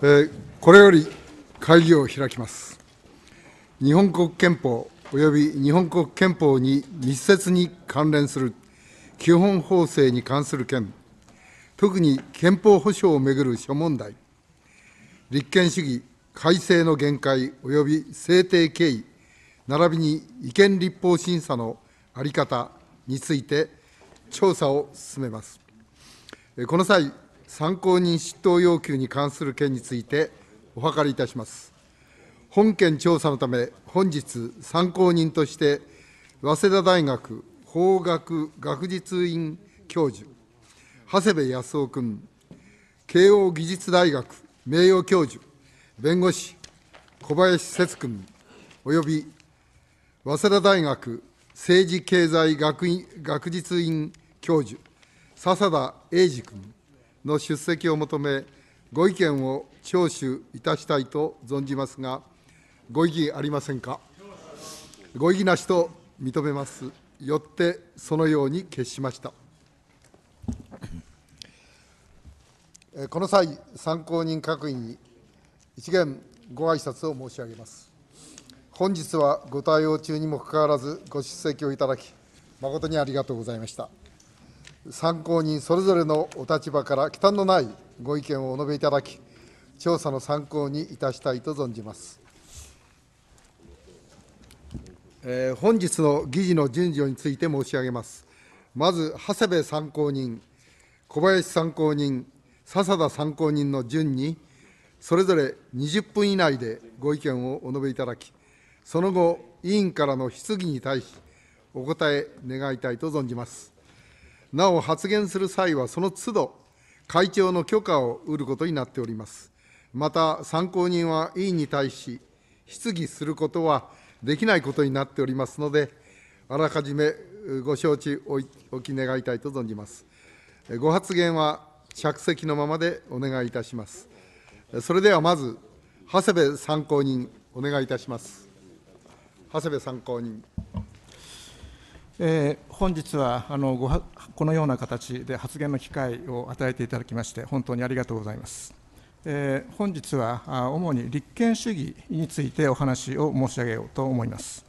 これより会議を開きます。日本国憲法及び日本国憲法に密接に関連する基本法制に関する件、特に憲法保障をめぐる諸問題、立憲主義改正の限界及び制定経緯、並びに違憲立法審査の在り方について調査を進めます。この際参考人執刀要求に関する件についてお諮りいたします。本件調査のため、本日、参考人として、早稲田大学法学学術院教授、長谷部康夫君、慶応技術大学名誉教授、弁護士、小林節君、および早稲田大学政治経済学院学術院教授、笹田英二君、の出席を求め、ご意見を聴取いたしたいと存じますが、ご異議ありませんか。ご異議なしと認めます。よってそのように決しました。この際、参考人各員に一元ご挨拶を申し上げます。本日はご対応中にもかかわらずご出席をいただき、誠にありがとうございました。参考人それぞれのお立場から忌憚のないご意見をお述べいただき、調査の参考にいたしたいと存じます。えー、本日の議事の順序について申し上げます。まず、長谷部参考人、小林参考人、笹田参考人の順に、それぞれ20分以内でご意見をお述べいただき、その後、委員からの質疑に対し、お答え願いたいと存じます。なお発言する際はその都度、会長の許可を得ることになっております。また、参考人は委員に対し、質疑することはできないことになっておりますので、あらかじめご承知おき願いたいと存じます。ご発言は着席のままでお願いいたします。それではまず、長谷部参考人、お願いいたします。長谷部参考人。えー、本日はあのごはこのような形で発言の機会を与えていただきまして、本当にありがとうございます。えー、本日はあ主に立憲主義についてお話を申し上げようと思います。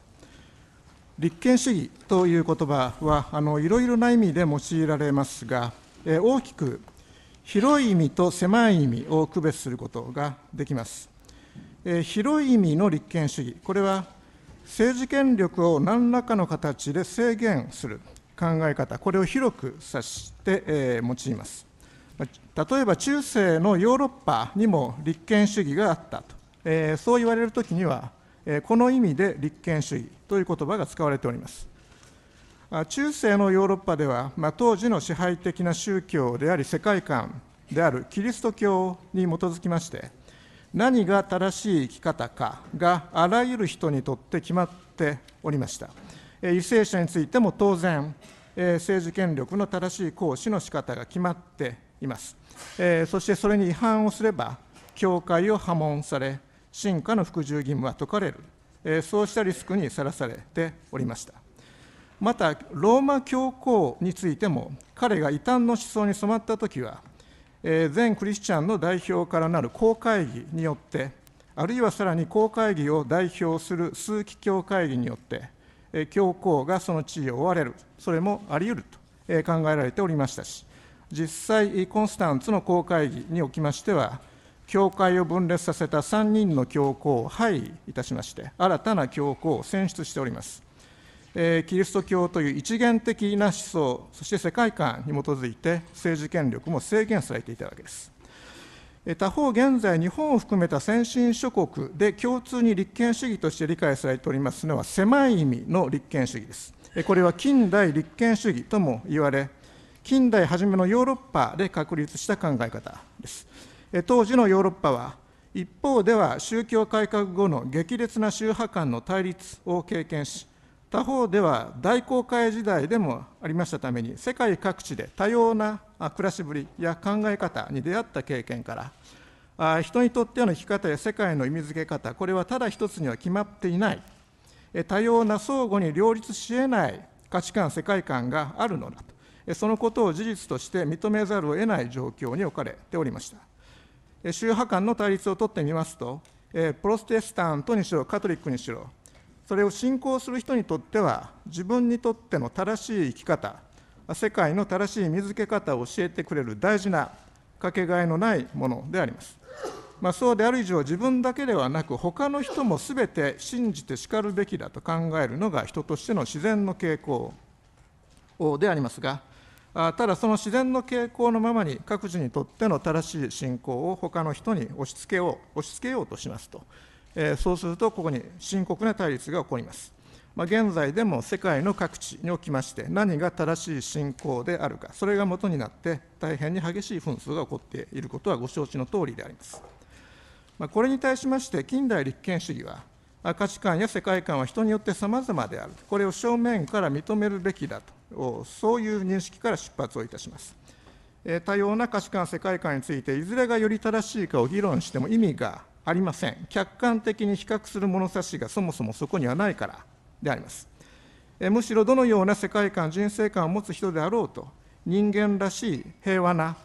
立憲主義という言葉はあのいろいろな意味で用いられますが、えー、大きく広い意味と狭い意味を区別することができます。え広い意味の立憲主義、これは政治権力を何らかの形で制限する考え方、これを広く指して、え用います。例えば中世のヨーロッパにも立憲主義があったと、えそう言われるときには、えこの意味で立憲主義という言葉が使われております。中世のヨーロッパでは、まあ、当時の支配的な宗教であり世界観であるキリスト教に基づきまして何が正しい生き方かがあらゆる人にとって決まっておりました。為政者についても当然、政治権力の正しい行使の仕方が決まっています。そしてそれに違反をすれば、教会を破門され、進化の服従義務は解かれる、そうしたリスクにさらされておりました。また、ローマ教皇についても、彼が異端の思想に染まったときは、全クリスチャンの代表からなる公会議によって、あるいはさらに公会議を代表する数奇教会議によって、教皇がその地位を追われる、それもあり得ると考えられておりましたし、実際、コンスタンツの公会議におきましては、教会を分裂させた3人の教皇を廃位いたしまして、新たな教皇を選出しております。えキリスト教という一元的な思想、そして世界観に基づいて政治権力も制限されていたわけです。他方、現在、日本を含めた先進諸国で共通に立憲主義として理解されておりますのは、狭い意味の立憲主義です。これは近代立憲主義とも言われ、近代初めのヨーロッパで確立した考え方です。当時のヨーロッパは、一方では宗教改革後の激烈な宗派間の対立を経験し、他方では大航海時代でもありましたために世界各地で多様な暮らしぶりや考え方に出会った経験から人にとっての生き方や世界の意味づけ方これはただ一つには決まっていない多様な相互に両立しえない価値観世界観があるのだとそのことを事実として認めざるを得ない状況に置かれておりました宗派間の対立をとってみますとプロステスタントにしろカトリックにしろそれを信仰する人にとっては、自分にとっての正しい生き方、世界の正しい見つけ方を教えてくれる大事なかけがえのないものであります。まあ、そうである以上、自分だけではなく、他の人もすべて信じてしかるべきだと考えるのが人としての自然の傾向でありますが、ただその自然の傾向のままに各自にとっての正しい信仰を他の人に押し付けよう押し付けようとしますと。えー、そうすると、ここに深刻な対立が起こります。まあ、現在でも世界の各地におきまして、何が正しい信仰であるか、それが元になって、大変に激しい紛争が起こっていることはご承知の通りであります。まあ、これに対しまして、近代立憲主義は、価値観や世界観は人によって様々である、これを正面から認めるべきだと、そういう認識から出発をいたします。多様な価値観、世界観について、いずれがより正しいかを議論しても意味がありません。客観的に比較する物差しがそもそもそこにはないからであります。むしろどのような世界観、人生観を持つ人であろうと、人間らしい平和な、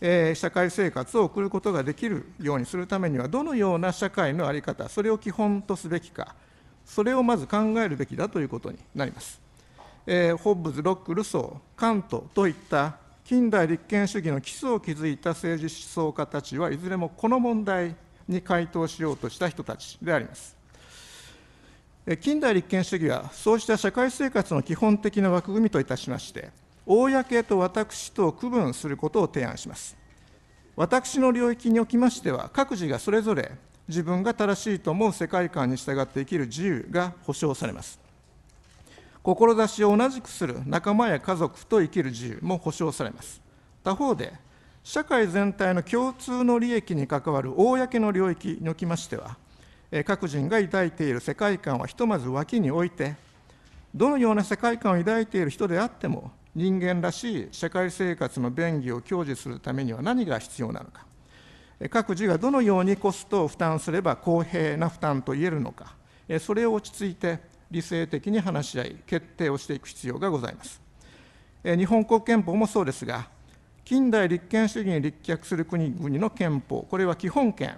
えー、社会生活を送ることができるようにするためには、どのような社会の在り方、それを基本とすべきか、それをまず考えるべきだということになります。えー、ホッブズ、ロック、ルソー、カントといった近代立憲主義の基礎を築いた政治思想家たちはいずれもこの問題に回答しようとした人たちであります。近代立憲主義は、そうした社会生活の基本的な枠組みといたしまして、公と私とを区分することを提案します。私の領域におきましては、各自がそれぞれ自分が正しいと思う世界観に従って生きる自由が保障されます。志を同じくする仲間や家族と生きる自由も保障されます。他方で、社会全体の共通の利益に関わる公の領域におきましては、各人が抱いている世界観はひとまず脇に置いて、どのような世界観を抱いている人であっても、人間らしい社会生活の便宜を享受するためには何が必要なのか、各自がどのようにコストを負担すれば公平な負担といえるのか、それを落ち着いて理性的に話し合い、決定をしていく必要がございます。日本国憲法もそうですが、近代立憲主義に立脚する国々の憲法、これは基本権、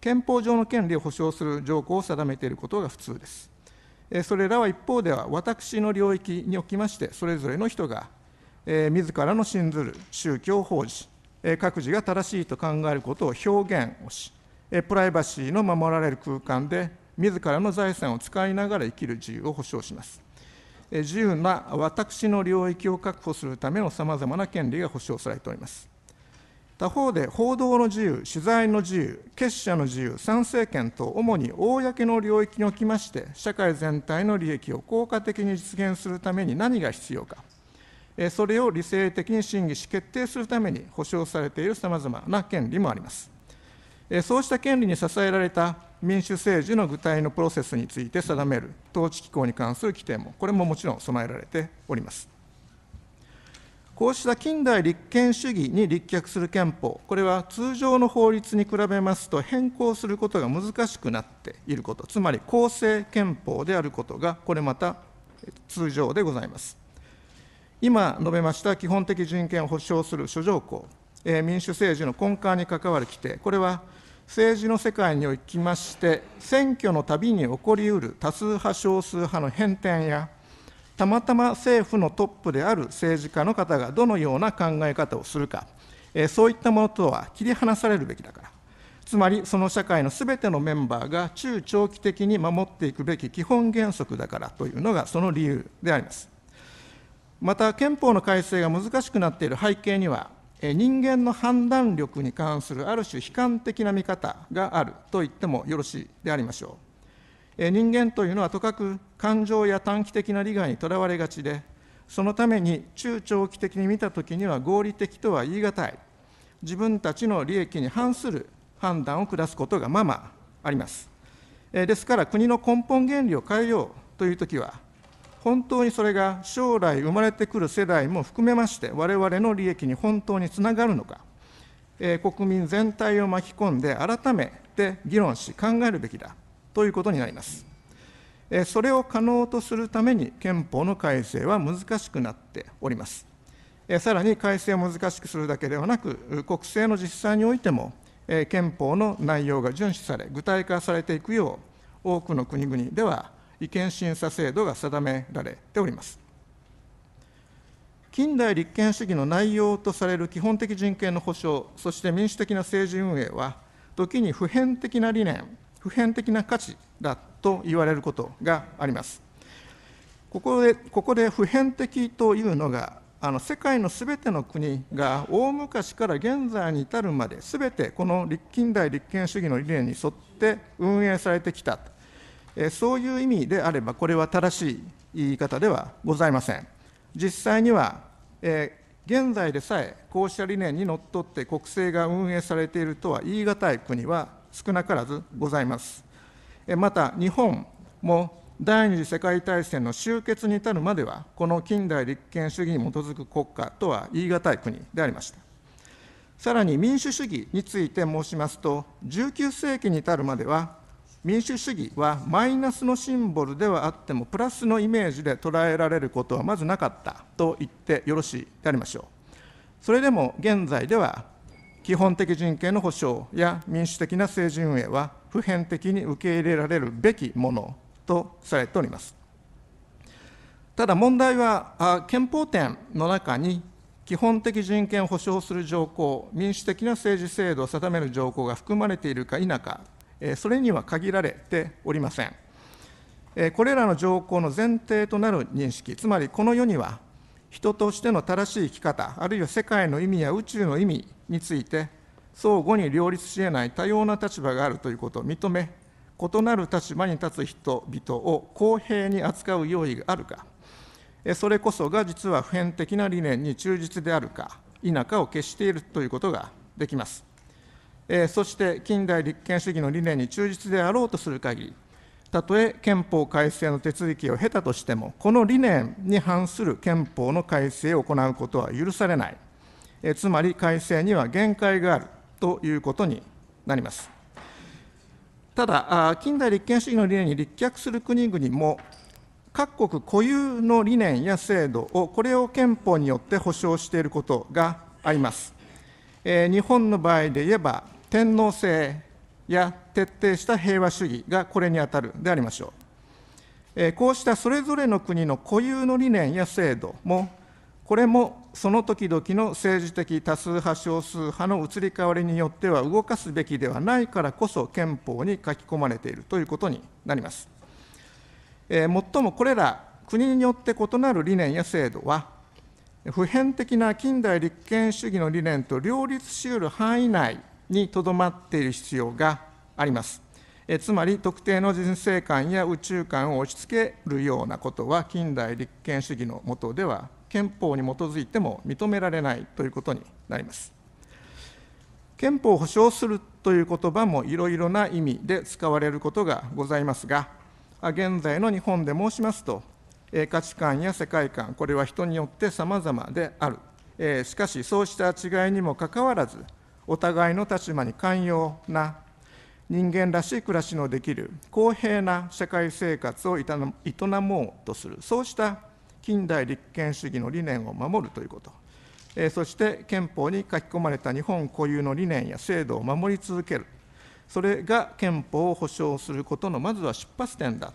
憲法上の権利を保障する条項を定めていることが普通です。それらは一方では、私の領域におきまして、それぞれの人が、えー、自らの信ずる宗教法人、えー、各自が正しいと考えることを表現をし、えー、プライバシーの守られる空間で、自らの財産を使いながら生きる自由を保障します。自由な私の領域を確保するためのさまざまな権利が保障されております。他方で、報道の自由、取材の自由、結社の自由、参政権と、主に公の領域におきまして、社会全体の利益を効果的に実現するために何が必要か、それを理性的に審議し、決定するために保障されているさまざまな権利もあります。そうした権利に支えられた民主政治の具体のプロセスについて定める統治機構に関する規定も、これももちろん備えられております。こうした近代立憲主義に立脚する憲法、これは通常の法律に比べますと変更することが難しくなっていること、つまり公正憲法であることが、これまた通常でございます。今述べました基本的人権を保障する諸条項、え民主政治の根幹に関わる規定、これは政治の世界におきまして、選挙のたびに起こりうる多数派、少数派の偏見や、たまたま政府のトップである政治家の方がどのような考え方をするか、えそういったものとは切り離されるべきだから、つまりその社会のすべてのメンバーが中長期的に守っていくべき基本原則だからというのがその理由であります。また憲法の改正が難しくなっている背景には、人間の判断力に関するある種悲観的な見方があると言ってもよろしいでありましょう。人間というのはとかく感情や短期的な利害にとらわれがちで、そのために中長期的に見たときには合理的とは言い難い、自分たちの利益に反する判断を下すことがままあります。ですから国の根本原理を変えようというときは、本当にそれが将来生まれてくる世代も含めまして、我々の利益に本当につながるのか、え国民全体を巻き込んで改めて議論し、考えるべきだということになります。えそれを可能とするために憲法の改正は難しくなっております。えさらに改正を難しくするだけではなく、国政の実際においても、え憲法の内容が遵守され、具体化されていくよう、多くの国々では、意見審査制度が定められております。近代立憲主義の内容とされる基本的人権の保障、そして民主的な政治運営は、時に普遍的な理念、普遍的な価値だと言われることがあります。ここでここで普遍的というのが、あの世界のすべての国が大昔から現在に至るまで、すべてこの近代立憲主義の理念に沿って運営されてきたそういう意味であれば、これは正しい言い方ではございません。実際には、え現在でさえ、こうした理念にのっとって国政が運営されているとは言い難い国は少なからずございます。また、日本も第二次世界大戦の終結に至るまでは、この近代立憲主義に基づく国家とは言い難い国でありました。さらに民主主義について申しますと、19世紀に至るまでは、民主主義はマイナスのシンボルではあっても、プラスのイメージで捉えられることはまずなかったと言ってよろしいでありましょう。それでも現在では、基本的人権の保障や民主的な政治運営は普遍的に受け入れられるべきものとされております。ただ問題は、憲法典の中に基本的人権を保障する条項、民主的な政治制度を定める条項が含まれているか否かそれには限られておりません。これらの条項の前提となる認識、つまりこの世には、人としての正しい生き方、あるいは世界の意味や宇宙の意味について、相互に両立し得ない多様な立場があるということを認め、異なる立場に立つ人々を公平に扱う用意があるか、それこそが実は普遍的な理念に忠実であるか否かを決しているということができます。えー、そして近代立憲主義の理念に忠実であろうとする限り、たとえ憲法改正の手続きを経たとしても、この理念に反する憲法の改正を行うことは許されない、えー、つまり改正には限界があるということになります。ただ、近代立憲主義の理念に立脚する国々も、各国固有の理念や制度を、これを憲法によって保障していることがあります。え日本の場合で言えば、天皇制や徹底した平和主義がこれに当たるでありましょう。こうしたそれぞれの国の固有の理念や制度も、これもその時々の政治的多数派、少数派の移り変わりによっては動かすべきではないからこそ憲法に書き込まれているということになります。えー、ともこれら、国によって異なる理念や制度は、普遍的な近代立憲主義の理念と両立しうる範囲内にとどまっている必要があります。えつまり特定の人生観や宇宙観を押し付けるようなことは近代立憲主義の下では憲法に基づいても認められないということになります。憲法を保障するという言葉もいろいろな意味で使われることがございますが、現在の日本で申しますと、価値観や世界観、これは人によって様々である。しかし、そうした違いにもかかわらず、お互いの立場に寛容な人間らしい暮らしのできる公平な社会生活を営もうとするそうした近代立憲主義の理念を守るということそして憲法に書き込まれた日本固有の理念や制度を守り続けるそれが憲法を保障することのまずは出発点だ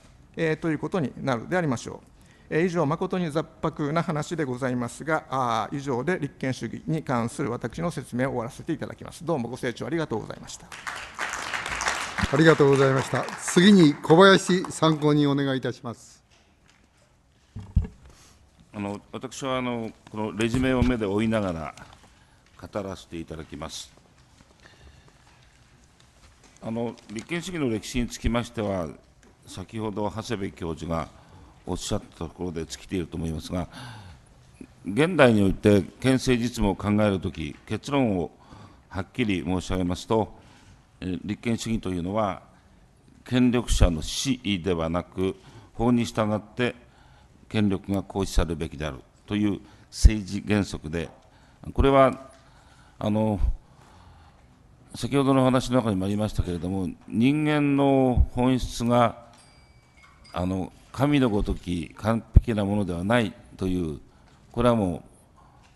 ということになるでありましょう。以上、誠に雑白な話でございますが、あ以上で立憲主義に関する私の説明を終わらせていただきます。どうもご清聴ありがとうございました。ありがとうございました。次に小林参考人お願いいたします。あの私はあのこのレジュメを目で追いながら語らせていただきます。あの立憲主義の歴史につきましては、先ほど長谷部教授がおっしゃったところで尽きていると思いますが現代において憲政実務を考えるとき結論をはっきり申し上げますと立憲主義というのは権力者の死ではなく法に従って権力が行使されるべきであるという政治原則でこれはあの先ほどの話の中にもありましたけれども人間の本質があの神のごとき完璧なものではないというこれはも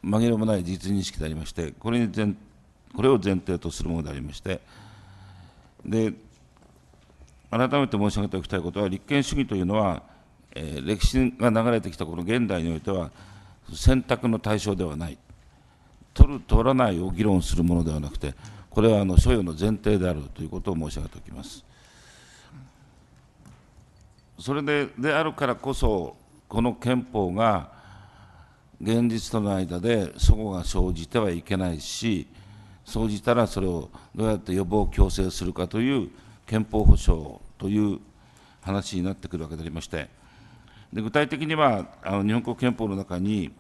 う紛れもない事実認識でありましてこれに前これを前提とするものでありましてで改めて申し上げておきたいことは立憲主義というのは、えー、歴史が流れてきたこの現代においては選択の対象ではない取る取らないを議論するものではなくてこれはあの所与の前提であるということを申し上げておきます。それでであるからこそこの憲法が現実との間で齟齬が生じてはいけないし生じたらそれをどうやって予防強制するかという憲法保障という話になってくるわけでありましてで具体的にはあの日本国憲法の中に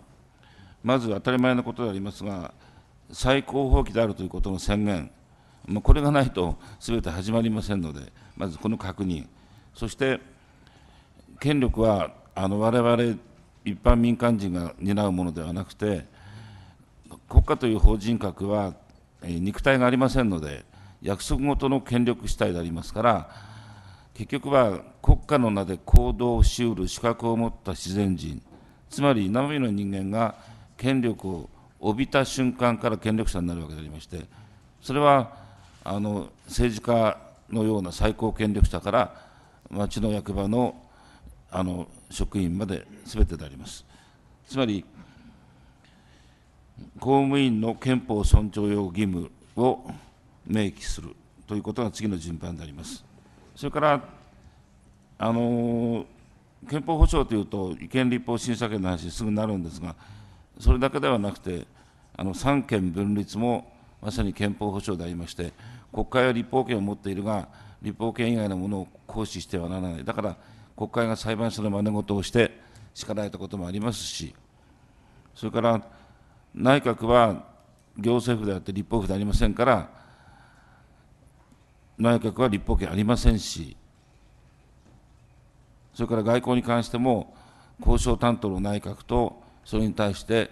まず当たり前のことでありますが最高法規であるということの宣言、まあ、これがないとすべて始まりませんのでまずこの確認そして権力はあの我々一般民間人が担うものではなくて国家という法人格は、え肉体がありませんので約束事の権力主体でありますから結局は国家の名で行動しうる資格を持った自然人つまり生身の人間が権力を帯びた瞬間から権力者になるわけでありましてそれはあの政治家のような最高権力者から町の役場のあの職員まで全てであります。つまり、公務員の憲法尊重用義務を明記するということが次の順番であります。それから、あの憲法保障というと、違憲立法審査権の話、すぐなるんですが、それだけではなくて、あの三権分立もまさに憲法保障でありまして、国会は立法権を持っているが、立法権以外のものを行使してはならない。だから国会が裁判所の真似事をして叱られたこともありますし、それから内閣は行政府であって立法府でありませんから、内閣は立法権ありませんし、それから外交に関しても、交渉担当の内閣と、それに対して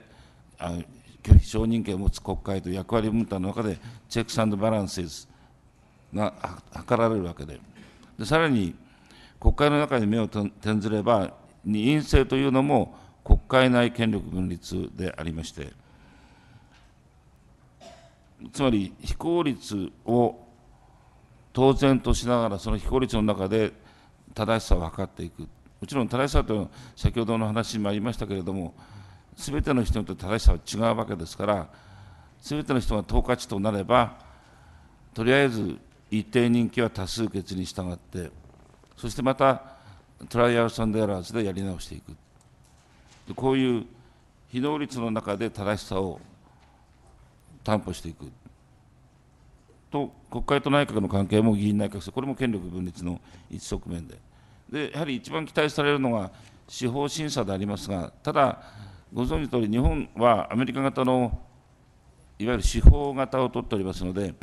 拒否承認権を持つ国会と役割分担の中で、チェックバランスが図られるわけでで、さらに国会の中に目を転ずれば、二院制というのも国会内権力分立でありまして、つまり非効率を当然としながら、その非効率の中で正しさを図っていく、もちろん正しさというのは、先ほどの話にもありましたけれども、すべての人にとって正しさは違うわけですから、すべての人が価値となれば、とりあえず一定人気は多数決に従ってそしてまたトライアルサンデーラーズでやり直していくでこういう非能率の中で正しさを担保していくと国会と内閣の関係も議員内閣制これも権力分立の一側面ででやはり一番期待されるのが司法審査でありますがただご存知のとおり日本はアメリカ型のいわゆる司法型を取っておりますので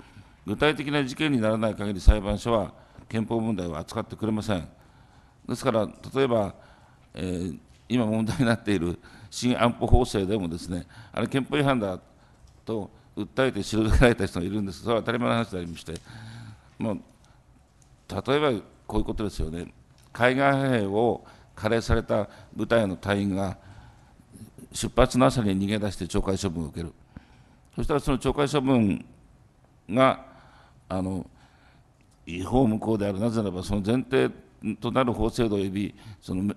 具体的な事件にならない限り裁判所は憲法問題を扱ってくれません。ですから、例えば、えー、今問題になっている 新安保法制でもですね、あれ憲法違反だと訴えて退けられた人がいるんですそれは当たり前の話でありまして、ま例えばこういうことですよね、海外兵を加齢された部隊の隊員が出発の朝に逃げ出して懲戒処分を受ける、そしたらその懲戒処分があの違法無効であるなぜならばその前提となる法制度及びその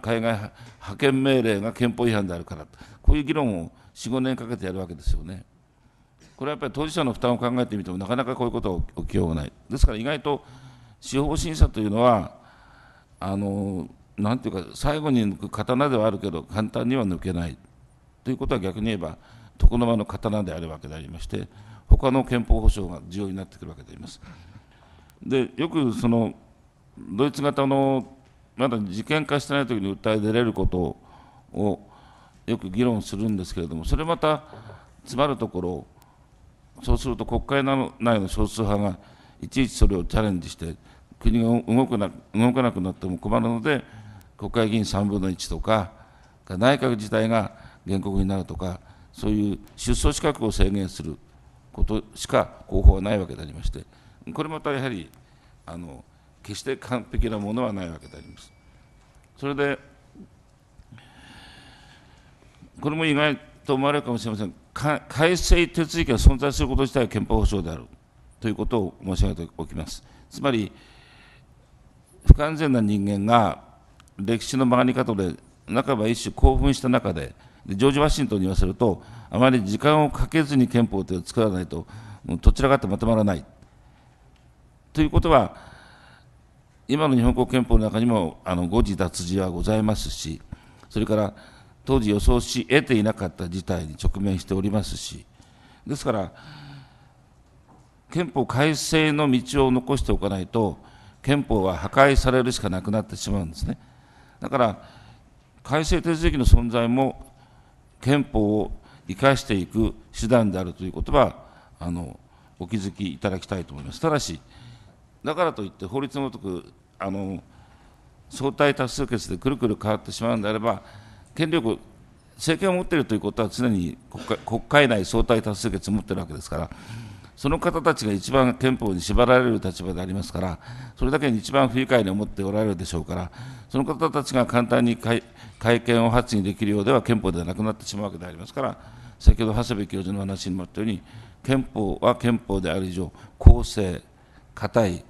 海外派遣命令が憲法違反であるからこういう議論を45年かけてやるわけですよね。これはやっぱり当事者の負担を考えてみてもなかなかこういうことは起きようがない。ですから意外と司法審査というのはあのなんていうか最後に抜く刀ではあるけど簡単には抜けないということは逆に言えば床の間の刀であるわけでありまして他の憲法保障が重要になってくるわけであります。でよくそのドイツ型のまだ事件化してない時に訴え出れることをよく議論するんですけれどもそれまた詰まるところそうすると国会内の少数派がいちいちそれをチャレンジして国が動くな動かなくなっても困るので国会議員3分の1とか内閣自体が原告になるとかそういう出走資格を制限することしか方法はないわけでありまして。これまたやはりあの決して完璧なものはないわけであります。それでこれも意外と思われるかもしれません改正手続きが存在すること自体は憲法保障であるということを申し上げておきます。つまり不完全な人間が歴史の曲がり方で半ば一種興奮した中でジョージ・ワシントンに言わせるとあまり時間をかけずに憲法というのを作らないとどちらかってまとまらないということは、今の日本国憲法の中にもあの誤字脱字はございますし、それから当時予想し得ていなかった事態に直面しておりますし、ですから、憲法改正の道を残しておかないと、憲法は破壊されるしかなくなってしまうんですね。だから改正手続きの存在も憲法を生かしていく手段であるということはあのお気づきいただきたいと思います。ただしだからといって法律のごとくあの相対多数決でくるくる変わってしまうんであれば権力政権を持っているということは常に国会国会内相対多数決を持っているわけですからその方たちが一番憲法に縛られる立場でありますからそれだけに一番不愉快に思っておられるでしょうからその方たちが簡単に会見を発議できるようでは憲法ではなくなってしまうわけでありますから先ほど長谷部教授の話にもあったように憲法は憲法である以上公正硬い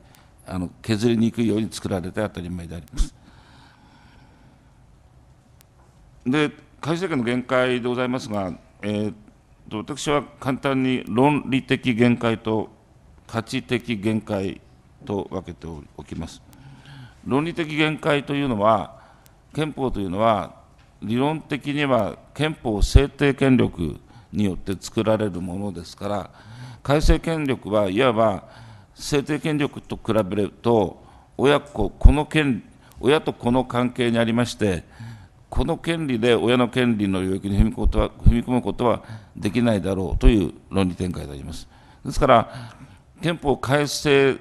あの削りにくいように作られて当たり前であります。で改正権の限界でございますが、えー、と私は簡単に論理的限界と価値的限界と分けておきます。論理的限界というのは憲法というのは理論的には憲法制定権力によって作られるものですから改正権力はいわば性定権力と比べると親子この権親と子の関係にありましてこの権利で親の権利の領域に踏みむことは踏み込むことはできないだろうという論理展開であります。ですから憲法改正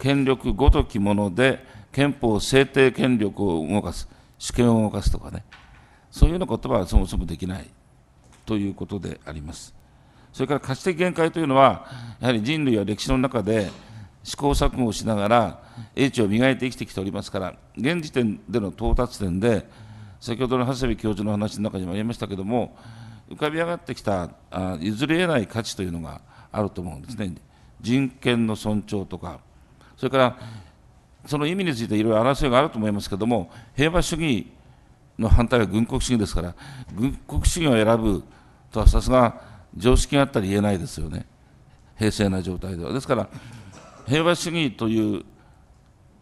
権力ごときもので憲法制定権力を動かす主権を動かすとかねそういうようなことはそもそもできないということであります。それから価値的限界というのはやはり人類は歴史の中で試行錯誤をしながら英知を磨いて生きてきておりますから現時点での到達点で先ほどの長谷部教授の話の中にもありましたけども浮かび上がってきたあ譲り得ない価値というのがあると思うんですね人権の尊重とかそれからその意味についていろいろ争いがあると思いますけども平和主義の反対は軍国主義ですから軍国主義を選ぶとはさすが常識があったら言えないですよね平成な状態では。ですから平和主義という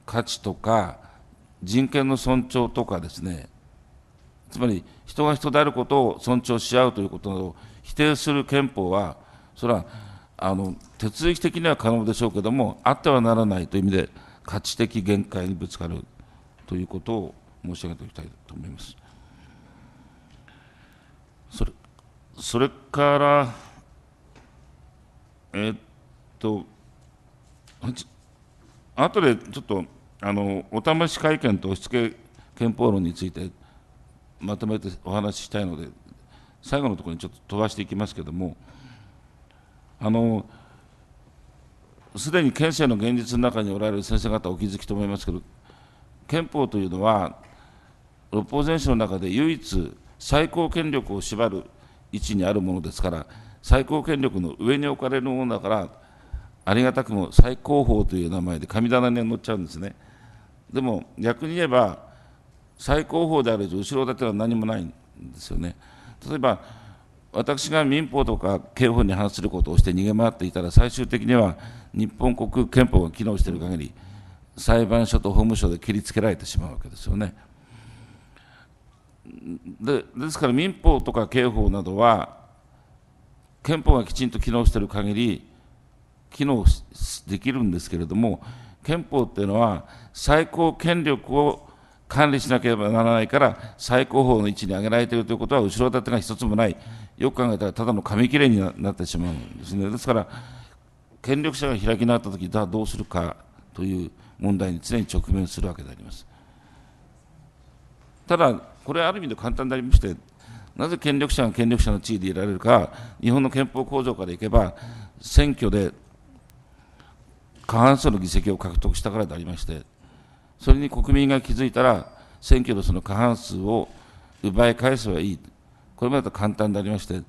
価値とか人権の尊重とかですねつまり人が人であることを尊重し合うということなどを否定する憲法はそれはあの手続き的には可能でしょうけれどもあってはならないという意味で価値的限界にぶつかるということを申し上げておきたいと思います。それそれから、えっと後でちょっとあのお試し会見と押し付け憲法論についてまとめてお話ししたいので最後のところにちょっと飛ばしていきますけれどもあのすでに憲政の現実の中におられる先生方お気づきと思いますけど憲法というのは六法全書の中で唯一最高権力を縛る位置にあるものですから最高権力の上に置かれるものだからありがたくも最高峰という名前で神棚に載っちゃうんですねでも逆に言えば最高峰である以上後ろ盾は何もないんですよね例えば私が民法とか刑法に反することをして逃げ回っていたら最終的には日本国憲法が機能している限り裁判所と法務省で切りつけられてしまうわけですよね。でですから民法とか刑法などは憲法がきちんと機能している限り機能できるんですけれども、憲法っていうのは、最高権力を管理しなければならないから、最高峰の位置に上げられているということは、後ろ盾が一つもない、よく考えたら、ただの紙切れになってしまうんですね。ですから、権力者が開き直ったとき、だどうするかという問題に常に直面するわけであります。ただ、これはある意味で簡単でありまして、なぜ権力者が権力者の地位でいられるか、日本の憲法構造からいけば、選挙で過半数の議席を獲得したからでありまして、それに国民が気づいたら、選挙のその過半数を奪い返せばいい、これまでだ簡単でありまして、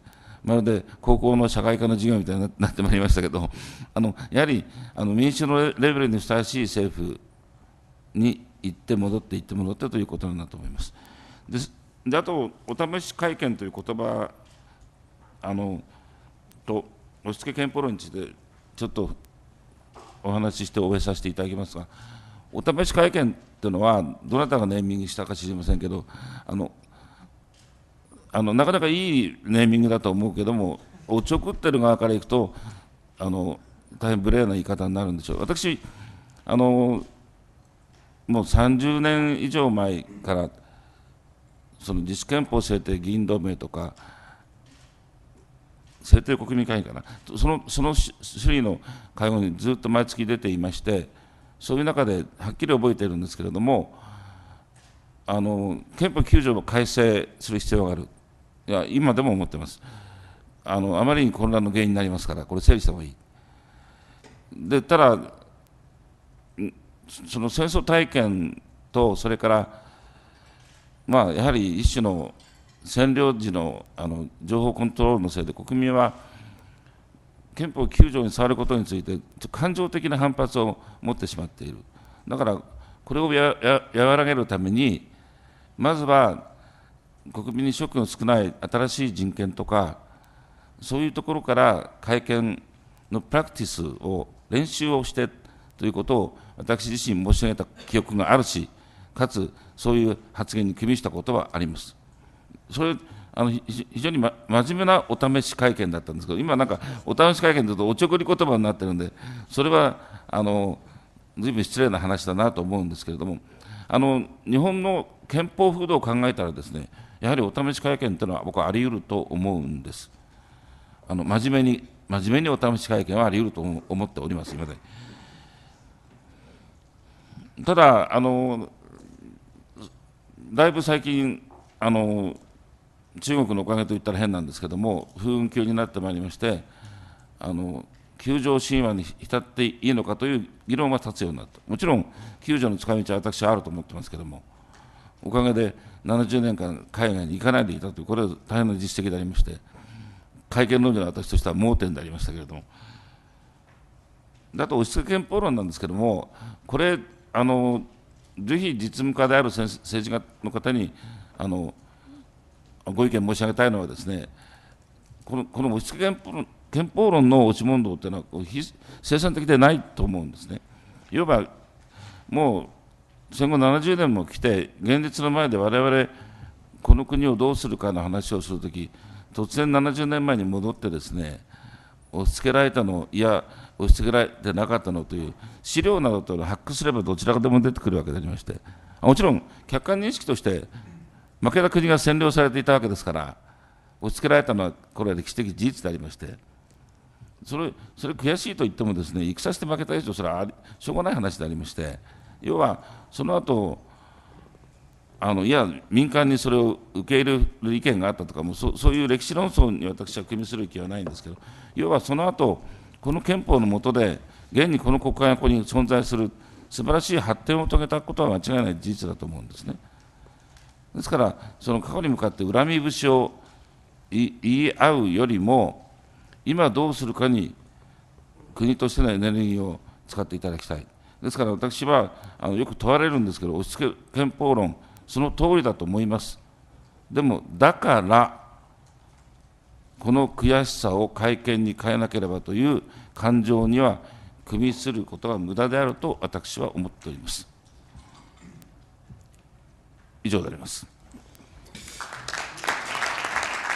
まるで高校の社会科の授業みたいになってまいりましたけど、あのやはりあの民主のレベルにふさわしい政府に行って戻って、行って戻ってということなんだと思います。でであと、お試し会見という言葉あのと、押し付け憲法論について、ちょっとお話しして終えさせていただきますが、お試し会見というのは、どなたがネーミングしたか知りませんけど、あのあのなかなかいいネーミングだと思うけども、おちょくってる側からいくと、あの大変無礼な言い方になるんでしょう。私あのもう30年以上前からその自主憲法制定議員同盟とか制定国民会議かな、そのその種類の会合にずっと毎月出ていまして、そういう中ではっきり覚えているんですけれども、あの憲法9条を改正する必要がある、いや、今でも思ってます。あのあまりに混乱の原因になりますから、これ、整理した方がいい。でただ、その戦争体験と、それから、まあ、やはり一種の占領時のあの情報コントロールのせいで国民は憲法9条に触ることについて感情的な反発を持ってしまっているだからこれを和らげるためにまずは国民に職の少ない新しい人権とかそういうところから会見のプラクティスを練習をしてということを私自身申し上げた記憶があるしかつそういう発言に組みしたことはあります。それあの非常に、ま、真面目なお試し会見だったんですけど今なんかお試し会見だとおちょくり言葉になってるんでそれはあの随分失礼な話だなと思うんですけれどもあの日本の憲法風土を考えたらですねやはりお試し会見というのは僕はあり得ると思うんです。あの真面目に真面目にお試し会見はあり得ると思っております。すみません。ただあのだいぶ最近あの中国のおかげといったら変なんですけども、風雲級になってまいりまして、あの救助神話に浸っていいのかという議論が立つようになった、もちろん救助の使い道は私はあると思ってますけども、おかげで70年間海外に行かないでいたという、これは大変な実績でありまして、会見論者の私としては盲点でありましたけれども、だと押し付け憲法論なんですけども、これ、あのぜひ実務家である政治家の方に、あのご意見申し上げたいのはですね、このこの押しつけ憲法論の落ち問答というのはこう非、生産的でないと思うんですね。いわば、もう戦後70年も来て、現実の前で我々、この国をどうするかの話をするとき、突然70年前に戻ってですね、押し付けられたの、いや、押し付けられてなかったのという資料などと発掘すればどちらかでも出てくるわけでありまして、もちろん客観認識として負けた国が占領されていたわけですから、押し付けられたのは、これは歴史的事実でありまして、それそれ悔しいと言ってもです、ね、戦して負けた以上、それはしょうがない話でありまして、要はその後あのいや、民間にそれを受け入れる意見があったとか、もうそそういう歴史論争に私は組みする気はないんですけど、要はその後この憲法の下で、現にこの国会がここに存在する、素晴らしい発展を遂げたことは間違いない事実だと思うんですね。ですからその過去に向かって恨み節を言い合うよりも今どうするかに国としてのエネルギーを使っていただきたいですから私はあのよく問われるんですけど押し付け憲法論その通りだと思いますでもだからこの悔しさを会見に変えなければという感情には組みすることは無駄であると私は思っております。以上であります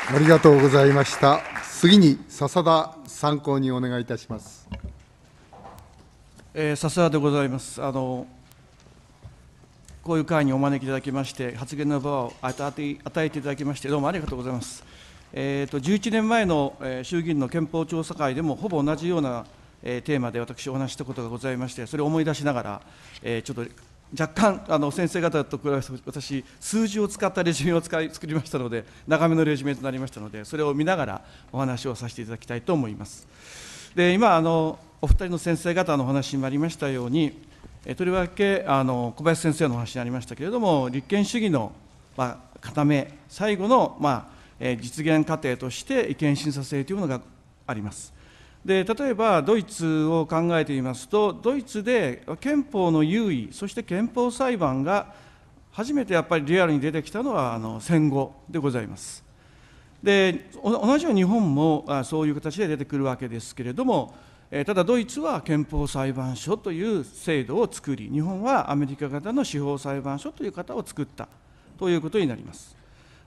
ありがとうございました次に笹田参考人お願いいたします、えー、笹田でございますあのこういう会にお招きいただきまして発言の場を与えていただきましてどうもありがとうございますえーと、と11年前の、え衆議院の憲法調査会でもほぼ同じような、えテーマで私お話したことがございましてそれを思い出しながら、えちょっと若干あの先生方と比べて私数字を使ったレジュメを使い作りましたので長めのレジュメとなりましたのでそれを見ながらお話をさせていただきたいと思いますで今あのお二人の先生方のお話にもありましたようにとりわけあの小林先生のお話にありましたけれども立憲主義の、まあ、固め最後の、まあ、実現過程として意見審査制というものがありますで例えばドイツを考えてみますとドイツで憲法の優位そして憲法裁判が初めてやっぱりリアルに出てきたのはあの戦後でございます。で同じように日本もあそういう形で出てくるわけですけれどもただドイツは憲法裁判所という制度を作り日本はアメリカ型の司法裁判所という方を作ったということになります。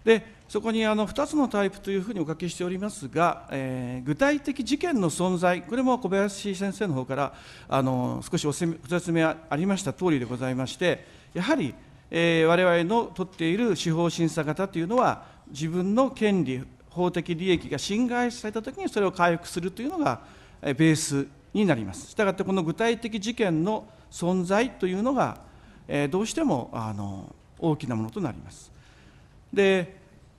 でそこにあの2つのタイプというふうにお書きしておりますが、えー、具体的事件の存在、これも小林先生の方からあの少しお説明ありました通りでございまして、やはり、えー、我々の取っている司法審査型というのは、自分の権利、法的利益が侵害されたときにそれを回復するというのが、えベースになります。したがって、この具体的事件の存在というのが、えー、どうしてもあの大きなものとなります。で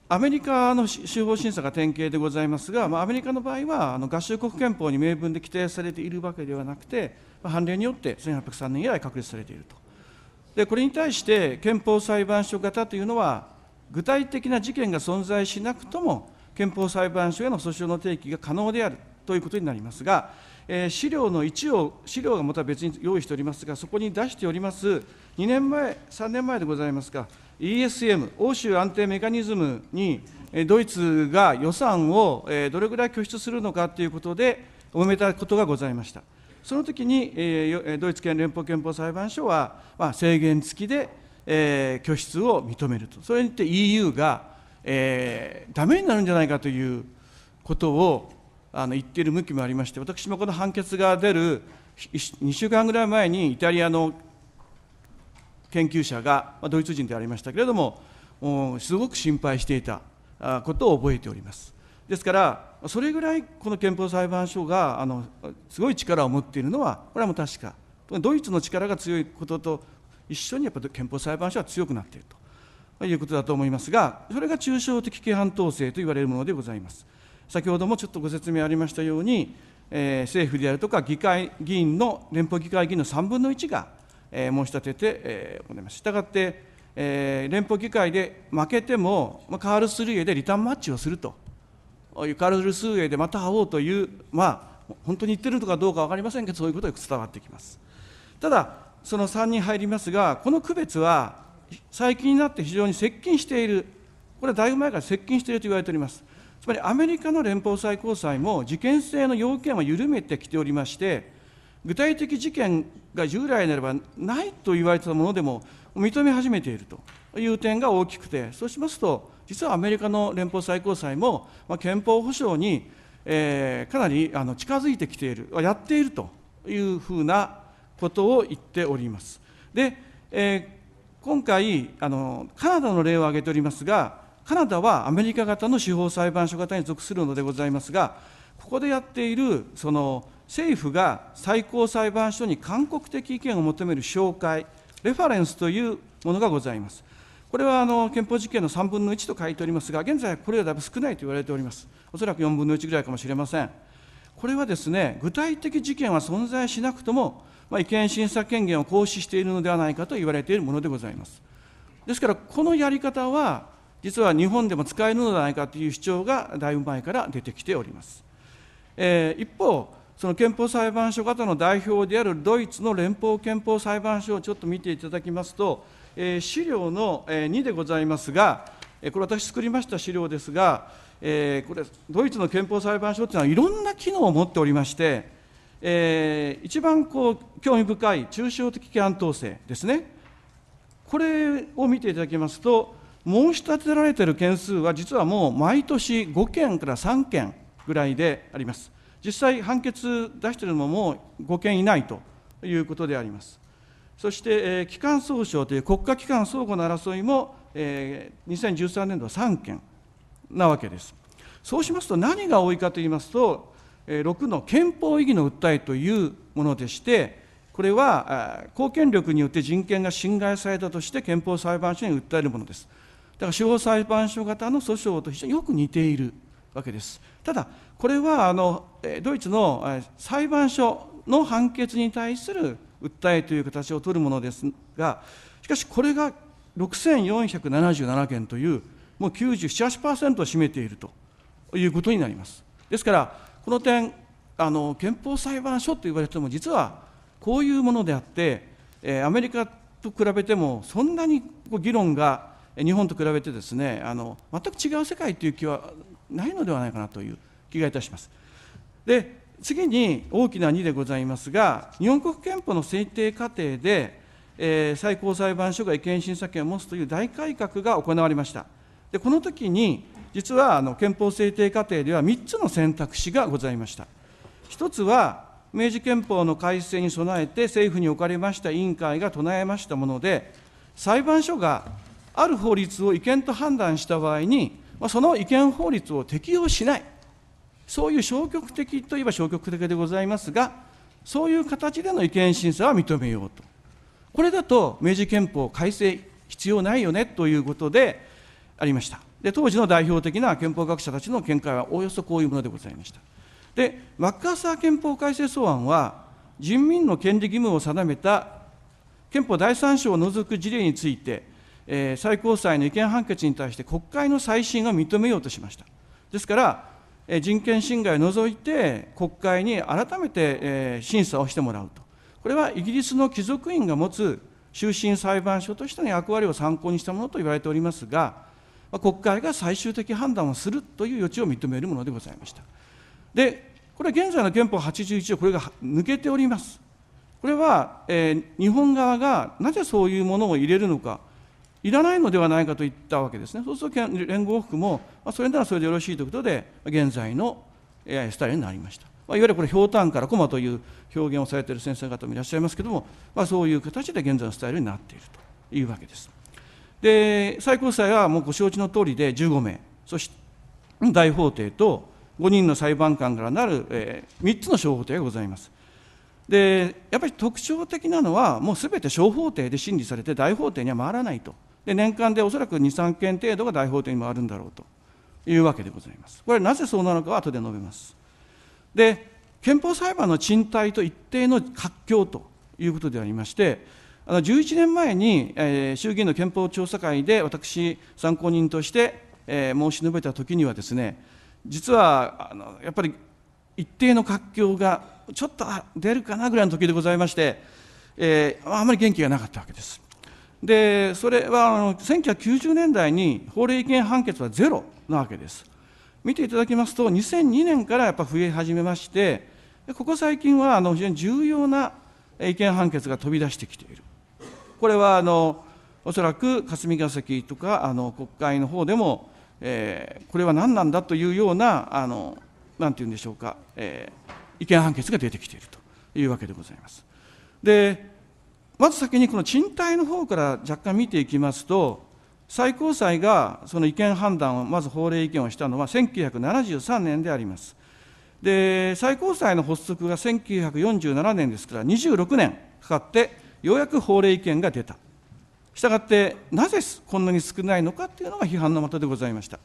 アメリカの司法審査が典型でございますが、まあ、アメリカの場合はあの合衆国憲法に明文で規定されているわけではなくて、まあ、判例によって1803年以来確立されているとでこれに対して憲法裁判所型というのは具体的な事件が存在しなくとも憲法裁判所への訴訟の提起が可能であるということになりますが、えー、資料の1を、資料がまた別に用意しておりますが、そこに出しております、2年前、3年前でございますが、ESM、欧州安定メカニズムに、ドイツが予算をどれぐらい拠出するのかということで、揉めたことがございました。その時に、ドイツ県連邦憲法裁判所は、まあ、制限付きで、え拠出を認めると、それによって EU が、えー、ダメになるんじゃないかということをあの言っている向きもありまして、私もこの判決が出る2週間ぐらい前に、イタリアの研究者が、まあ、ドイツ人でありましたけれどもすごく心配していたことを覚えておりますですからそれぐらいこの憲法裁判所があのすごい力を持っているのはこれはもう確かドイツの力が強いことと一緒にやっぱり憲法裁判所は強くなっているということだと思いますがそれが抽象的規範統制と言われるものでございます先ほどもちょっとご説明ありましたように、えー、政府であるとか議会議員の連邦議会議員の3分の1がえ申し立てて、えおります。したがって、え連邦議会で負けても、まカールスルーエでリターンマッチをするというカールスルーエでまた会おうという、まあ、本当に言ってるのかどうか分かりませんけどそういうことが伝わってきます。ただその3人入りますがこの区別は最近になって非常に接近しているこれはだいぶ前から接近していると言われておりますつまりアメリカの連邦最高裁も事件性の要件は緩めてきておりまして具体的事件が従来ならばないと言われてたものでも認め始めているという点が大きくてそうしますと実はアメリカの連邦最高裁も、まあ、憲法保障に、えー、かなりあの近づいてきているやっているというふうなことを言っております。で、えー、今回あのカナダの例を挙げておりますがカナダはアメリカ型の司法裁判所型に属するのでございますがここでやっているその政府が最高裁判所に勧告的意見を求める紹介、レファレンスというものがございます。これはあの憲法実験の3分の1と書いておりますが、現在これはだいぶ少ないと言われております。おそらく4分の1ぐらいかもしれません。これはですね、具体的事件は存在しなくとも、まあ、違憲審査権限を行使しているのではないかと言われているものでございます。ですから、このやり方は、実は日本でも使えるのではないかという主張がだいぶ前から出てきております。えー、一方、その憲法裁判所方の代表であるドイツの連邦憲法裁判所をちょっと見ていただきますと、えー、資料の2でございますが、これ私作りました資料ですが、えー、これドイツの憲法裁判所というのはいろんな機能を持っておりまして、えー、一番こう興味深い抽象的規範統制ですねこれを見ていただきますと申し立てられている件数は実はもう毎年5件から3件ぐらいであります実際、判決出しているのもう5件いないということであります。そして、えー、機関総訟という国家機関相互の争いも、えー、2013年度は3件なわけです。そうしますと何が多いかといいますと、えー、6の憲法意義の訴えというものでして、これは公権力によって人権が侵害されたとして憲法裁判所に訴えるものです。だから司法裁判所型の訴訟と非常によく似ているわけです。ただ、これはあのドイツの裁判所の判決に対する訴えという形を取るものですが、しかしこれが6477件という、もう97、8%を占めているということになります。ですから、この点、あの憲法裁判所と言われても、実はこういうものであって、えアメリカと比べても、そんなに議論が日本と比べてですねあの全く違う世界という気はないのではないかなという気がいたします。で次に大きな2でございますが、日本国憲法の制定過程で、えー、最高裁判所が違憲審査権を持つという大改革が行われました。でこの時に、実はあの憲法制定過程では3つの選択肢がございました。1つは、明治憲法の改正に備えて政府におかれました委員会が唱えましたもので、裁判所がある法律を違憲と判断した場合に、その違憲法律を適用しない。そういう消極的といえば消極的でございますが、そういう形での意見審査は認めようと。これだと明治憲法改正必要ないよねということでありました。で、当時の代表的な憲法学者たちの見解はおおよそこういうものでございました。で、マッカーサー憲法改正草案は、人民の権利義務を定めた憲法第三章を除く事例について、えー、最高裁の意見判決に対して国会の再審を認めようとしました。ですから、人権侵害を除いて国会に改めて審査をしてもらうとこれはイギリスの貴族院が持つ終身裁判所としての役割を参考にしたものと言われておりますが国会が最終的判断をするという余地を認めるものでございましたでこれ現在の憲法81条これが抜けておりますこれは、えー、日本側がなぜそういうものを入れるのかいらないのではないかと言ったわけですね。そうすると連合国も、まあ、それならそれでよろしいということで、現在のスタイルになりました。まあ、いわゆるこれ、ひょうたんからまという表現をされている先生方もいらっしゃいますけども、まあ、そういう形で現在のスタイルになっているというわけです。で、最高裁はもうご承知の通りで15名、そして大法廷と5人の裁判官からなる、えー、3つの小法廷がございます。でやっぱり特徴的なのは、もうすべて小法廷で審理されて、大法廷には回らないとで年間でおそらく23件程度が大法廷に回るんだろうというわけでございます。これなぜそうなのかは後で述べます。で憲法裁判の賃貸と一定の活況ということでありましてあの11年前に、えー、衆議院の憲法調査会で私参考人として、えー、申し述べたときにはですね実はあのやっぱり一定の活況がちょっと出るかなぐらいの時でございまして、えー、あまり元気がなかったわけです。でそれはあの1990年代に法令違憲判決はゼロなわけです。見ていただきますと、2002年からやっぱ増え始めまして、ここ最近はあの非常に重要な違憲判決が飛び出してきている。これはあのおそらく霞が関とかあの国会の方でも、えー、これは何なんだというような、あのなんていうんでしょうか、えー、違憲判決が出てきているというわけでございます。でまず先にこの賃貸の方から若干見ていきますと、最高裁がその違憲判断を、まず法令違憲をしたのは1973年であります。で、最高裁の発足が1947年ですから、26年かかって、ようやく法令違憲が出た。したがって、なぜこんなに少ないのかというのが批判の的でございました。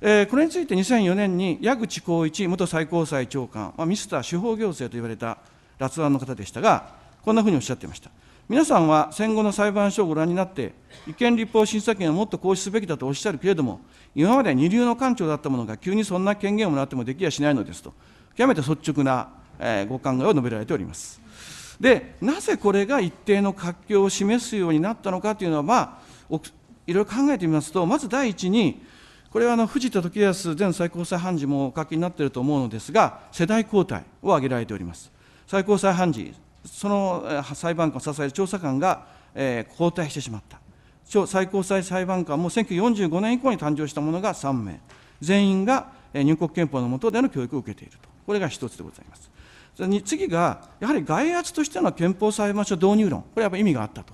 えこれについて2004年に矢口浩一元最高裁長官、まあ、ミスター司法行政と言われた辣腕の方でしたが、こんなふうにおっしゃっていました。皆さんは戦後の裁判所をご覧になって、違憲立法審査権をもっと行使すべきだとおっしゃるけれども、今までは二流の官庁だったものが急にそんな権限をもらってもできやしないのですと、極めて率直な、ご考えを述べられております。で、なぜこれが一定の活況を示すようになったのかというのは、まあ、いろいろ考えてみますと、まず第一に、これはあの藤田時康前最高裁判事もお書きになっていると思うのですが、世代交代を挙げられております。最高裁判事、その裁判官を支える調査官が、え交代してしまった。最高裁裁判官も1945年以降に誕生したものが3名、全員が入国憲法の下での教育を受けていると、これが一つでございます。次が、やはり外圧としての憲法裁判所導入論、これはやっぱり意味があったと。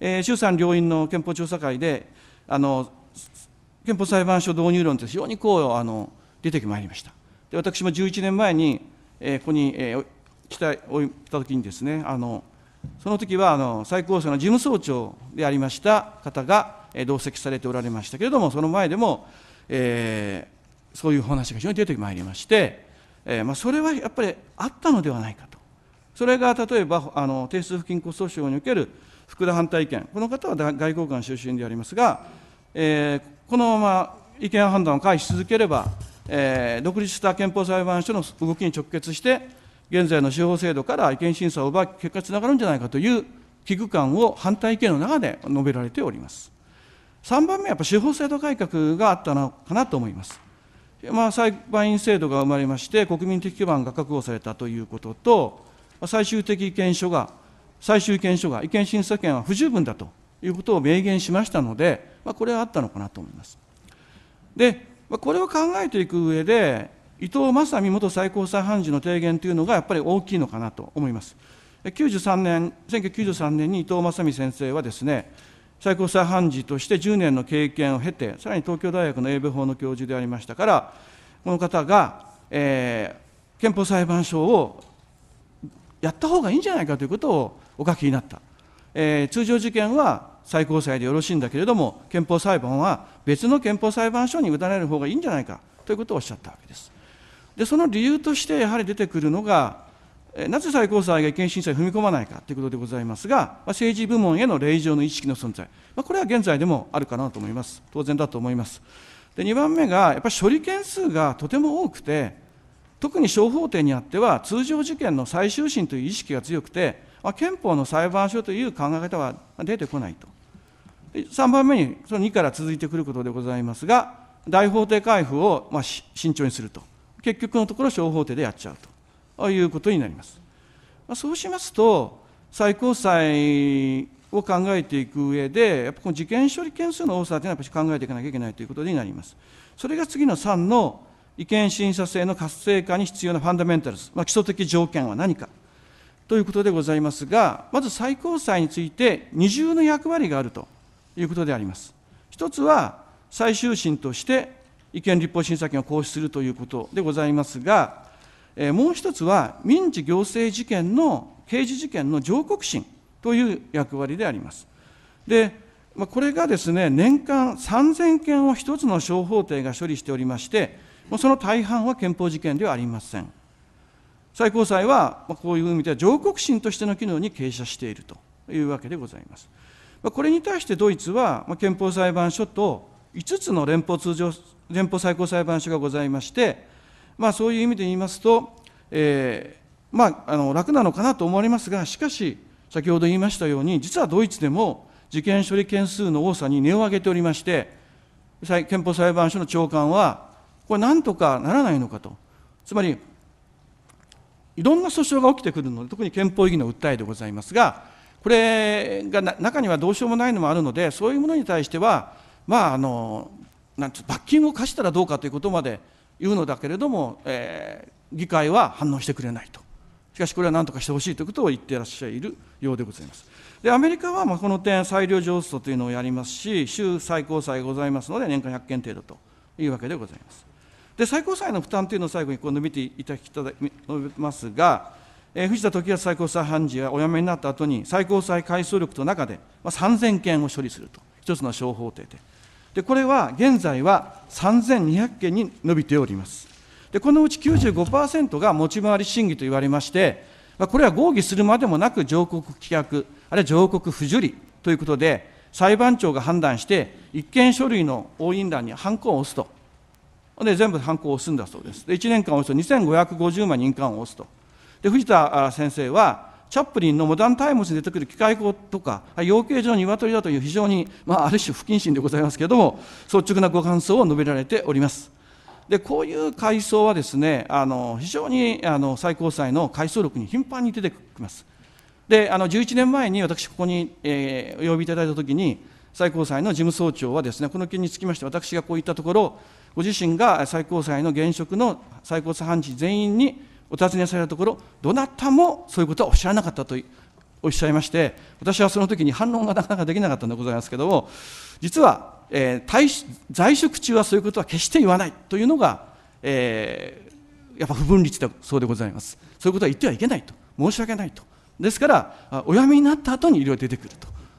えー、衆参両院の憲法調査会で、あの憲法裁判所導入論って非常にこうあの出てまいりました。で私も11年前に、えー、ここに、えー、来た来た時にですねあのその時はあの最高裁の事務総長でありました方が、え同席されておられましたけれどもその前でも、えー、そういう話が非常に出てまいりまして、えー、まあ、それはやっぱりあったのではないかとそれが例えばあの定数付近骨訴訟における福田反対意見この方は外交官出身でありますが、えー、このまま意見判断を回避し続ければ、え独立した憲法裁判所の動きに直結して現在の司法制度から意見審査を奪う結果につながるんじゃないかという危惧感を反対意見の中で述べられております。3番目はやっぱ司法制度改革があったのかなと思います。まあ、裁判員制度が生まれまして、国民的基盤が確保されたということと、最終的意見書が、最終意見書が、意見審査権は不十分だということを明言しましたので、まあ、これはあったのかなと思います。で、これを考えていく上で、伊藤正美元最高裁判事の提言というのがやっぱり大きいのかなと思います。93年、1993年に伊藤正美先生はですね、最高裁判事として10年の経験を経て、さらに東京大学の英米法の教授でありましたから、この方が、えー、憲法裁判所をやった方がいいんじゃないかということをお書きになった。えー、通常事件は最高裁でよろしいんだけれども、憲法裁判は別の憲法裁判所に委ねる方がいいんじゃないかということをおっしゃったわけです。でその理由としてやはり出てくるのが、なぜ最高裁が違憲審査に踏み込まないかということでございますが、政治部門への令状の意識の存在、これは現在でもあるかなと思います、当然だと思います。で2番目が、やっぱり処理件数がとても多くて、特に小法廷にあっては、通常事件の最終審という意識が強くて、憲法の裁判所という考え方は出てこないと。3番目に、その2から続いてくることでございますが、大法廷開付をまあ慎重にすると。結局のところ小法廷でやっちゃうということになります。そうしますと、最高裁を考えていく上で、やっぱこの事件処理件数の多さというのはやっぱり考えていかなきゃいけないということになります。それが次の3の意見審査制の活性化に必要なファンダメンタルズ、まあ、基礎的条件は何かということでございますが、まず最高裁について二重の役割があるということであります。一つは最終審として違憲立法審査権を行使するということでございますが、えー、もう一つは民事行政事件の刑事事件の上告審という役割であります。でまあ、これがですね年間3000件を一つの小法廷が処理しておりまして、その大半は憲法事件ではありません。最高裁は、こういう意味では上告審としての機能に傾斜しているというわけでございます。これに対してドイツは、憲法裁判所と5つの連邦通常連邦最高裁判所がございまして、まあ、そういう意味で言いますと、えー、まあ、あの楽なのかなと思われますが、しかし、先ほど言いましたように、実はドイツでも事件処理件数の多さに値を上げておりまして、憲法裁判所の長官は、これ、なんとかならないのかと、つまり、いろんな訴訟が起きてくるので、特に憲法異議の訴えでございますが、これが中にはどうしようもないのもあるので、そういうものに対しては、まああのなんて罰金を課したらどうかということまで言うのだけれども、えー、議会は反応してくれないとしかしこれはなんとかしてほしいということを言っていらっしゃいるようでございますでアメリカはまあこの点裁量上訴というのをやりますし州最高裁ございますので年間100件程度というわけでございますで最高裁の負担というのを最後に今度見ていただきただますが、えー、藤田時康最高裁判事はお辞めになった後に最高裁回想力の中で、まあ、3000件を処理すると一つの小法廷ででこれは現在は3200件に伸びておりますでこのうち95%が持ち回り審議と言われまして、まあ、これは合議するまでもなく上告棄却あるいは上告不受理ということで裁判長が判断して一見書類の押印欄に判子を押すとで全部判子を押すんだそうですで1年間およそ2550万人間を押すとで藤田先生はチャップリンのモダンタイムズに出てくる機械法とか、養鶏場鶏だという非常に、まあ、ある種不謹慎でございますけれども、率直なご感想を述べられております。でこういう回想はですねあの非常にあの最高裁の回想録に頻繁に出てきます。であの11年前に私ここに、えー、お呼びいただいた時に最高裁の事務総長はですねこの件につきまして私がこういったところご自身が最高裁の現職の最高裁判事全員にお尋ねされたところどなたもそういうことはおっしゃらなかったとおっしゃいまして私はその時に反論がなかなかできなかったんでございますけども実は、えー、在職中はそういうことは決して言わないというのが、えー、やっぱ不分律だそうでございますそういうことは言ってはいけないと申し訳ないとですからおやめになった後にいろいろ出てくる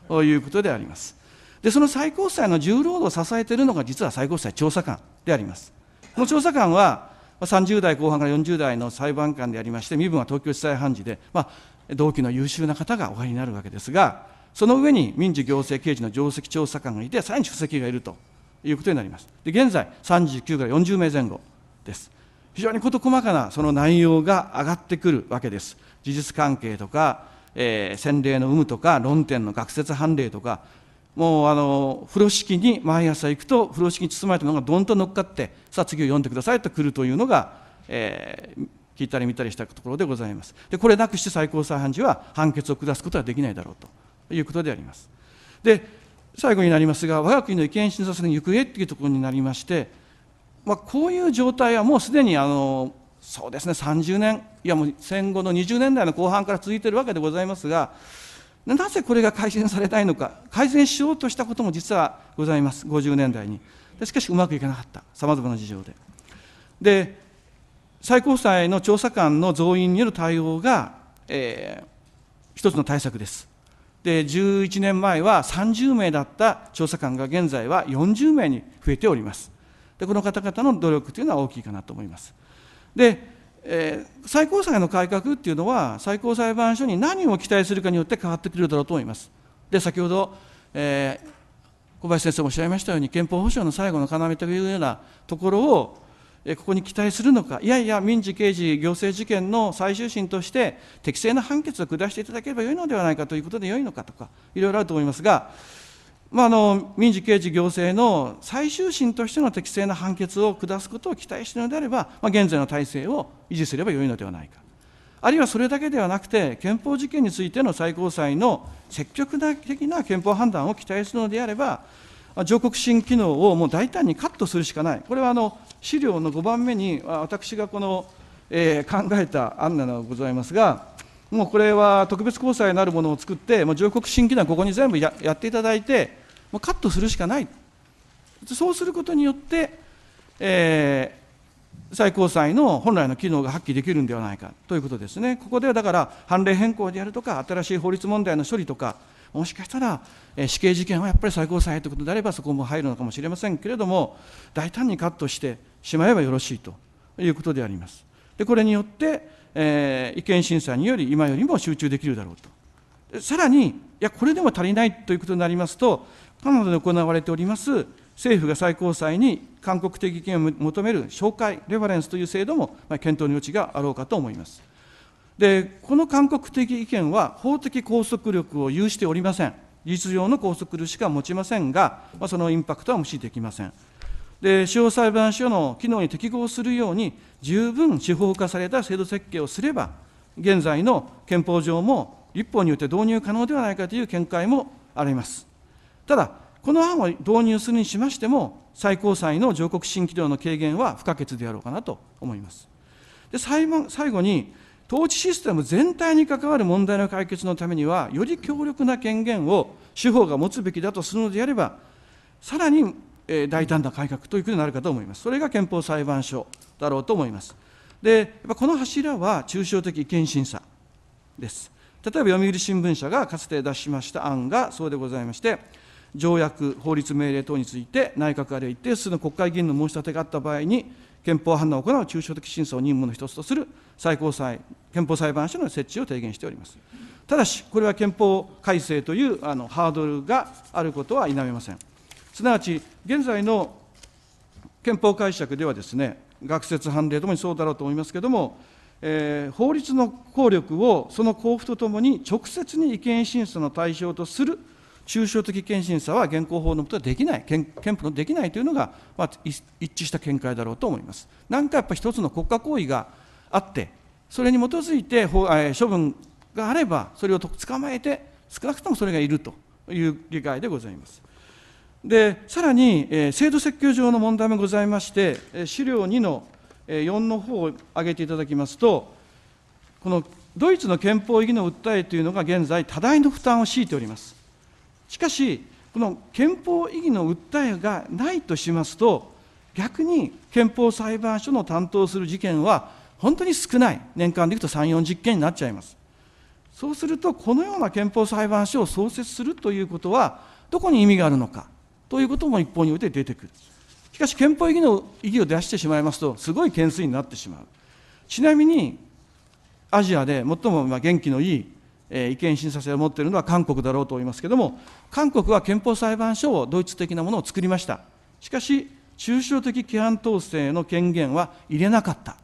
ということでありますでその最高裁の重労働を支えているのが実は最高裁調査官でありますこの調査官は30代後半から40代の裁判官でありまして身分は東京地裁判事で、まあ、同期の優秀な方がお会いになるわけですがその上に民事行政刑事の上席調査官がいてさらに主席がいるということになりますで現在39から40名前後です非常に事細かなその内容が上がってくるわけです事実関係とか、えー、先例の有無とか論点の学説判例とかもうあの風呂敷に毎朝行くと風呂敷に包まれたものがどんと乗っかってさあ次を読んでくださいと来るというのが、えー、聞いたり見たりしたところでございますでこれなくして最高裁判事は判決を下すことはできないだろうということでありますで最後になりますが我が国の意見審査制の行方というところになりまして、まあ、こういう状態はもうすでにあのそうですね30年いやもう戦後の20年代の後半から続いているわけでございますがなぜこれが改善されないのか改善しようとしたことも実はございます50年代にしかしうまくいかなかったさまざまな事情でで最高裁の調査官の増員による対応が、えー、一つの対策ですで11年前は30名だった調査官が現在は40名に増えておりますでこの方々の努力というのは大きいかなと思いますでえー、最高裁の改革っていうのは最高裁判所に何を期待するかによって変わってくるだろうと思います。で先ほど、えー、小林先生もおっしゃいましたように憲法保障の最後の要というようなところをここに期待するのかいやいや民事刑事行政事件の最終審として適正な判決を下していただければよいのではないかということでよいのかとかいろいろあると思いますがまあ、あの民事、刑事、行政の最終審としての適正な判決を下すことを期待しているのであれば、まあ、現在の体制を維持すればよいのではないか、あるいはそれだけではなくて、憲法事件についての最高裁の積極的な憲法判断を期待するのであれば、上告審機能をもう大胆にカットするしかない、これはあの資料の5番目に私がこの、えー、考えた案なのでございますが、もうこれは特別高裁なるものを作って、もう上告審議団、ここに全部ややっていただいて、もうカットするしかないそうすることによって、えー、最高裁の本来の機能が発揮できるんではないかということですねここではだから判例変更であるとか新しい法律問題の処理とかもしかしたら、えー、死刑事件はやっぱり最高裁ということであればそこも入るのかもしれませんけれども大胆にカットしてしまえばよろしいということであります。でこれによって、えー、意見審査により今よりも集中できるだろうと。さらに、いや、これでも足りないということになりますと、カナダで行われております政府が最高裁に勧告的意見を求める紹介、レファレンスという制度も検討の余地があろうかと思います。で、この勧告的意見は法的拘束力を有しておりません。事実上の拘束力しか持ちませんが、まあ、そのインパクトは無視できません。で、司法裁判所の機能に適合するように、十分司法化された制度設計をすれば、現在の憲法上も立法によって導入可能ではないかという見解もあります。ただ、この案を導入するにしましても、最高裁の上告審規料の軽減は不可欠であろうかなと思います。で最後に、統治システム全体に関わる問題の解決のためには、より強力な権限を司法が持つべきだとするのであれば、さらに大胆な改革というふうになるかと思います。それが憲法裁判所だろうと思います。で、やっぱこの柱は抽象的意見審査です。例えば読売新聞社がかつて出しました案がそうでございまして、条約、法律、命令等について、内閣あるいは一定数の国会議員の申し立てがあった場合に、憲法判断を行う抽象的審査を任務の一つとする最高裁、憲法裁判所の設置を提言しております。ただし、これは憲法改正というあのハードルがあることは否めません。すなわち、現在の憲法解釈ではですね、学説判例ともにそうだろうと思いますけれども、えー、法律の効力をその交付とともに直接に意見審査の対象とする抽象的検診査は現行法のもとはできない憲法のできないというのが、まあ、一致した見解だろうと思います何かやっぱり一つの国家行為があってそれに基づいて法、え処分があればそれを捕まえて少なくともそれがいるという理解でございますでさらに、えー、制度設計上の問題もございまして、え資料2の、え4の方を挙げていただきますとこのドイツの憲法意義の訴えというのが現在多大の負担を強いておりますしかしこの憲法異議の訴えがないとしますと逆に憲法裁判所の担当する事件は本当に少ない年間でいくと3、40件になっちゃいますそうするとこのような憲法裁判所を創設するということはどこに意味があるのかということも一方において出てくるしかし憲法異議の異議を出してしまいますとすごい件数になってしまうちなみにアジアで最も元気のいいえー、違憲審査制を持っているのは韓国だろうと思いますけれども、韓国は憲法裁判所をドイツ的なものを作りました。しかし、抽象的規範統制の権限は入れなかった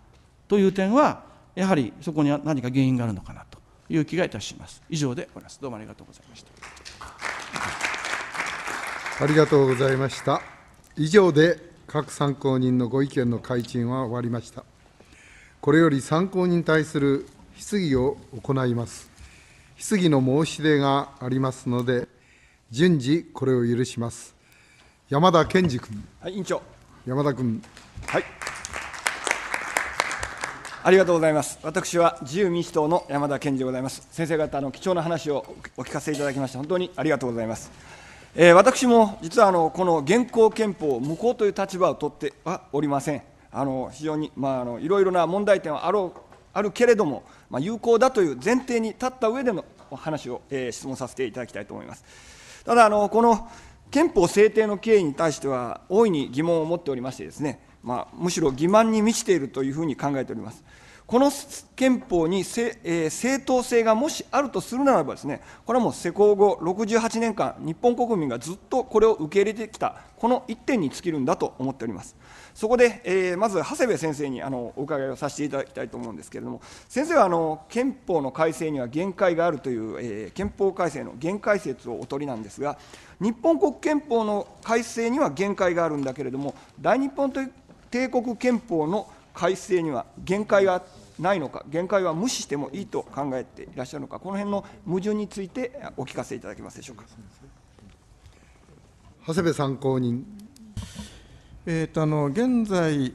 という点は、やはりそこには何か原因があるのかなという気がいたします。以上でございます。どうもありがとうございました。ありがとうございました。以上で各参考人のご意見の開陳は終わりました。これより参考人に対する質疑を行います。質疑の申し出がありますので、順次、これを許します。山田健二君。はい、委員長。山田君。はい。ありがとうございます。私は自由民主党の山田健二でございます。先生方の貴重な話をお聞かせいただきまして、本当にありがとうございます。えー、私も実はあのこの現行憲法無効という立場を取ってはおりません。あの非常に、まあ、あのいろいろな問題点はあろうあるけれども、まあ、有効だという前提に立った上でのお話を、えー、質問させていただきたいと思います。ただあのこの憲法制定の経緯に対しては、大いに疑問を持っておりましてですね、まあ、むしろ欺瞞に満ちているというふうに考えております。この憲法に正,、えー、正当性がもしあるとするならばですねこれはもう施行後68年間日本国民がずっとこれを受け入れてきたこの一点に尽きるんだと思っておりますそこで、えー、まず長谷部先生にあのお伺いをさせていただきたいと思うんですけれども先生はあの憲法の改正には限界があるという、えー、憲法改正の限界説をお取りなんですが日本国憲法の改正には限界があるんだけれども大日本帝国憲法の改正には限界があってないのか、限界は無視してもいいと考えていらっしゃるのか、この辺の矛盾についてお聞かせいただけますでしょうか。長谷部参考人えーと、あの現在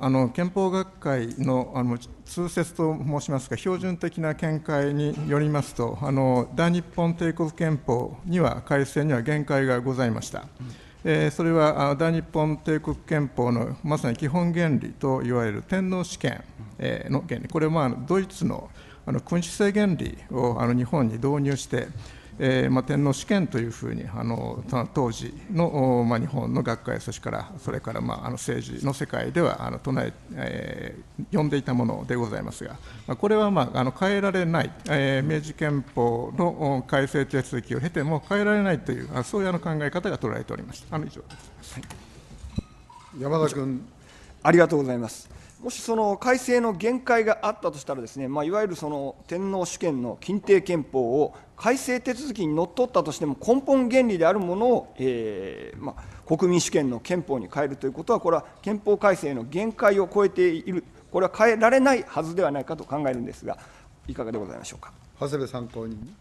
あの、憲法学会のあの通説と申しますか、標準的な見解によりますと、あの大日本帝国憲法には改正には限界がございました。うんそれは大日本帝国憲法のまさに基本原理といわれる天皇主権の原理、これはドイツの君主制原理を日本に導入して、えーまあ、天皇試験というふうにあの当時の、まあ、日本の学会それからそれから、まあ、あの政治の世界ではあの唱ええー、呼んでいたものでございますが、まあ、これは、まあ、あの変えられない、えー、明治憲法の改正手続きを経ても変えられないというあそういうあの考え方が取られておりましたあの以上です、はい、山田君ありがとうございますもしその改正の限界があったとしたらですね、まあ、いわゆるその天皇主権の禁定憲法を改正手続きにのっとったとしても根本原理であるものを、えー、まあ、国民主権の憲法に変えるということはこれは憲法改正の限界を超えているこれは変えられないはずではないかと考えるんですがいかがでございましょうか。長谷部参考人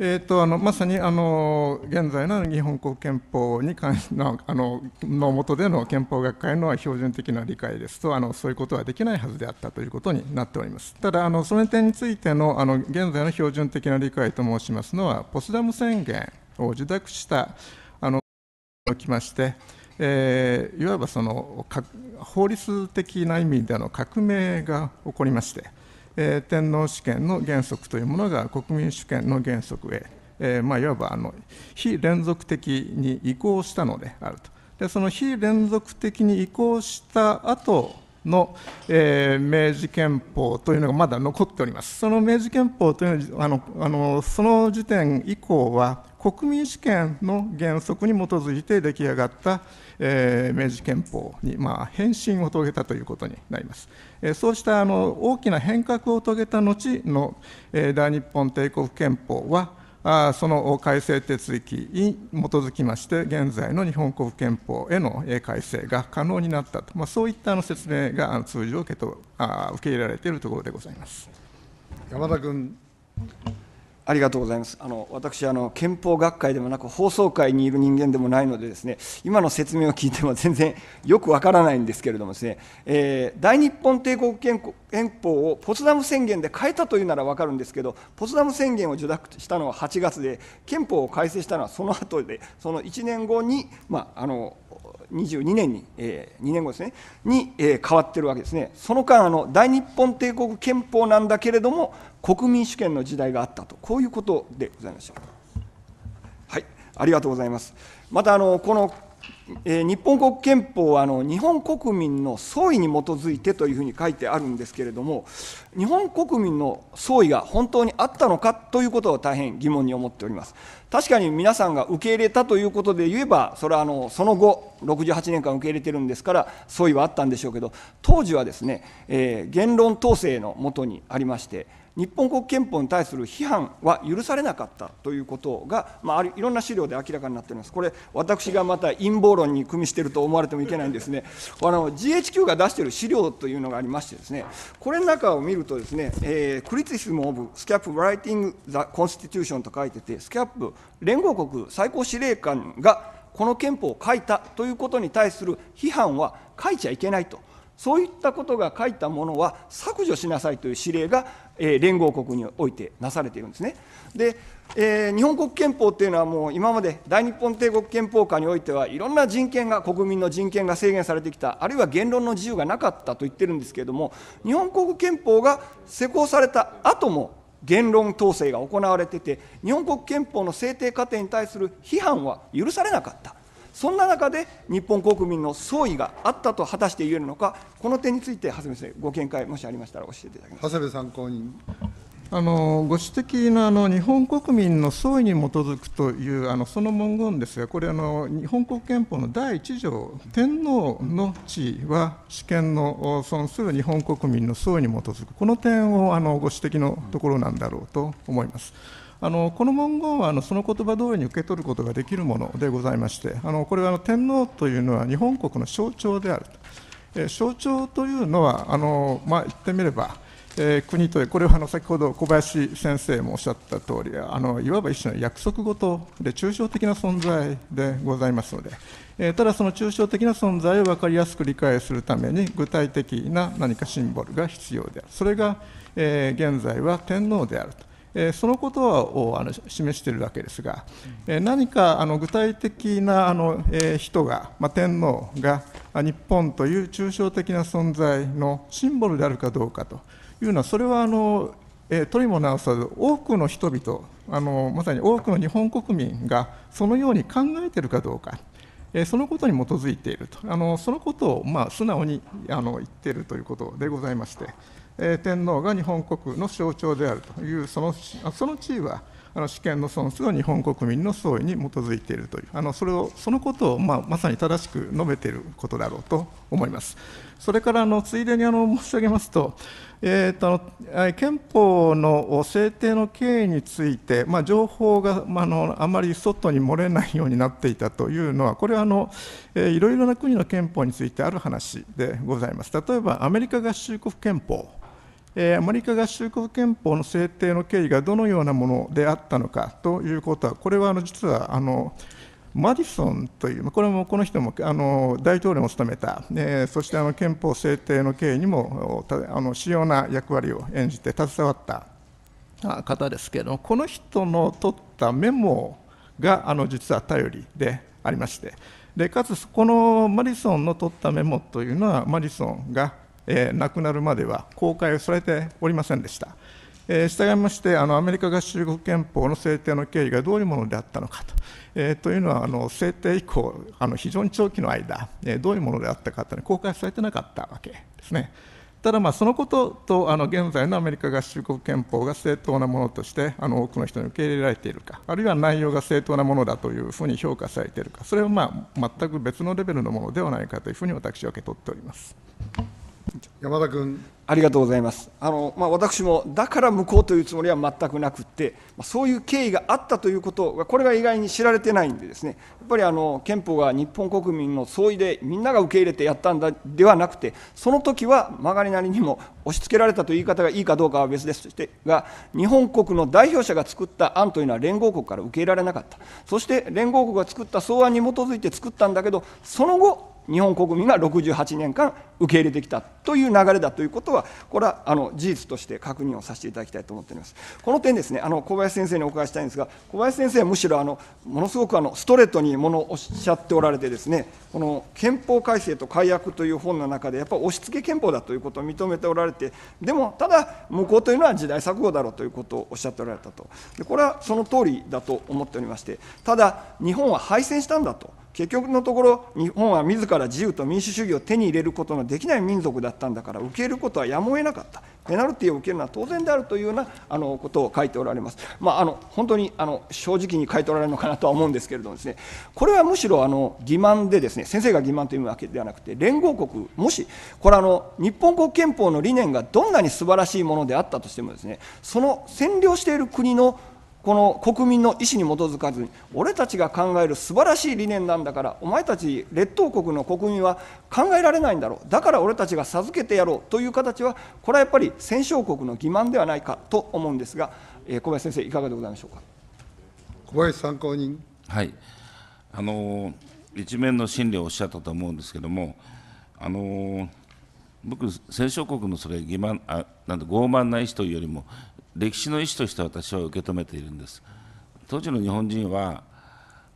えーと、あのまさにあの現在の日本国憲法に関のあのの下での憲法学会の標準的な理解ですとあの、そういうことはできないはずであったということになっております。ただ、あのその点についてのあの現在の標準的な理解と申しますのは、ポスダム宣言を受諾したあのにおきまして、えー、いわばその法律的な意味での革命が起こりまして、え天皇主権の原則というものが国民主権の原則へ、えーまあ、いわばあの非連続的に移行したのであると。でその非連続的に移行した後の、えー、明治憲法というのがまだ残っております。その明治憲法というのはあのあのその時点以降は国民主権の原則に基づいて出来上がった、えー、明治憲法に、まあ、変身を遂げたということになります。えー、そうしたあの大きな変革を遂げた後の、えー、大日本帝国憲法は、あその改正手続きに基づきまして、現在の日本国憲法への改正が可能になったと、まあ、そういったあの説明が通常受けとあ受け入れられているところでございます。山田君ありがとうございます。あの私あの憲法学会でもなく放送会にいる人間でもないのでですね、今の説明を聞いても全然よくわからないんですけれどもですね、えー、大日本帝国憲法をポツダム宣言で変えたというならわかるんですけど、ポツダム宣言を受諾したのは8月で、憲法を改正したのはその後で、その1年後にまああの2 2年に、えー、2年後ですね、に、えー、変わってるわけですね、その間あの、大日本帝国憲法なんだけれども、国民主権の時代があったと、こういうことでございました。はい、ありがとうございます。またあのこのえー、日本国憲法はあの日本国民の総意に基づいてというふうに書いてあるんですけれども日本国民の総意が本当にあったのかということを大変疑問に思っております確かに皆さんが受け入れたということで言えばそれはあのその後68年間受け入れてるんですから総意はあったんでしょうけど当時はですね、えー、言論統制のもとにありまして日本国憲法に対する批判は許されなかったということが、まあ、いろんな資料で明らかになっております、これ、私がまた陰謀論に組みしていると思われてもいけないんですね、あの GHQ が出している資料というのがありまして、ですねこれの中を見ると、ですね、えクリティシム・オブ・スキャップ・ライティング・ザ・コンスティテューションと書いてて、スキャップ、連合国最高司令官がこの憲法を書いたということに対する批判は書いちゃいけないと。そういったことが書いたものは削除しなさいという指令がえ連合国においてなされているんですね。で、えー、日本国憲法っていうのはもう今まで大日本帝国憲法下においてはいろんな人権が国民の人権が制限されてきたあるいは言論の自由がなかったと言ってるんですけれども日本国憲法が施行された後も言論統制が行われてて日本国憲法の制定過程に対する批判は許されなかったそんな中で日本国民の総意があったと果たして言えるのか、この点について、長谷部先生、ご見解、もしありましたら教えていただけます長谷部参考人あのご指摘のあの日本国民の総意に基づくというあのその文言ですが、これあの、日本国憲法の第1条、天皇の地位は主権の損する日本国民の総意に基づく、この点をあのご指摘のところなんだろうと思います。あのこの文言はあのその言葉通りに受け取ることができるものでございまして、あのこれはあの天皇というのは日本国の象徴であると。えー、象徴というのは、あのまあ、言ってみれば、えー、国という、これはあの先ほど小林先生もおっしゃった通り、あいわば一種の約束事で、抽象的な存在でございますので、えー、ただその抽象的な存在を分かりやすく理解するために、具体的な何かシンボルが必要である、それが、えー、現在は天皇であると。えそのことをあの示しているわけですが、え何かあの具体的なあの、え人が、ま天皇が日本という抽象的な存在のシンボルであるかどうかというのは、それはあの、え取りもなおさず、多くの人々あの、まさに多くの日本国民がそのように考えているかどうか。そのことに基づいていると、あのそのことをまあ素直にあの言っているということでございまして、天皇が日本国の象徴であるというそのその地位はあの主権の損失が日本国民の総意に基づいているというあのそれをそのことを、まあ、まさに正しく述べていることだろうと思います。それからあのついでにあの申し上げますと,、えーと、憲法の制定の経緯について、まあ、情報が、まあのあまり外に漏れないようになっていたというのは、これはあの、えー、いろいろな国の憲法についてある話でございます。例えばアメリカ合衆国憲法アメリカ合衆国憲法の制定の経緯がどのようなものであったのかということは、これは実はあのマディソンという、これもこの人もあの大統領も務めた、えー、そしてあの憲法制定の経緯にもあの主要な役割を演じて携わった方ですけれども、この人の取ったメモがあの実は頼りでありまして、でかつ、このマディソンの取ったメモというのは、マディソンがえー、亡くなるまでは公開をされておりませんでした。えー、従いましてあの、アメリカ合衆国憲法の制定の経緯がどういうものであったのかと、えー、というのはあの、制定以降あの、非常に長期の間、えー、どういうものであったかというのは公開されてなかったわけですね。ただ、まあ、そのこととあの現在のアメリカ合衆国憲法が正当なものとしてあの多くの人に受け入れられているか、あるいは内容が正当なものだというふうに評価されているか、それは、まあ、全く別のレベルのものではないかというふうに私は受け取っております。山田君。ありがとうございます。あのまあ、私もだから向こうというつもりは全くなくて、まあ、そういう経緯があったということが、これが意外に知られてないんで、ですねやっぱりあの憲法が日本国民の総意でみんなが受け入れてやったんだではなくて、その時は曲がりなりにも押し付けられたという言い方がいいかどうかは別ですとしてが、日本国の代表者が作った案というのは連合国から受け入れられなかった、そして連合国が作った草案に基づいて作ったんだけど、その後、日本国民が68年間受け入れてきたという流れだということは、これはあの事実として確認をさせていただきたいと思っております。この点ですね、あの小林先生にお伺いしたいんですが、小林先生はむしろあのものすごくあのストレートにものをおっしゃっておられてですね、この憲法改正と改悪という本の中で、やっぱり押し付け憲法だということを認めておられて、でもただ、無効というのは時代錯誤だろうということをおっしゃっておられたと、でこれはその通りだと思っておりまして、ただ、日本は敗戦したんだと。結局のところ日本は自ら自由と民主主義を手に入れることのできない民族だったんだから受けることはやむを得なかったペナルティを受けるのは当然であるというようなあのことを書いておられます、まあ、あの本当にあの正直に書いておられるのかなとは思うんですけれどもです、ね、これはむしろあの欺瞞でです、ね、先生が欺瞞というわけではなくて連合国もしこれあの日本国憲法の理念がどんなに素晴らしいものであったとしてもです、ね、その占領している国のこの国民の意思に基づかずに、俺たちが考える素晴らしい理念なんだから、お前たち列島国の国民は考えられないんだろう、だから俺たちが授けてやろうという形は、これはやっぱり戦勝国の欺瞞ではないかと思うんですが、えー、小林先生、いかがでございましょうか。小林参考人はいあの一面の真理をおっしゃったと思うんですけども、あの僕、戦勝国のそれ欺瞞あなんて傲慢な意思というよりも、歴史の意思として私は受け止めているんです当時の日本人は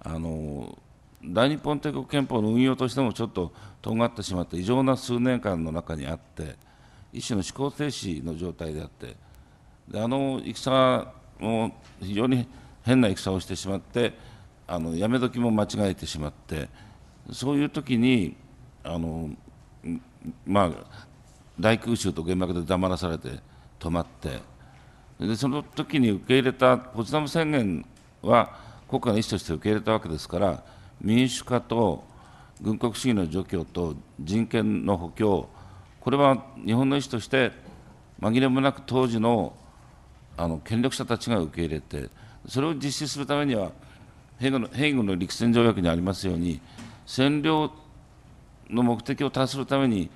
あの大日本帝国憲法の運用としてもちょっととんがってしまった異常な数年間の中にあって一種の思考停止の状態であってであの戦も非常に変な戦をしてしまってあのやめ時も間違えてしまってそういう時にあのまあ大空襲と原爆で黙らされて止まって。でその時に受け入れたポツダム宣言は国家の意思として受け入れたわけですから民主化と軍国主義の除去と人権の補強これは日本の意思として紛れもなく当時のあの権力者たちが受け入れてそれを実施するためにはヘイグのヘの陸戦条約にありますように占領の目的を達するために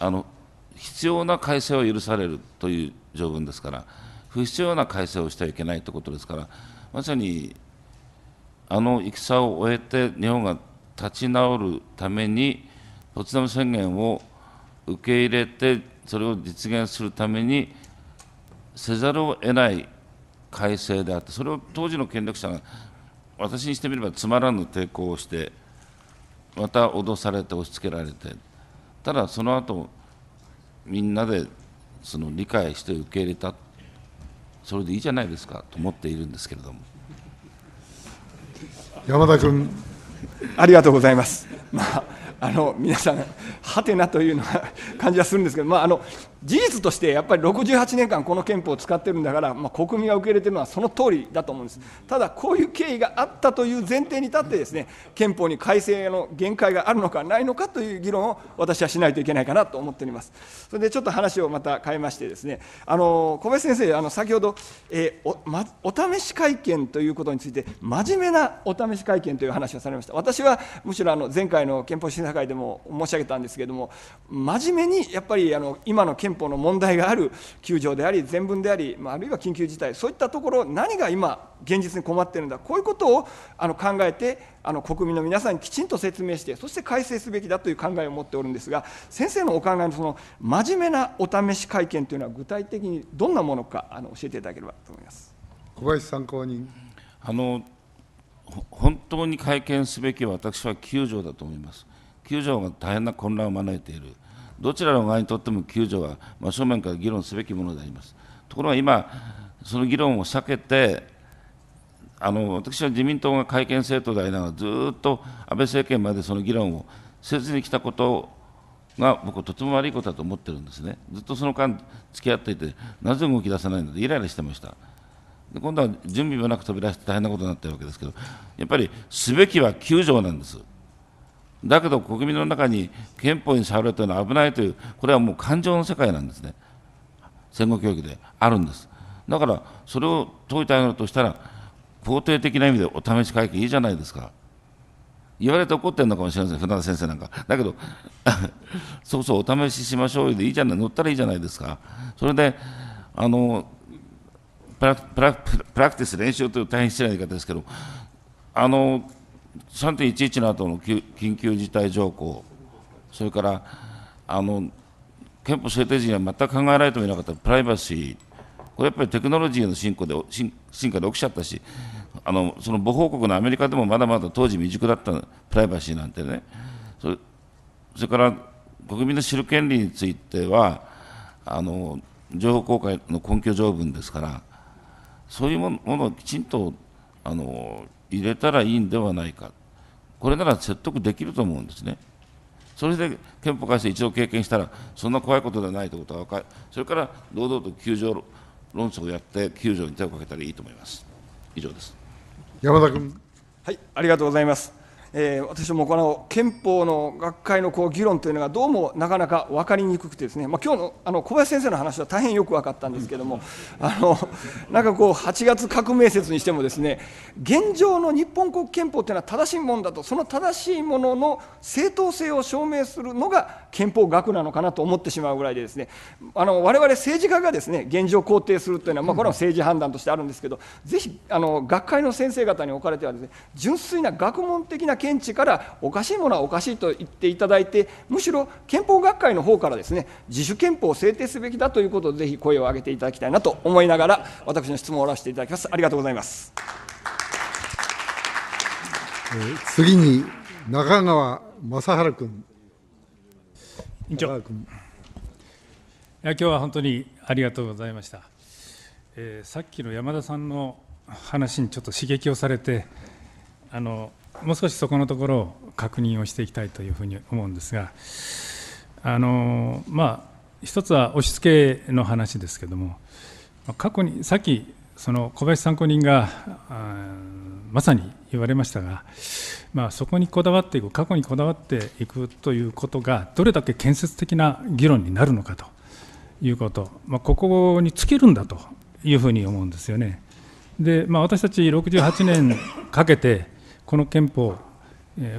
あの必要な改正を許されるという条文ですから。不必要な改正をしてはいけないということですから、まさにあの戦を終えて日本が立ち直るために、ポツダム宣言を受け入れて、それを実現するためにせざるを得ない改正であって、それを当時の権力者が、私にしてみればつまらぬ抵抗をして、また脅されて押し付けられて、ただその後みんなでその理解して受け入れたそれでいいじゃないですかと思っているんですけれども山田君。ありがとうございます。まああの皆さん、はてなというのは感じはするんですけど、まあ、あの事実としてやっぱり68年間この憲法を使ってるんだから、まあ、国民が受け入れてるのはその通りだと思うんですただこういう経緯があったという前提に立ってですね憲法に改正の限界があるのかないのかという議論を私はしないといけないかなと思っておりますそれでちょっと話をまた変えましてですねあの小林先生あの先ほど、えー、お,、ま、お試し会見ということについて真面目なお試し会見という話をされました私はむしろあの前回の憲法審査会でも申し上げたんですけれども真面目にやっぱりあの今の憲憲法の問題がある9条であり、全文であり、あるいは緊急事態、そういったところ、何が今、現実に困っているんだ、こういうことをあの考えて、あの国民の皆さんにきちんと説明して、そして改正すべきだという考えを持っておるんですが、先生のお考えのその真面目なお試し会見というのは、具体的にどんなものかあの教えていただければと思います小林参考人。あの本当に会見すべきは私は9条だと思います。9条が大変な混乱を招いている。どちらの側にとっても救助は、真正面から議論すべきものであります。ところが今、その議論を避けて、あの私は自民党が改憲政党でありながら、ずっと安倍政権までその議論をせずにきたことが、僕、とても悪いことだと思ってるんですね、ずっとその間、付き合っていて、なぜ動き出さないので、イライラしてました。今度は準備もなく飛び出して大変なことになってるわけですけど、やっぱりすべきは救助なんです。だけど国民の中に憲法に触れというのは危ないという、これはもう感情の世界なんですね、戦後教育であるんです。だから、それを問いたいのとしたら、肯定的な意味でお試し会見いいじゃないですか。言われて怒ってるのかもしれません、船田先生なんか。だけど、そうそう、お試ししましょうよでいいじゃない、乗ったらいいじゃないですか。それであのプラプラプラクティス練習という大変失礼な言い方ですけどあの3.11の後の緊急事態条項、それからあの憲法制定時には全く考えられてもいなかったプライバシー、これやっぱりテクノロジーの進行で進化で起きちゃったし、あのその母報国のアメリカでもまだまだ当時未熟だったプライバシーなんてね、それそれから国民の知る権利については、あの情報公開の根拠条文ですから、そういうものをきちんとあの入れたらいいんではないかこれなら説得できると思うんですね。それで憲法改正一度経験したら、そんな怖いことではないということは分かる、それから堂々と救助論争をやって、救助に手をかけたらいいと思います。以上です山田君はいありがとうございますえー、私もこの憲法の学会のこう議論というのがどうもなかなか分かりにくくてですね、まあ、今日のあの小林先生の話は大変よく分かったんですけども、あのなんかこう8月革命説にしてもですね現状の日本国憲法というのは正しいものだとその正しいものの正当性を証明するのが憲法学なのかなと思ってしまうぐらいでですねあの我々政治家がですね現状を肯定するというのは、まあ、これは政治判断としてあるんですけどぜひあの学会の先生方におかれてはですね純粋な学問的な見見地からおかしいものはおかしいと言っていただいてむしろ憲法学会の方からですね自主憲法を制定すべきだということでぜひ声を上げていただきたいなと思いながら私の質問を終わらせていただきますありがとうございます次に中川正原君委員長いや今日は本当にありがとうございました、えー、さっきの山田さんの話にちょっと刺激をされてあのもう少しそこのところを確認をしていきたいというふうに思うんですが、あのまあ、一つは押し付けの話ですけれども、過去に、さっき、その小林参考人がまさに言われましたが、まあ、そこにこだわっていく、過去にこだわっていくということが、どれだけ建設的な議論になるのかということ、まあ、ここに尽きるんだというふうに思うんですよね。でまあ、私たち68年かけてこの憲法、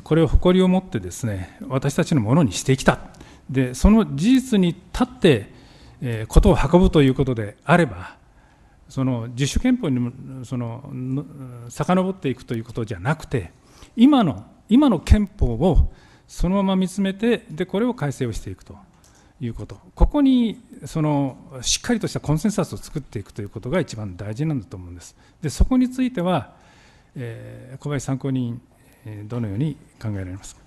これを誇りを持ってですね、私たちのものにしてきた。で、その事実に立って、えことを運ぶということであれば、その自主憲法にそのぼっていくということじゃなくて、今の今の憲法をそのまま見つめて、でこれを改正をしていくということ、ここにそのしっかりとしたコンセンサスを作っていくということが一番大事なんだと思うんです。でそこについてはえ小林参考人、どのように考えられますか。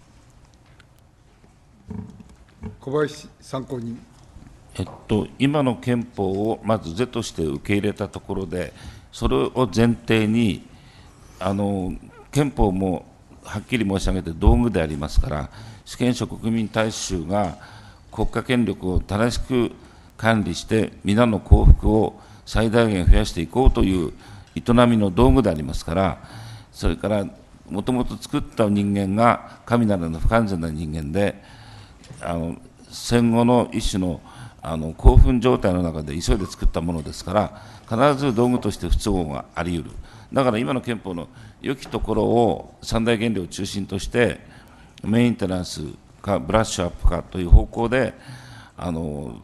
小林参考人。えっと、今の憲法をまず是として受け入れたところで、それを前提に、あの憲法もはっきり申し上げて道具でありますから、主権者国民大衆が国家権力を正しく管理して、皆の幸福を最大限増やしていこうという営みの道具でありますからそれからもともと作った人間が神ならぬ不完全な人間であの戦後の一種のあの興奮状態の中で急いで作ったものですから必ず道具として不都合があり得るだから今の憲法の良きところを三大原理を中心としてメインテナンスかブラッシュアップかという方向であの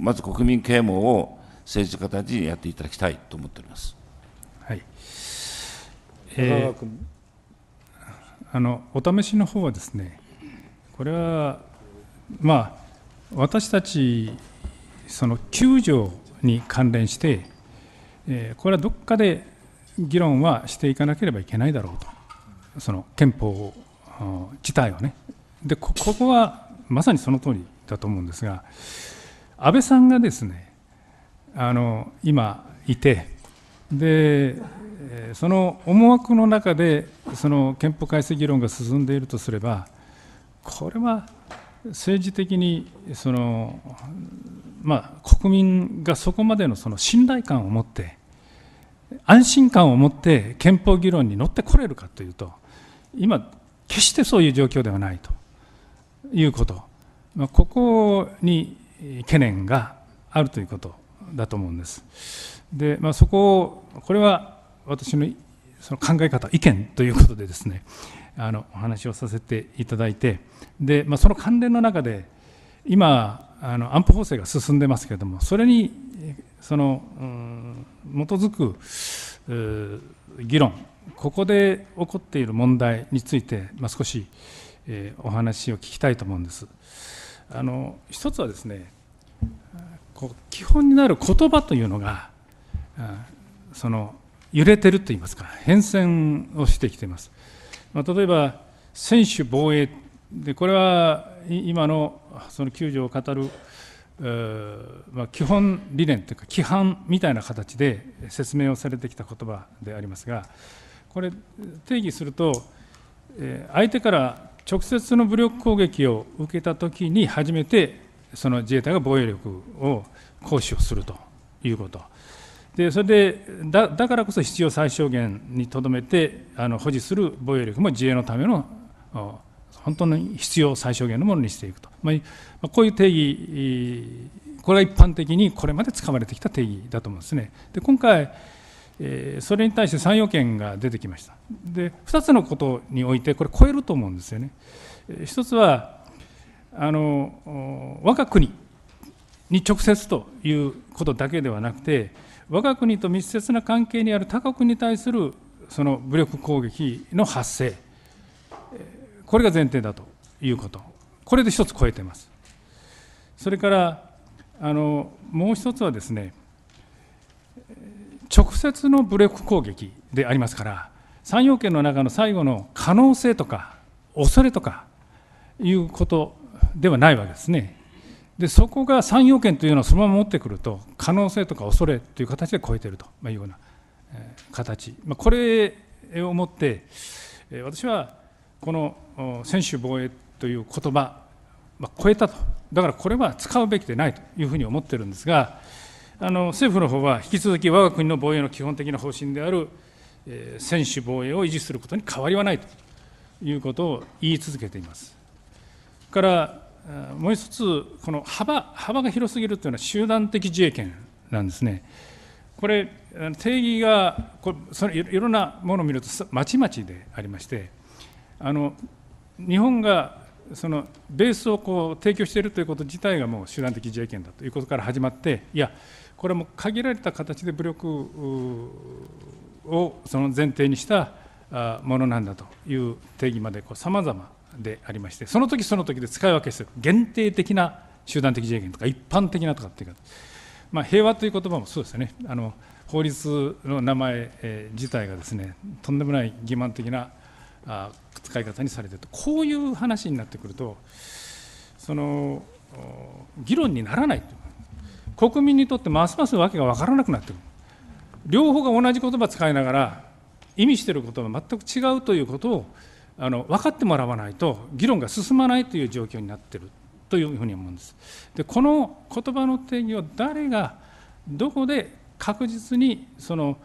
まず国民啓蒙を政治家たちにやっていただきたいと思っております。えー、あのお試しの方はですね、これは、まあ、私たち、その救助に関連して、えー、これはどこかで議論はしていかなければいけないだろうと、その憲法自体をね。でここはまさにその通りだと思うんですが、安倍さんがですね、あの今いて、でその思惑の中で、その憲法改正議論が進んでいるとすれば、これは政治的にその、まあ、国民がそこまでのその信頼感を持って、安心感を持って憲法議論に乗ってこれるかというと、今、決してそういう状況ではないということ、まあ、ここに懸念があるということだと思うんです。でまあ、そこをこれは私のその考え方意見ということでですねあのお話をさせていただいてで、まあ、その関連の中で今あの安保法制が進んでますけれどもそれにその、うん、基づく議論ここで起こっている問題について、まあ、少し、えー、お話を聞きたいと思うんです。あの一つはですねこう基本になる言葉というのがその揺れてると言いますか、変遷をしてきています。まあ、例えば、専守防衛で、これは今のその救助を語る、まあ、基本理念というか、規範みたいな形で説明をされてきた言葉でありますが、これ、定義すると、相手から直接の武力攻撃を受けたときに初めてその自衛隊が防衛力を行使をするということでそれでだだからこそ必要最小限にとどめてあの保持する防衛力も自衛のための本当に必要最小限のものにしていくと、まあ、こういう定義これは一般的にこれまで使われてきた定義だと思うんですねで今回それに対して3要件が出てきましたで2つのことにおいてこれ超えると思うんですよね一つはあの我が国に直接ということだけではなくて我が国と密接な関係にある他国に対するその武力攻撃の発生、これが前提だということ、これで一つ超えています。それからあのもう一つはですね、直接の武力攻撃でありますから、3要件の中の最後の可能性とか、恐れとかいうことではないわけですね。でそこが3要件というのをそのまま持ってくると可能性とか恐れという形で超えているというような形、まあ、これをもって私はこの専守防衛という言葉、まあ、超えたとだからこれは使うべきでないというふうに思ってるんですがあの政府の方は引き続き我が国の防衛の基本的な方針である専守防衛を維持することに変わりはないということを言い続けています。からもう一つ、この幅幅が広すぎるというのは集団的自衛権なんですね。これ、定義がこれそれいろんなものを見るとまちまちでありましてあの、日本がそのベースをこう提供しているということ自体がもう集団的自衛権だということから始まって、いや、これも限られた形で武力をその前提にしたものなんだという定義までさまざまでありましてその時その時で使い分けする限定的な集団的自衛権とか一般的なとかっていうか、まあ、平和という言葉もそうですよねあの法律の名前、えー、自体がですねとんでもない欺瞞的なあ使い方にされてるとこういう話になってくるとその議論にならない国民にとってますますわけが分からなくなってくる両方が同じ言葉使いながら意味していることは全く違うということをあの分かってもらわないと議論が進まないという状況になっているというふうに思うんです。でこの言葉の定義を誰がどこで確実にその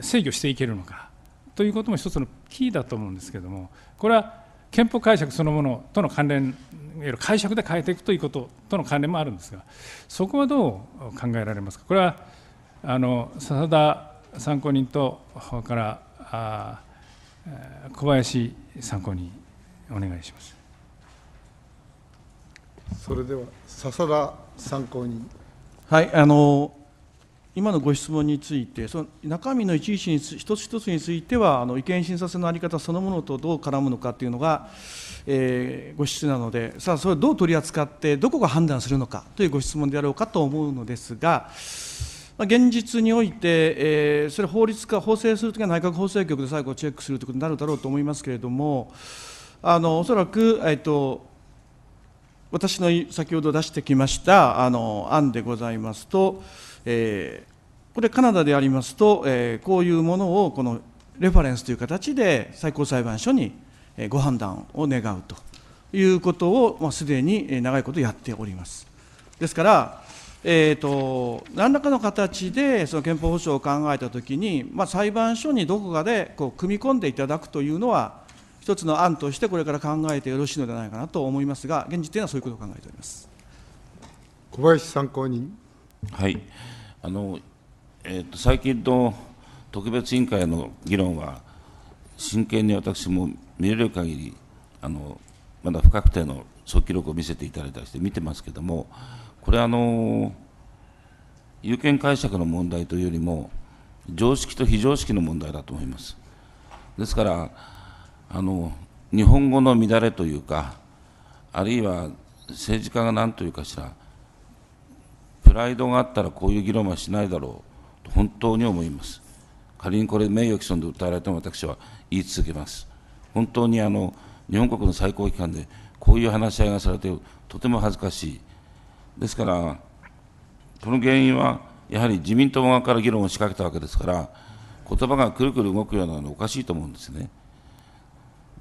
制御していけるのかということも一つのキーだと思うんですけれどもこれは憲法解釈そのものとの関連いわゆる解釈で変えていくということとの関連もあるんですがそこはどう考えられますかこれはあの笹田参考人とから小林参考にお願いします。それでは笹田参考人。はいあの今のご質問について、その中身の一一に一つ一つについては、あの意見審査制の在り方そのものとどう絡むのかというのが、えー、ご質問なので、さあ、それをどう取り扱って、どこが判断するのかというご質問であろうかと思うのですが、現実において、えー、それ法律化、法制するときは内閣法制局で最後チェックするということになるだろうと思いますけれども、あのおそらく、えーと、と私の先ほど出してきましたあの案でございますと、えー、これ、カナダでありますと、えー、こういうものをこのレファレンスという形で最高裁判所にご判断を願うということを、まあ、すでに長いことやっております。ですからえーと、何らかの形でその憲法保障を考えたときに、まあ、裁判所にどこかでこう組み込んでいただくというのは、一つの案としてこれから考えてよろしいのではないかなと思いますが、現時点はそういうことを考えております小林参考人。はいあのえーと、最近の特別委員会の議論は、真剣に私も見れる限りあり、まだ不確定の速記録を見せていただいたりして見てますけれども、これあの有権解釈の問題というよりも常識と非常識の問題だと思いますですからあの日本語の乱れというかあるいは政治家が何というかしらプライドがあったらこういう議論はしないだろうと本当に思います仮にこれ名誉毀損で訴えられても私は言い続けます本当にあの日本国の最高機関でこういう話し合いがされてとても恥ずかしいですから、この原因はやはり自民党側から議論を仕掛けたわけですから、言葉がくるくる動くようなのはおかしいと思うんですね。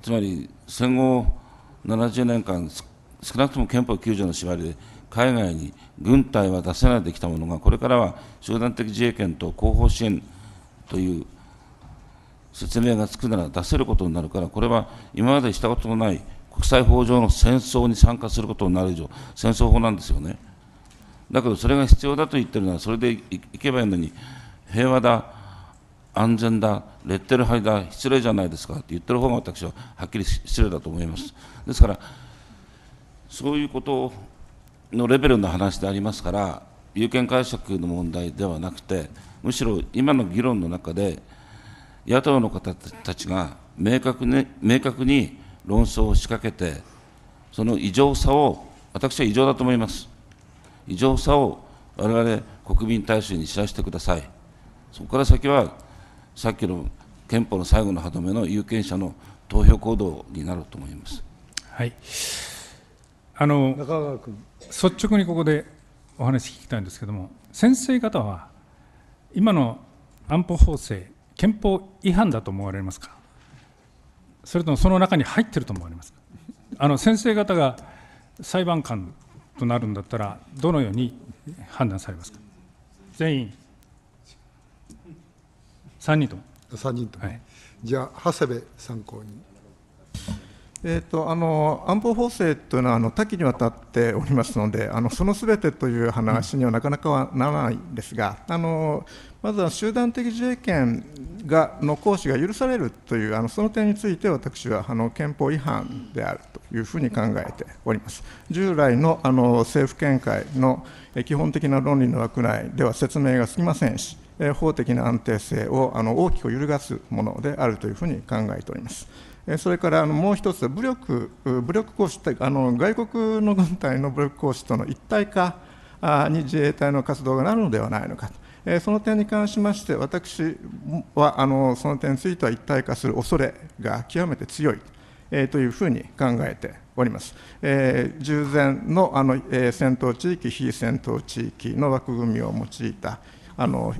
つまり戦後70年間、少なくとも憲法9条の縛りで、海外に軍隊は出せないできたものが、これからは集団的自衛権と後方支援という説明がつくなら出せることになるから、これは今までしたことのない国際法上の戦争に参加することになる以上、戦争法なんですよね。だけど、それが必要だと言ってるのは、それでいけばいいのに、平和だ、安全だ、レッテル貼りだ、失礼じゃないですかって言ってる方が私ははっきり失礼だと思います。ですから、そういうことのレベルの話でありますから、有権解釈の問題ではなくて、むしろ今の議論の中で、野党の方たちが明確に明確に論争を仕掛けて、その異常さを、私は異常だと思います。異常さを我々国民大衆に知らせてください。そこから先は、さっきの憲法の最後の歯止めの有権者の投票行動になると思います。はい、あの中川君率直にここでお話聞きたいんですけれども、先生方は、今の安保法制、憲法違反だと思われますか。それともその中に入ってると思われますあの先生方が裁判官となるんだったら、どのように判断されますか。全員、3人とも。3人とも、はい、じゃあ、長谷部参考人。えと、とあの安保法制というのはあの多岐にわたっておりますので、あのそのすべてという話にはなかなかはならないんですが、あのまずは集団的自衛権がの行使が許されるというあのその点について私はあの憲法違反であるというふうに考えております従来のあの政府見解の基本的な論理の枠内では説明がつきませんし法的な安定性をあの大きく揺るがすものであるというふうに考えておりますそれからあのもう一つ武力武力行使あの外国の軍隊の武力行使との一体化に自衛隊の活動がなるのではないのかとえその点に関しまして、私はあのその点については一体化する恐れが極めて強い、えというふうに考えております。え従前のあの、え戦闘地域、非戦闘地域の枠組みを用いた、あの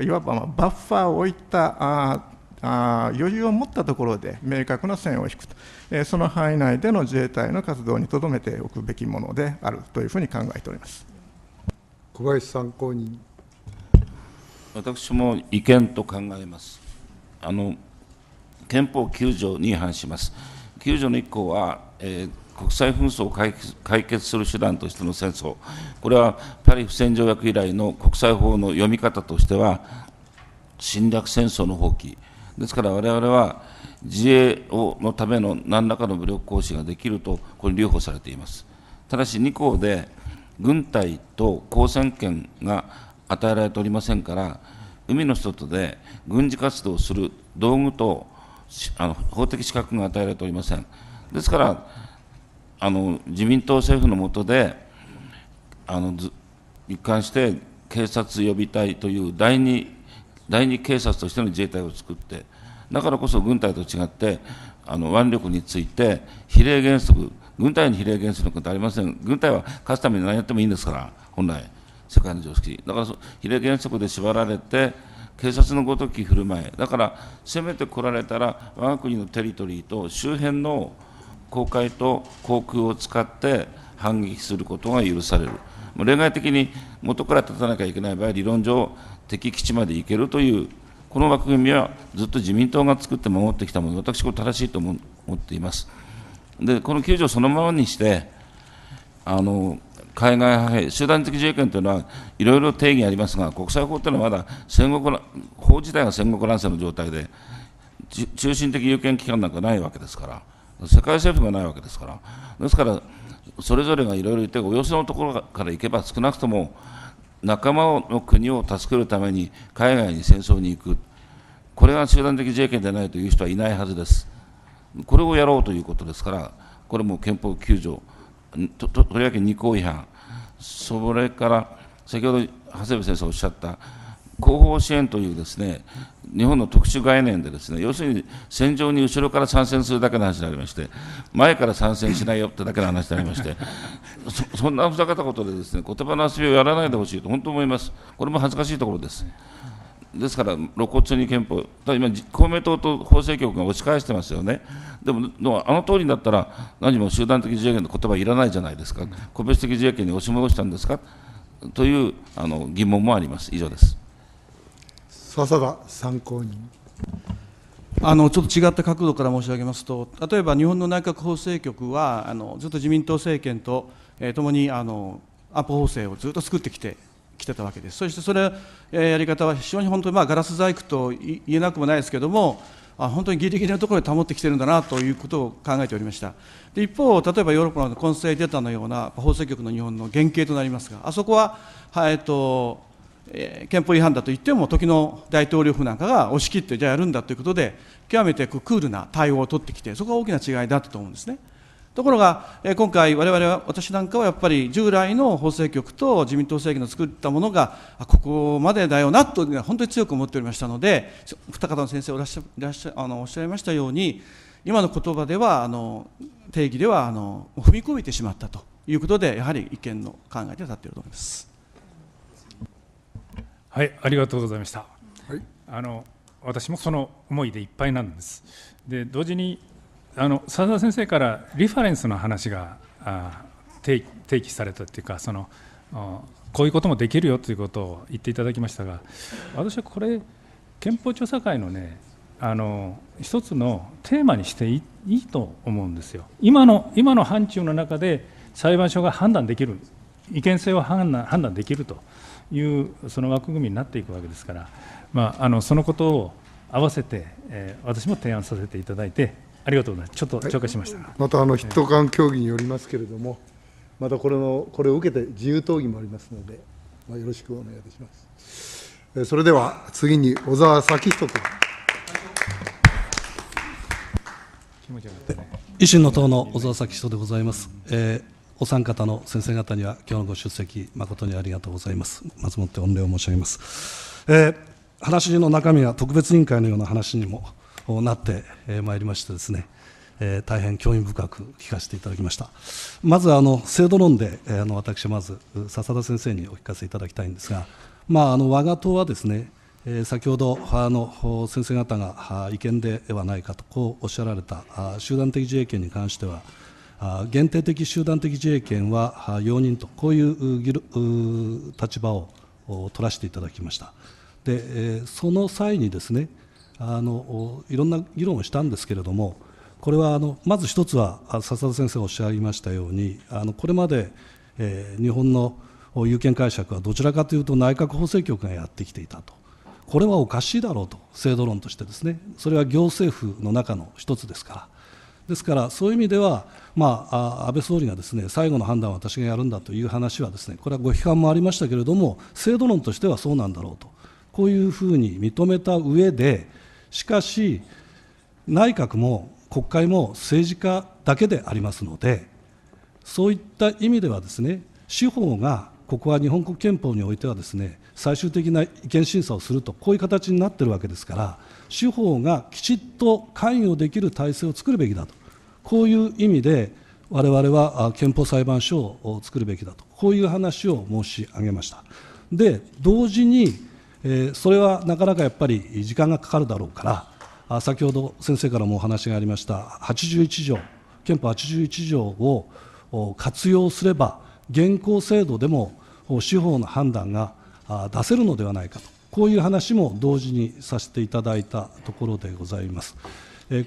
いわば、まバッファーを置いたああ余裕を持ったところで明確な線を引くと、えその範囲内での自衛隊の活動にとどめておくべきものであるというふうに考えております小林参考人。私も違憲と考えます。あの憲法9条に違反します。9条の1項は、えー、国際紛争を解決する手段としての戦争、これはパリ不戦条約以来の国際法の読み方としては、侵略戦争の放棄、ですから我々は自衛をのための何らかの武力行使ができると、これ、留保されています。ただし2項で軍隊と交戦権が与えられておりませんから、海の外で軍事活動をする道具とあの法的資格が与えられておりません。ですからあの自民党政府の下であの一貫して警察予備隊という第二第二警察としての自衛隊を作ってだからこそ軍隊と違ってあの腕力について比例原則軍隊に比例原則ことはありません軍隊は勝つために何やってもいいんですから本来。世界の常識だから比例原則で縛られて警察のごとき振る舞いだから攻めてこられたら我が国のテリトリーと周辺の航海と航空を使って反撃することが許される例外的に元から立たなきゃいけない場合理論上敵基地まで行けるというこの枠組みはずっと自民党が作って守ってきたもの私これ正しいと思っていますでこの9条そのままにしてあの海外派兵、集団的自衛権というのはいろいろ定義ありますが、国際法というのはまだ戦国法自体が戦国乱世の状態で、中心的有権機関なんかないわけですから、世界政府がないわけですから、ですから、それぞれがいろいろ言って、およそのところからいけば、少なくとも仲間の国を助けるために海外に戦争に行く、これが集団的自衛権でないという人はいないはずです。これをやろうということですから、これも憲法9条。とととりわけ2項違反、それから先ほど長谷部先生おっしゃった後方支援というですね日本の特殊概念でですね要するに戦場に後ろから参戦するだけの話でありまして前から参戦しないよってだけの話でありましてそんなふざけたことでですね言葉の遊びをやらないでほしいと本当思いますこれも恥ずかしいところです。ですから露骨に憲法、今、公明党と法制局が押し返してますよね、でも、あの通りになったら、何も集団的自衛権の言葉いらないじゃないですか、個別的自衛権に押し戻したんですかというあの疑問もあります、以上です。笹田参考人あのちょっと違った角度から申し上げますと、例えば日本の内閣法制局は、あのずっと自民党政権と、えー、共にあの安保法制をずっと作ってきて来てたわけです。そしてそれ、えやり方は非常に本当に、まあ、ガラス細工と言えなくもないですけども、あ本当にギリギリのところで保ってきてるんだなということを考えておりましたで一方例えばヨーロッパの混成データのような法制局の日本の原型となりますがあそこは、はえっとえ憲法違反だと言っても時の大統領府なんかが押し切ってじゃあやるんだということで極めてクールな対応を取ってきてそこが大きな違いだったと思うんですね。ところが、え今回我々は私なんかはやっぱり従来の法制局と自民党政権の作ったものがここまでだよなと、本当に強く思っておりましたので二方の先生おらっしゃいらっしゃあのおっしゃいましたように今の言葉ではあの定義ではあの踏み込めてしまったということでやはり意見の考えで立っていると思います。はい、ありがとうございました。はい、あの私もその思いでいっぱいなんです。で同時にあの佐田先生からリファレンスの話が提起されたっていうかそのこういうこともできるよということを言っていただきましたが私はこれ憲法調査会のねあの一つのテーマにしていいと思うんですよ今の今の範疇の中で裁判所が判断できる違憲性を判断判断できるというその枠組みになっていくわけですから、まあ、あのそのことを合わせて、えー、私も提案させていただいてありがとうございます。ちょっと紹介しました。はい、またあの筆頭間協議によりますけれども、またこれのこれを受けて自由討議もありますので、まあ、よろしくお願いいたします。えそれでは次に小沢咲人君。維新の党の小沢咲人でございます。えーお三方の先生方には今日のご出席誠にありがとうございます。松本御礼を申し上げます。えー、話の中身は特別委員会のような話にもなってまいりましてですね、大変興味深く聞かせていただきましたまずあの制度論で、あの私まず笹田先生にお聞かせいただきたいんですが、まあ、あの我が党はですね、先ほどあの先生方が違憲ではないかとこうおっしゃられた集団的自衛権に関しては限定的集団的自衛権は容認とこういう立場を取らせていただきましたでその際にですねあのいろんな議論をしたんですけれども、これはあのまず一つは、笹田先生がおっしゃいましたように、あのこれまで、えー、日本の有権解釈はどちらかというと内閣法制局がやってきていたと、これはおかしいだろうと、制度論としてですね、それは行政府の中の一つですから。ですから、そういう意味では、まあ、安倍総理がです、ね、最後の判断は私がやるんだという話はです、ね、これはご批判もありましたけれども、制度論としてはそうなんだろうと、こういうふうに認めた上で、しかし、内閣も国会も政治家だけでありますので、そういった意味ではですね、司法がここは日本国憲法においてはですね、最終的な意見審査をすると、こういう形になっているわけですから、司法がきちっと関与できる体制を作るべきだと、こういう意味で、われわれは憲法裁判所を作るべきだと、こういう話を申し上げました。で同時にえそれはなかなかやっぱり時間がかかるだろうから先ほど先生からもお話がありました81条憲法81条を活用すれば現行制度でも司法の判断が出せるのではないかとこういう話も同時にさせていただいたところでございます。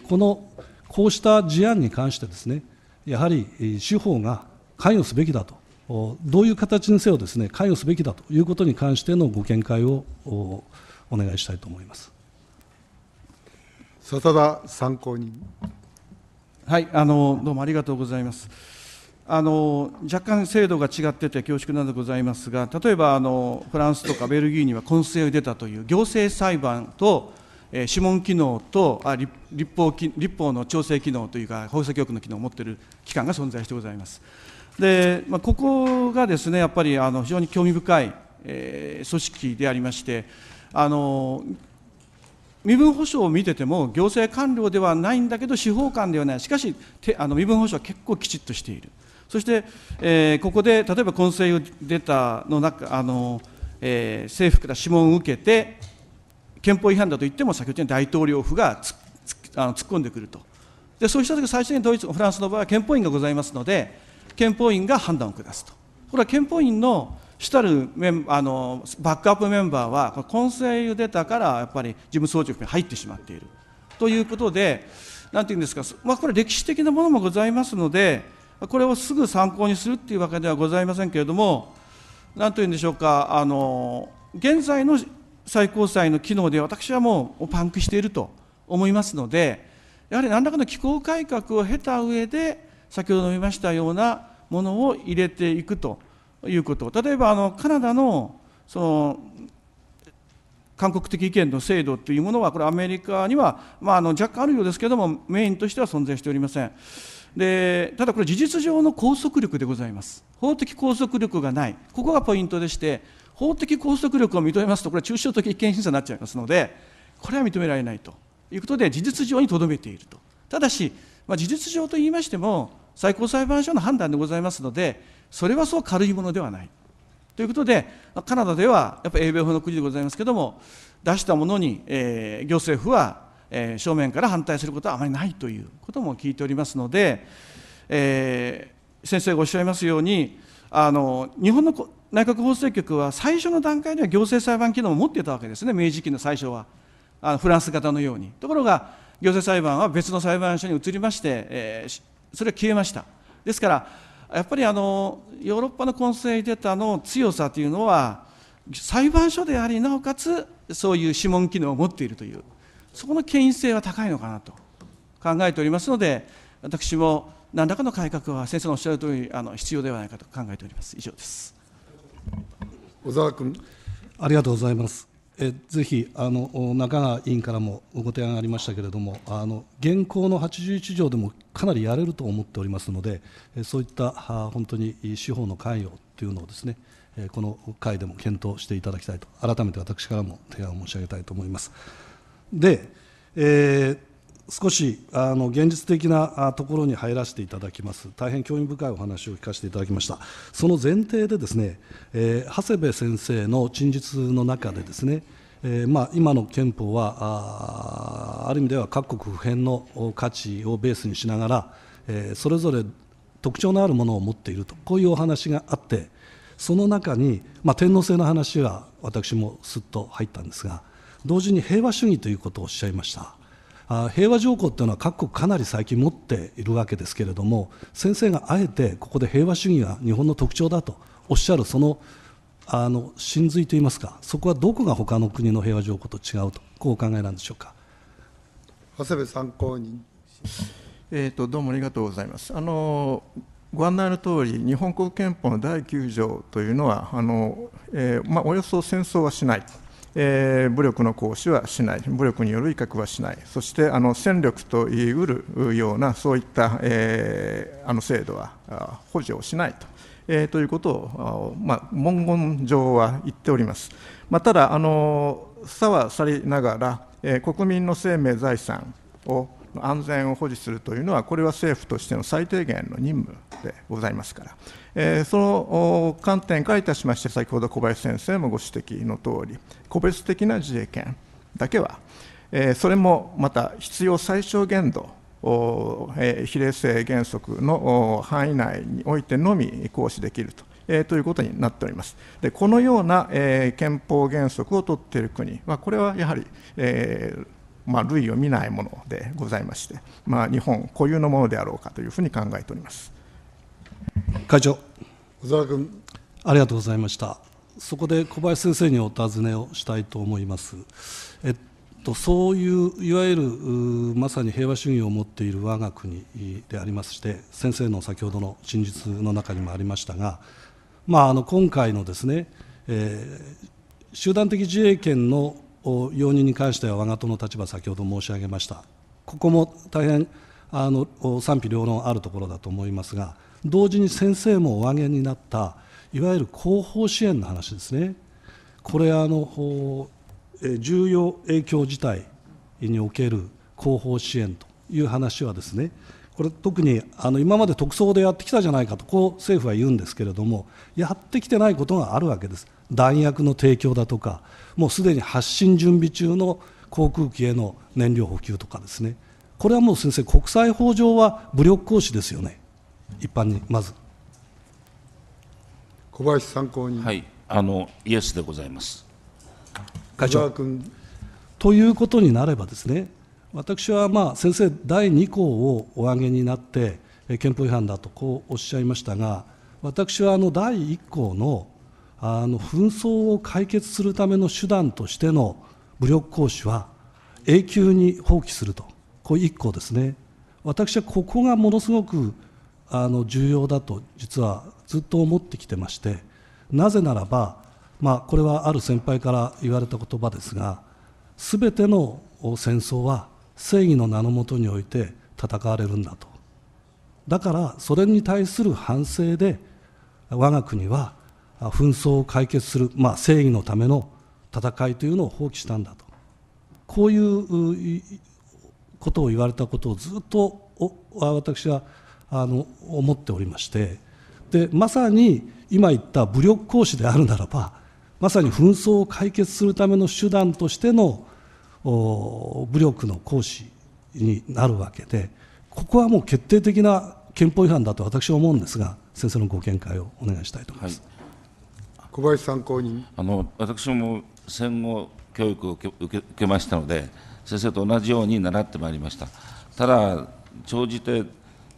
このこうした事案に関してですねやはり司法が関与すべきだとどういう形にせよですね関与すべきだということに関してのご見解をお願いしたいと思います笹田参考人。はいあのどうもありがとうございます。あの若干制度が違ってて恐縮なのでございますが例えばあのフランスとかベルギーには根性を出たという行政裁判と、えー、指紋機能とあ立法立法の調整機能というか法制局の機能を持っている機関が存在してございます。で、まあ、ここがですねやっぱりあの非常に興味深い、えー、組織でありましてあの身分保障を見てても行政官僚ではないんだけど司法官ではないしかしあの身分保障は結構きちっとしているそして、えー、ここで例えば混成データの中あの、えー、政府から諮問を受けて憲法違反だと言っても先ほど言った大統領府がつあの突っ込んでくるとでそうした時最初にドイツフランスの場合は憲法院がございますので憲法院が判断を下すと。これは憲法院の主たるメンあのバックアップメンバーは、混成ユデーからやっぱり事務総長に入ってしまっている。ということで、なんていうんですか、まあ、これ、歴史的なものもございますので、これをすぐ参考にするっていうわけではございませんけれども、なんというんでしょうか、あの現在の最高裁の機能で、私はもうパンクしていると思いますので、やはり何らかの機構改革を経た上で、先ほど見ましたようなものを入れていくということ例えばあのカナダのその韓国的意見の制度というものはこれアメリカには、まあ、あの若干あるようですけれどもメインとしては存在しておりませんでただこれ事実上の拘束力でございます法的拘束力がないここがポイントでして法的拘束力を認めますとこれは抽象的意見審査になっちゃいますのでこれは認められないということで事実上にとどめているとただしまあ、事実上といいましても、最高裁判所の判断でございますので、それはそう軽いものではない。ということで、カナダではやっぱり英米法の国でございますけれども、出したものに、えー、行政府は、えー、正面から反対することはあまりないということも聞いておりますので、えー、先生がおっしゃいますように、あの日本の内閣法制局は最初の段階では行政裁判機能を持っていたわけですね、明治期の最初は、あのフランス型のように。ところが、行政裁判は別の裁判所に移りまして、えー、それは消えました。ですからやっぱりあのヨーロッパのコンセイデータの強さというのは裁判所でありなおかつそういう諮問機能を持っているというそこの権威性は高いのかなと考えておりますので私も何らかの改革は先生のおっしゃる通りあの必要ではないかと考えております以上です小沢君ありがとうございますえぜひあの中川委員からもご提案がありましたけれども、あの現行の81条でもかなりやれると思っておりますので、そういった本当に司法の関与というのをですね、この会でも検討していただきたいと、改めて私からも提案を申し上げたいと思います。で、えー少しあの現実的なところに入らせていただきます、大変興味深いお話を聞かせていただきました、その前提で、ですね、えー、長谷部先生の陳述の中で、ですね、えーまあ、今の憲法はあある意味では各国普遍の価値をベースにしながら、えー、それぞれ特徴のあるものを持っていると、こういうお話があって、その中に、まあ、天皇制の話は私もすっと入ったんですが、同時に平和主義ということをおっしゃいました。あ平和条項というのは各国かなり最近持っているわけですけれども先生があえてここで平和主義が日本の特徴だとおっしゃるそのあの真髄といいますかそこはどこが他の国の平和条項と違うとこうお考えなんでしょうか長谷部参考人、えーと、どうもありがとうございます。あのご案内のとおり、日本国憲法の第9条というのは、あのえーまあ、およそ戦争はしないえー、武力の行使はしない、武力による威嚇はしない、そしてあの戦力と言いうるような、そういった、えー、あの制度は補助をしないと。えー、ということを、まあ、文言上は言っております。まあ、ただあの、さはさりながら、えー、国民の生命、財産を安全を保持するというのは、これは政府としての最低限の任務でございますから、えー、その観点からいたしまして、先ほど小林先生もご指摘のとおり、個別的な自衛権だけは、えー、それもまた必要最小限度、えー、比例性原則の範囲内においてのみ行使できるとえー、ということになっております。でこのような、えー、憲法原則を取っている国は、これはやはり、えーまあ、類を見ないものでございまして、まあ、日本固有のものであろうかというふうに考えております。会長小沢君ありがとうございましたそこで小林先生にお尋ねをしたいと思いますえっとそういういわゆるまさに平和主義を持っている我が国でありまして先生の先ほどの陳述の中にもありましたが、まあ、あの今回のですね、えー、集団的自衛権の容認に関しては我が党の立場先ほど申し上げましたここも大変あの賛否両論あるところだと思いますが同時に先生もお挙げになったいわゆる後方支援の話ですねこれあの重要影響事態における後方支援という話はですねこれ特にあの今まで特捜でやってきたじゃないかとこう政府は言うんですけれどもやってきてないことがあるわけです弾薬の提供だとかもうすでに発進準備中の航空機への燃料補給とかですねこれはもう先生国際法上は武力行使ですよね一般にまず小林参考人、はい、あのイエスでございます会長君ということになればですね私はまあ先生第2項をお挙げになって憲法違反だとこうおっしゃいましたが私はあの第1項のあの紛争を解決するための手段としての武力行使は永久に放棄するとこう1項ですね私はここがものすごくあの重要だと実はずっと思ってきてましてなぜならば、まあ、これはある先輩から言われた言葉ですが全ての戦争は正義の名のもとにおいて戦われるんだとだからそれに対する反省で我が国は紛争を解決する、まあ、正義のための戦いというのを放棄したんだとこういうことを言われたことをずっと私はあの思っておりましてでまさに今言った武力行使であるならばまさに紛争を解決するための手段としての武力の行使になるわけでここはもう決定的な憲法違反だと私は思うんですが先生のご見解をお願いしたいと思います、はい、小林参考人あの私も戦後教育を受け受けましたので先生と同じように習ってまいりましたただ、長じて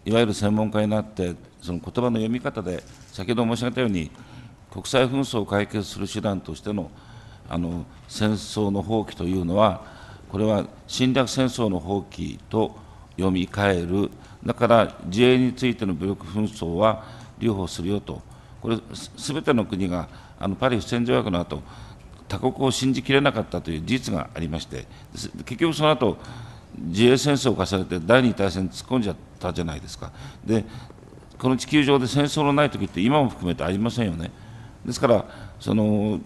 いわゆる専門家になって、その言葉の読み方で、先ほど申し上げたように、国際紛争を解決する手段としてのあの戦争の放棄というのは、これは侵略戦争の放棄と読み替える、だから自衛についての武力紛争は留保するよと、これ、すべての国があのパリ不戦条約の後他国を信じきれなかったという事実がありまして、結局その後自衛戦争を重ねて第二次大戦に突っ込んじゃったじゃないですか。でこの地球上で戦争のない時って今も含めてありませんよね。ですからその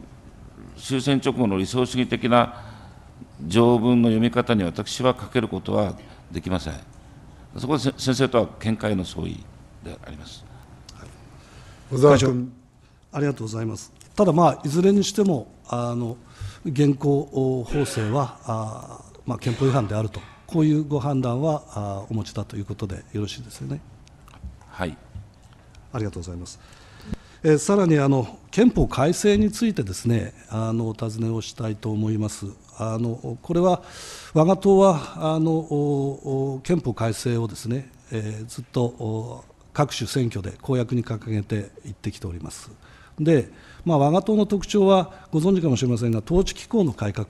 終戦直後の理想主義的な条文の読み方に私はかけることはできません。そこで先生とは見解の相違であります。小沢君、ありがとうございます。ただまあいずれにしてもあの現行法制はあまあ憲法違反であるとこういうご判断はあお持ちだということでよろしいですよね。はいありがとうございます。えさらにあの憲法改正についてですねあのお尋ねをしたいと思います。あのこれは我が党はあの憲法改正をですね、えー、ずっと各種選挙で公約に掲げていってきております。で、まあ、我が党の特徴はご存知かもしれませんが統治機構の改革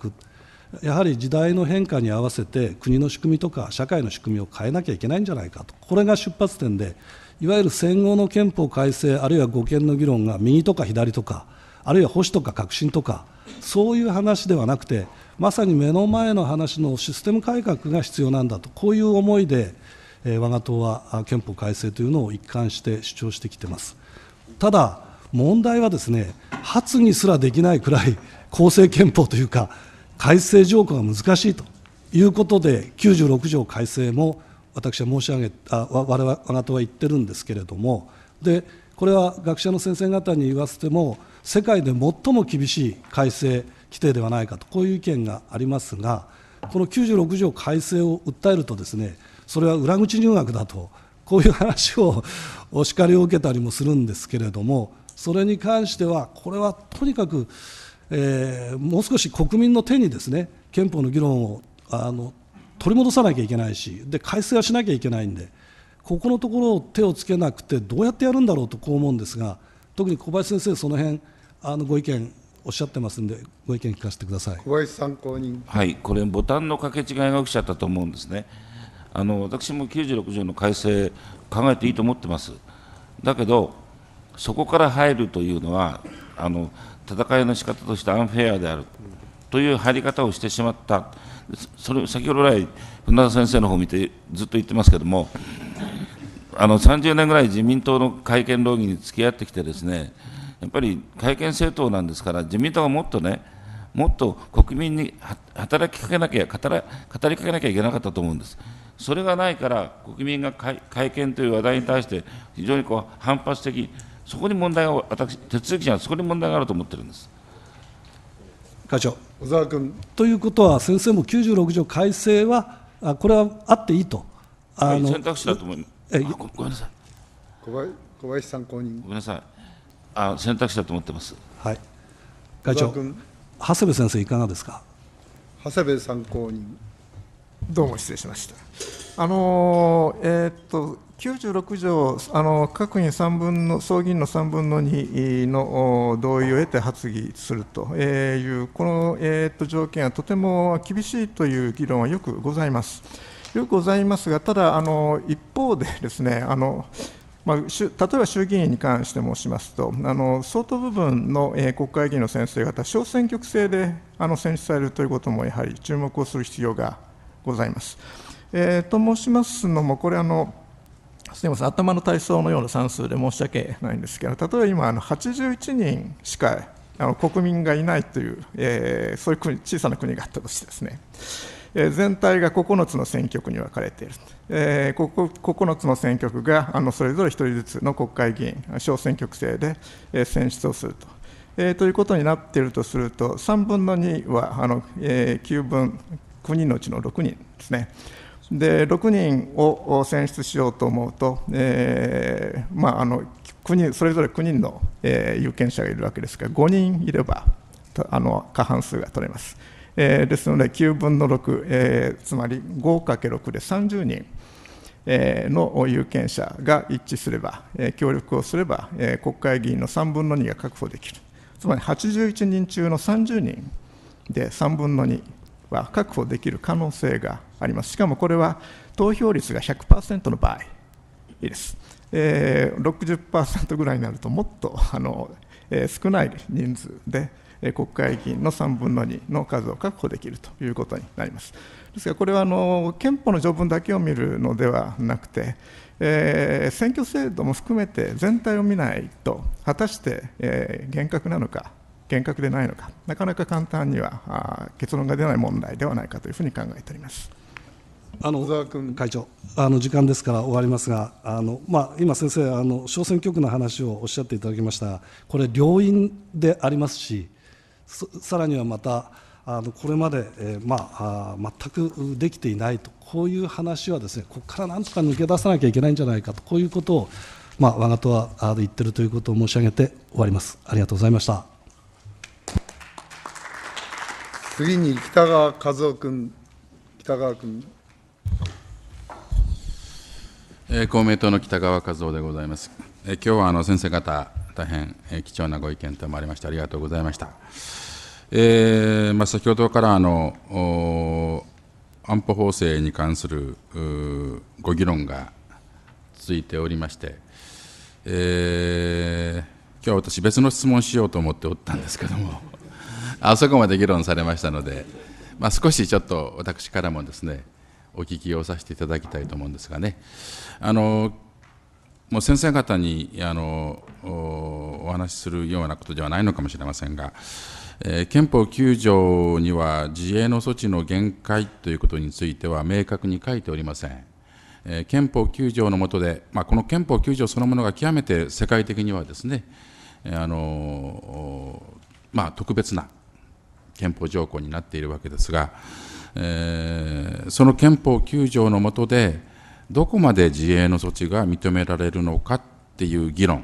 やはり時代の変化に合わせて国の仕組みとか社会の仕組みを変えなきゃいけないんじゃないかとこれが出発点でいわゆる戦後の憲法改正あるいは護憲の議論が右とか左とかあるいは保守とか革新とかそういう話ではなくてまさに目の前の話のシステム改革が必要なんだとこういう思いで、えー、我が党は憲法改正というのを一貫して主張してきていますただ問題はですね発議すらできないくらい公正憲法というか改正条項が難しいということで、96条改正も私は申し上げあ我々は言ってるんですけれども、でこれは学者の先生方に言わせても、世界で最も厳しい改正規定ではないかと、こういう意見がありますが、この96条改正を訴えるとですね、それは裏口入学だと、こういう話をお叱りを受けたりもするんですけれども、それに関しては、これはとにかく、えー、もう少し国民の手にですね憲法の議論をあの取り戻さなきゃいけないしで改正はしなきゃいけないんでここのところを手をつけなくてどうやってやるんだろうとこう思うんですが特に小林先生その辺あのご意見おっしゃってますんで、ご意見聞かせてください小林参考人。はい、これ、ボタンの掛け違いが起きちゃったと思うんですね。あの私も96条の改正、考えていいと思ってます。だけど、そこから入るというのは、あの戦いの仕方としてアンフェアであるという入り方をしてしまった、それ先ほど来、船田先生の方を見て、ずっと言ってますけども、あの30年ぐらい自民党の改憲論議に付き合ってきて、ですねやっぱり改憲政党なんですから、自民党がもっとね、もっと国民に働きかけなきゃ語語りかけなきゃいけなかったと思うんです。それがないから、国民が改憲という話題に対して、非常にこう反発的。そこに問題が、私、手続きじはそこに問題があると思ってるんです。会長小沢君ということは、先生も96条改正は、あこれはあっていいと。あの選択肢だと思いえごごめんなさい小林小林参考人。ごめんなさいあ、選択肢だと思ってます。はい会長長谷部先生、いかがですか。長谷部参考人どうも失礼しました。あのー、えー、っと96条、あの各院3分の総議員の3分の2の同意を得て発議するという、この、えーと、と条件はとても厳しいという議論はよくございます。よくございますが、ただ、あの一方でですね、あのまあ、例えば衆議院に関して申しますと、あの相当部分の、えー、国会議員の先生方、小選挙区制であの選出されるということも、やはり注目をする必要がございます。えー、と申しますのも、これあの、すみません、頭の体操のような算数で申し訳ないんですけど、例えば今、あの81人しかあの国民がいないという、えー、そういう国小さな国があったとしてですね、え全体が9つの選挙区に分かれている、えー、ここ9つの選挙区があのそれぞれ1人ずつの国会議員、小選挙区制で、えー、選出をすると。えー、ということになっているとすると、3分の2はあの、えー、9分、9人のうちの6人ですね。で6人を選出しようと思うと、えーまあ、あの国それぞれ9人の、えー、有権者がいるわけですが5人いればあの過半数が取れます、えー、ですので9分の6、えー、つまり 5×6 で30人、えー、の有権者が一致すれば、えー、協力をすれば、えー、国会議員の3分の2が確保できるつまり81人中の30人で3分の2は確保できる可能性があります。しかもこれは投票率が100%の場合です。えー、60%ぐらいになるともっとあの、えー、少ない人数で、えー、国会議員の3分の2の数を確保できるということになります。ですからこれはあの憲法の条文だけを見るのではなくて、えー、選挙制度も含めて全体を見ないと果たして、えー、厳格なのか厳格でないのかなかなか簡単には結論が出ない問題ではないかというふうに考えております。あの会長、あの時間ですから終わりますが、あのまあ、今、先生あの、小選挙区の話をおっしゃっていただきましたが、これ、両院でありますし、さらにはまた、あのこれまで、えー、まあ、あ全くできていないと、こういう話はです、ね、ここからなんとか抜け出さなきゃいけないんじゃないかと、こういうことを、まあ、我が党は言っているということを申し上げて終わります。ありがとうございました次に北川和夫君。北川君公明党の北川和夫でございます。え今日はあの先生方、大変貴重なご意見ともありまして、ありがとうございました。えー、まあ、先ほどからあの安保法制に関するご議論が続いておりまして、えー、今日は私、別の質問しようと思っておったんですけども、あそこまで議論されましたので、まあ、少しちょっと私からもですね、お聞きをさせていただきたいと思うんですがね、あのもう先生方にあのお話しするようなことではないのかもしれませんが、えー、憲法9条には自衛の措置の限界ということについては明確に書いておりません。えー、憲法9条の下で、まあ、この憲法9条そのものが極めて世界的にはですね、あのまあ、特別な憲法条項になっているわけですが、えー、その憲法9条の下で、どこまで自衛の措置が認められるのかっていう議論、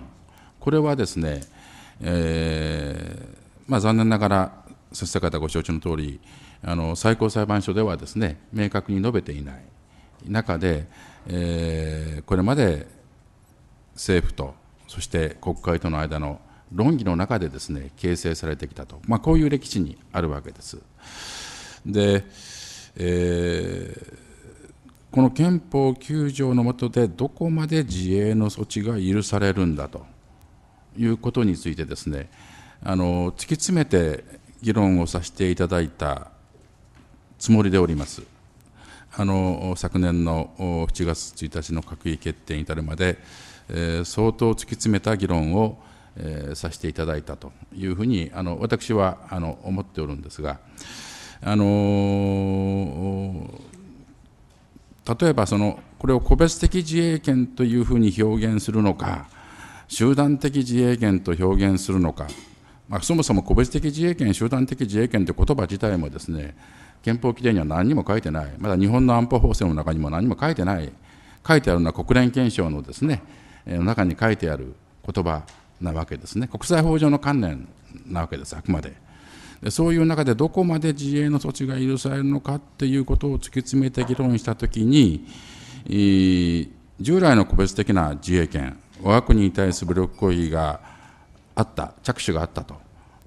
これはですね、えーまあ、残念ながら、先生方ご承知のとおり、あの最高裁判所ではですね、明確に述べていない中で、えー、これまで政府と、そして国会との間の論議の中でですね、形成されてきたと、まあ、こういう歴史にあるわけです。でえー、この憲法9条の下でどこまで自衛の措置が許されるんだということについてですねあの突き詰めて議論をさせていただいたつもりでおります。あの昨年の7月1日の閣議決定に至るまで、えー、相当突き詰めた議論を、えー、させていただいたというふうにあの私はあの思っておるんですが。あの例えばそのこれを個別的自衛権というふうに表現するのか集団的自衛権と表現するのか、まあ、そもそも個別的自衛権集団的自衛権という言葉自体もですね憲法規定には何にも書いてないまだ日本の安保法制の中にも何も書いてない書いてあるのは国連憲章のですね中に書いてある言葉なわけですね国際法上の観念なわけですあくまで。でそういう中でどこまで自衛の措置が許されるのかっていうことを突き詰めて議論したときに、えー、従来の個別的な自衛権、我が国に対する武力行為があった、着手があったと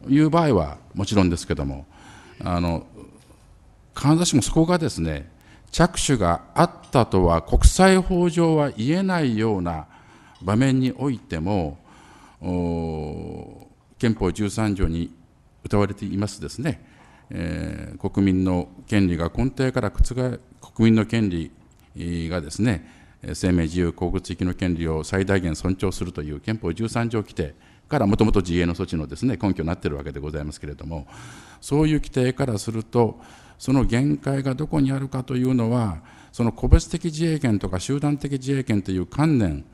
いう場合はもちろんですけども、あの必ずしもそこがですね、着手があったとは国際法上は言えないような場面においても、憲法13条に歌われていますですね、えー、国民の権利が根底から覆国民の権利がですね生命自由公物域の権利を最大限尊重するという憲法13条規定からもともと自衛の措置のですね根拠になっているわけでございますけれどもそういう規定からするとその限界がどこにあるかというのはその個別的自衛権とか集団的自衛権という観念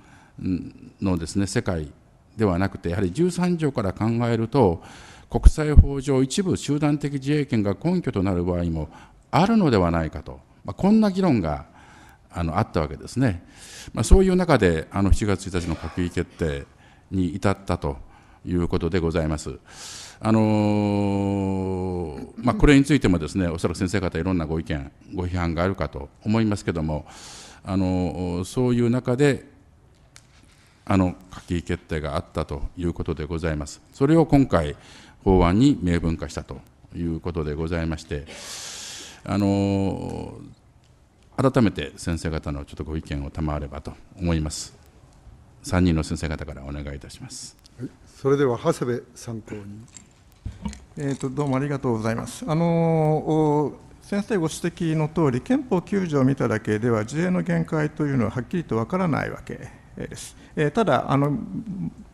のですね世界ではなくてやはり13条から考えると国際法上一部集団的自衛権が根拠となる場合もあるのではないかと、まあ、こんな議論があのあったわけですね、まあ、そういう中であの7月1日の閣議決定に至ったということでございます。あのー、まあ、これについてもですねおそらく先生方いろんなご意見ご批判があるかと思いますけども、あのー、そういう中であの閣議決定があったということでございます。それを今回法案に明文化したということでございまして、あの改めて先生方のちょっとご意見を賜ればと思います。3人の先生方からお願いいたします。それでは長谷部参考人。えーと、どうもありがとうございます。あの先生ご指摘のとおり、憲法9条を見ただけでは、自衛の限界というのははっきりとわからないわけです。えただあの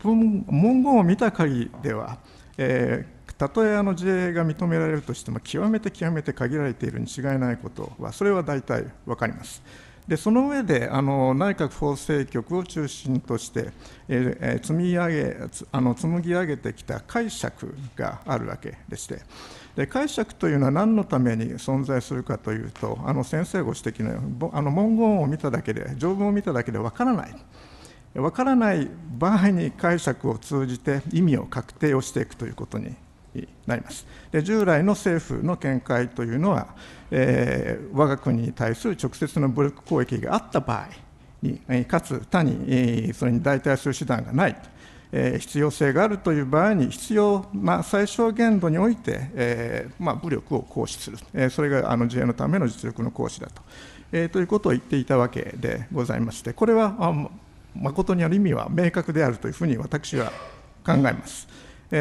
文言を見た限りでは、えー、たとえあの自衛が認められるとしても、極めて極めて限られているに違いないことは、それは大体分かります。でその上であの内閣法制局を中心として、えー、積み上げあの紡ぎ上げてきた解釈があるわけでしてで解釈というのは何のために存在するかというとあの先生ご指摘のよあの文言を見ただけで条文を見ただけでわからない。分からない場合に解釈を通じて意味を確定をしていくということになりますで従来の政府の見解というのは、えー、我が国に対する直接の武力攻撃があった場合に、かつ他にそれに代替する手段がないと、必要性があるという場合に、必要最小限度において、えー、まあ、武力を行使する、それがあの自衛のための実力の行使だと。えということを言っていたわけでございまして、これは誠にある意味は明確であるというふうに私は考えます。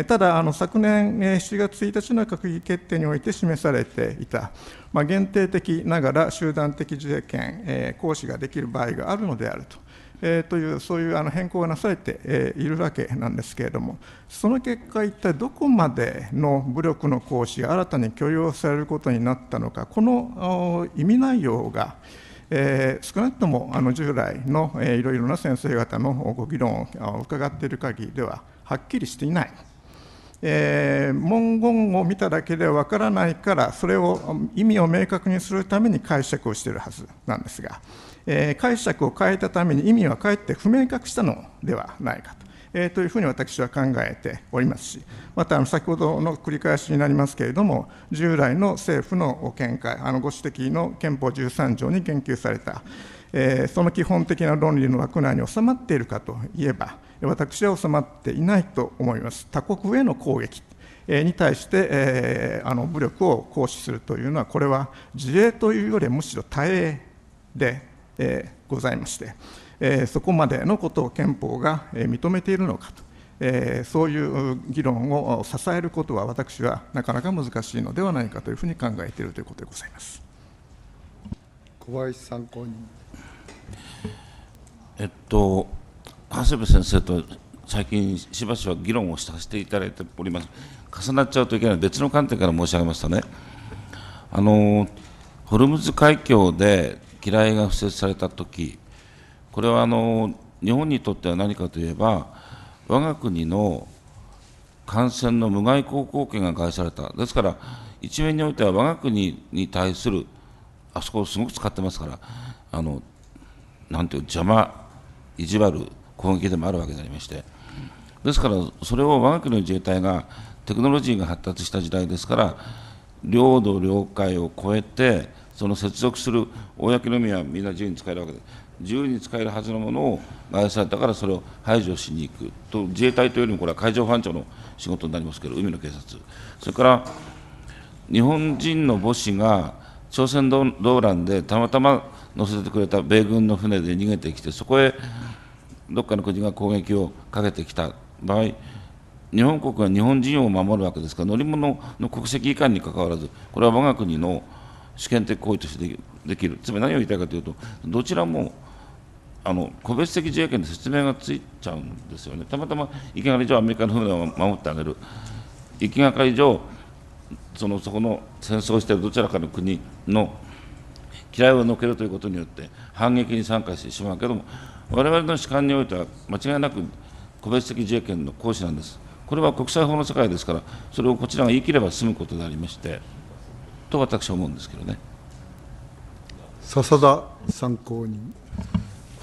ただ、あの昨年7月1日の閣議決定において示されていた、まあ、限定的ながら集団的自衛権、えー、行使ができる場合があるのであると。えー、というそういうあの変更がなされて、いるわけなんですけれども、その結果、一体どこまでの武力の行使が新たに許容されることになったのか、この意味内容が、えー、少なくともあの従来の、えいろいろな先生方のご議論を伺っている限りでははっきりしていない。えー、文言を見ただけでわからないから、それを意味を明確にするために解釈をしているはずなんですが、えー、解釈を変えたために意味はかえって不明確したのではないかと。えー、というふうに私は考えておりますし、また先ほどの繰り返しになりますけれども、従来の政府の見解、あのご指摘の憲法13条に言及された、えー、その基本的な論理の枠内に収まっているかといえば、私は収まっていないと思います。他国への攻撃に対して、えー、あの武力を行使するというのは、これは自衛というよりむしろ他衛で、えー、ございまして。えそこまでのことを憲法が認めているのかと、えそういう議論を支えることは、私はなかなか難しいのではないかというふうに考えているということでございます小林参考人。えっと、長谷部先生と最近しばしば議論をさせていただいております重なっちゃうといけない別の観点から申し上げましたねあのホルムズ海峡で機雷が敷設された時これはあの日本にとっては何かといえば、我が国の感染の無害航行権が害された、ですから、一面においては我が国に対する、あそこをすごく使ってますから、あのなんていう邪魔、意地悪、攻撃でもあるわけでありまして、ですから、それを我が国の自衛隊が、テクノロジーが発達した時代ですから、領土、領海を超えて、その接続する公の身はみんな自由に使えるわけです。自由に使えるはずのものを外されたからそれを排除しに行くと自衛隊というよりもこれは海上保安庁の仕事になりますけど海の警察それから日本人の母子が朝鮮動乱でたまたま乗せてくれた米軍の船で逃げてきてそこへどっかの国が攻撃をかけてきた場合日本国は日本人を守るわけですから乗り物の国籍以下にかかわらずこれは我が国の主権的行為としてできるつまり何を言いたいかというとどちらもあの個別的自衛権で説明がついちゃうんですよね、たまたま行きがかり上、アメリカの船を守ってあげる、行きがかり上、そのそこの戦争しているどちらかの国の機雷をのけるということによって、反撃に参加してしまうけども、我々の主観においては、間違いなく個別的自衛権の行使なんです。これは国際法の世界ですから、それをこちらが言い切れば済むことでありまして、と私は思うんですけどね。笹田参考人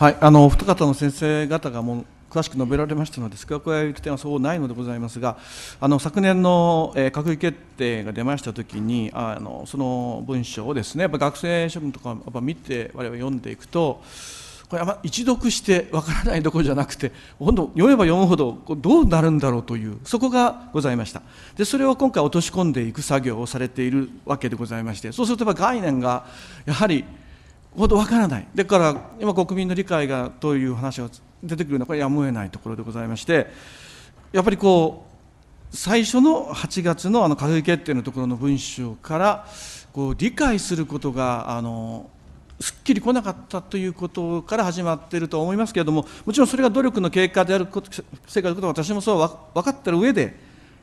はい、あのお二方の先生方がもう詳しく述べられましたので、少々行く点はそうないのでございますが、あの昨年の、えー、閣議決定が出ましたときにあの、その文書をですね、やっぱ学生処分とかやっぱ見て、我々読んでいくと、これ、ま一読してわからないどころじゃなくて、本当、読めば読むほどどうなるんだろうという、そこがございました。で、それを今回落とし込んでいく作業をされているわけでございまして、そうするとやっぱ概念が、やはり、ほどわからないだから今国民の理解がという話が出てくるのはこれやむを得ないところでございましてやっぱりこう最初の8月のあの閣議決定のところの文章からこう理解することがあのすっきり来なかったということから始まっていると思いますけれどももちろんそれが努力の経過であること成果であることは私もそう分かった上で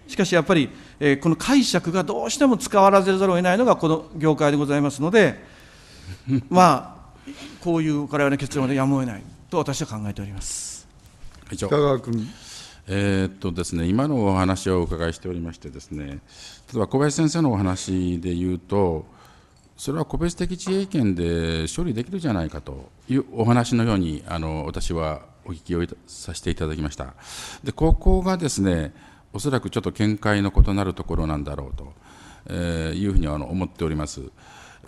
しかしやっぱり、えこの解釈がどうしても使われざるを得ないのがこの業界でございますので。まあ、こういう我々の結論でやむを得ないと私は考えております。北川君えー、っとですね、今のお話をお伺いしておりましてですね例えば小林先生のお話で言うとそれは個別的自衛権で処理できるじゃないかというお話のようにあの私はお聞きをさせていただきましたでここがですねおそらくちょっと見解の異なるところなんだろうというふうには思っております。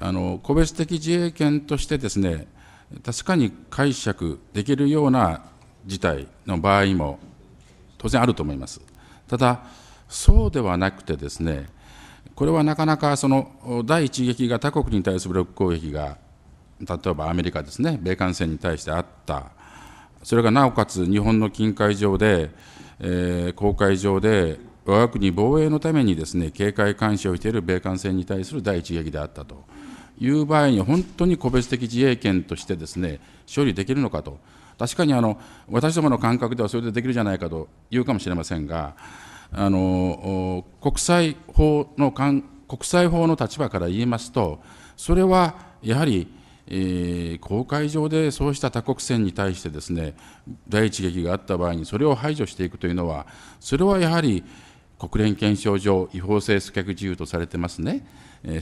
あの個別的自衛権としてですね、確かに解釈できるような事態の場合も当然あると思います。ただ、そうではなくてですね、これはなかなかその第一撃が他国に対する武力攻撃が、例えばアメリカですね、米韓戦に対してあった、それがなおかつ日本の近海上で、えー、公海上で、我が国防衛のためにですね警戒監視をしている米韓戦に対する第一撃であったと。いう場合に、本当に個別的自衛権としてですね、処理できるのかと。確かにあの私どもの感覚ではそれでできるじゃないかというかもしれませんが、あの国際法の国際法の立場から言いますと、それはやはり、えー、公海上でそうした多国船に対してですね第一撃があった場合にそれを排除していくというのはそれはやはり国連憲章上違法性阻却自由とされてますね。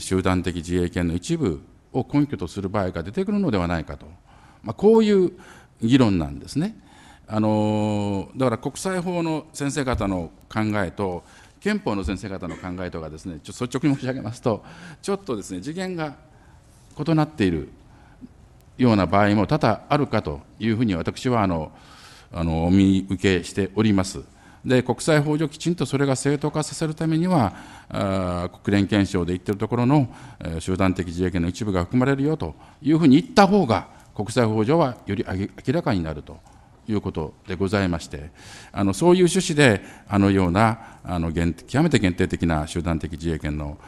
集団的自衛権の一部を根拠とする場合が出てくるのではないかと、まあ、こういう議論なんですね。あのだから国際法の先生方の考えと憲法の先生方の考えとかですねちょ率直に申し上げますとちょっとですね次元が異なっているような場合も多々あるかというふうに私はあのあのお見受けしております。で国際法上きちんとそれが正当化させるためには国連憲章で言ってるところの集団的自衛権の一部が含まれるよというふうに言った方が国際法上はより明らかになるということでございましてあのそういう趣旨であのようなあの極めて限定的な集団的自衛権の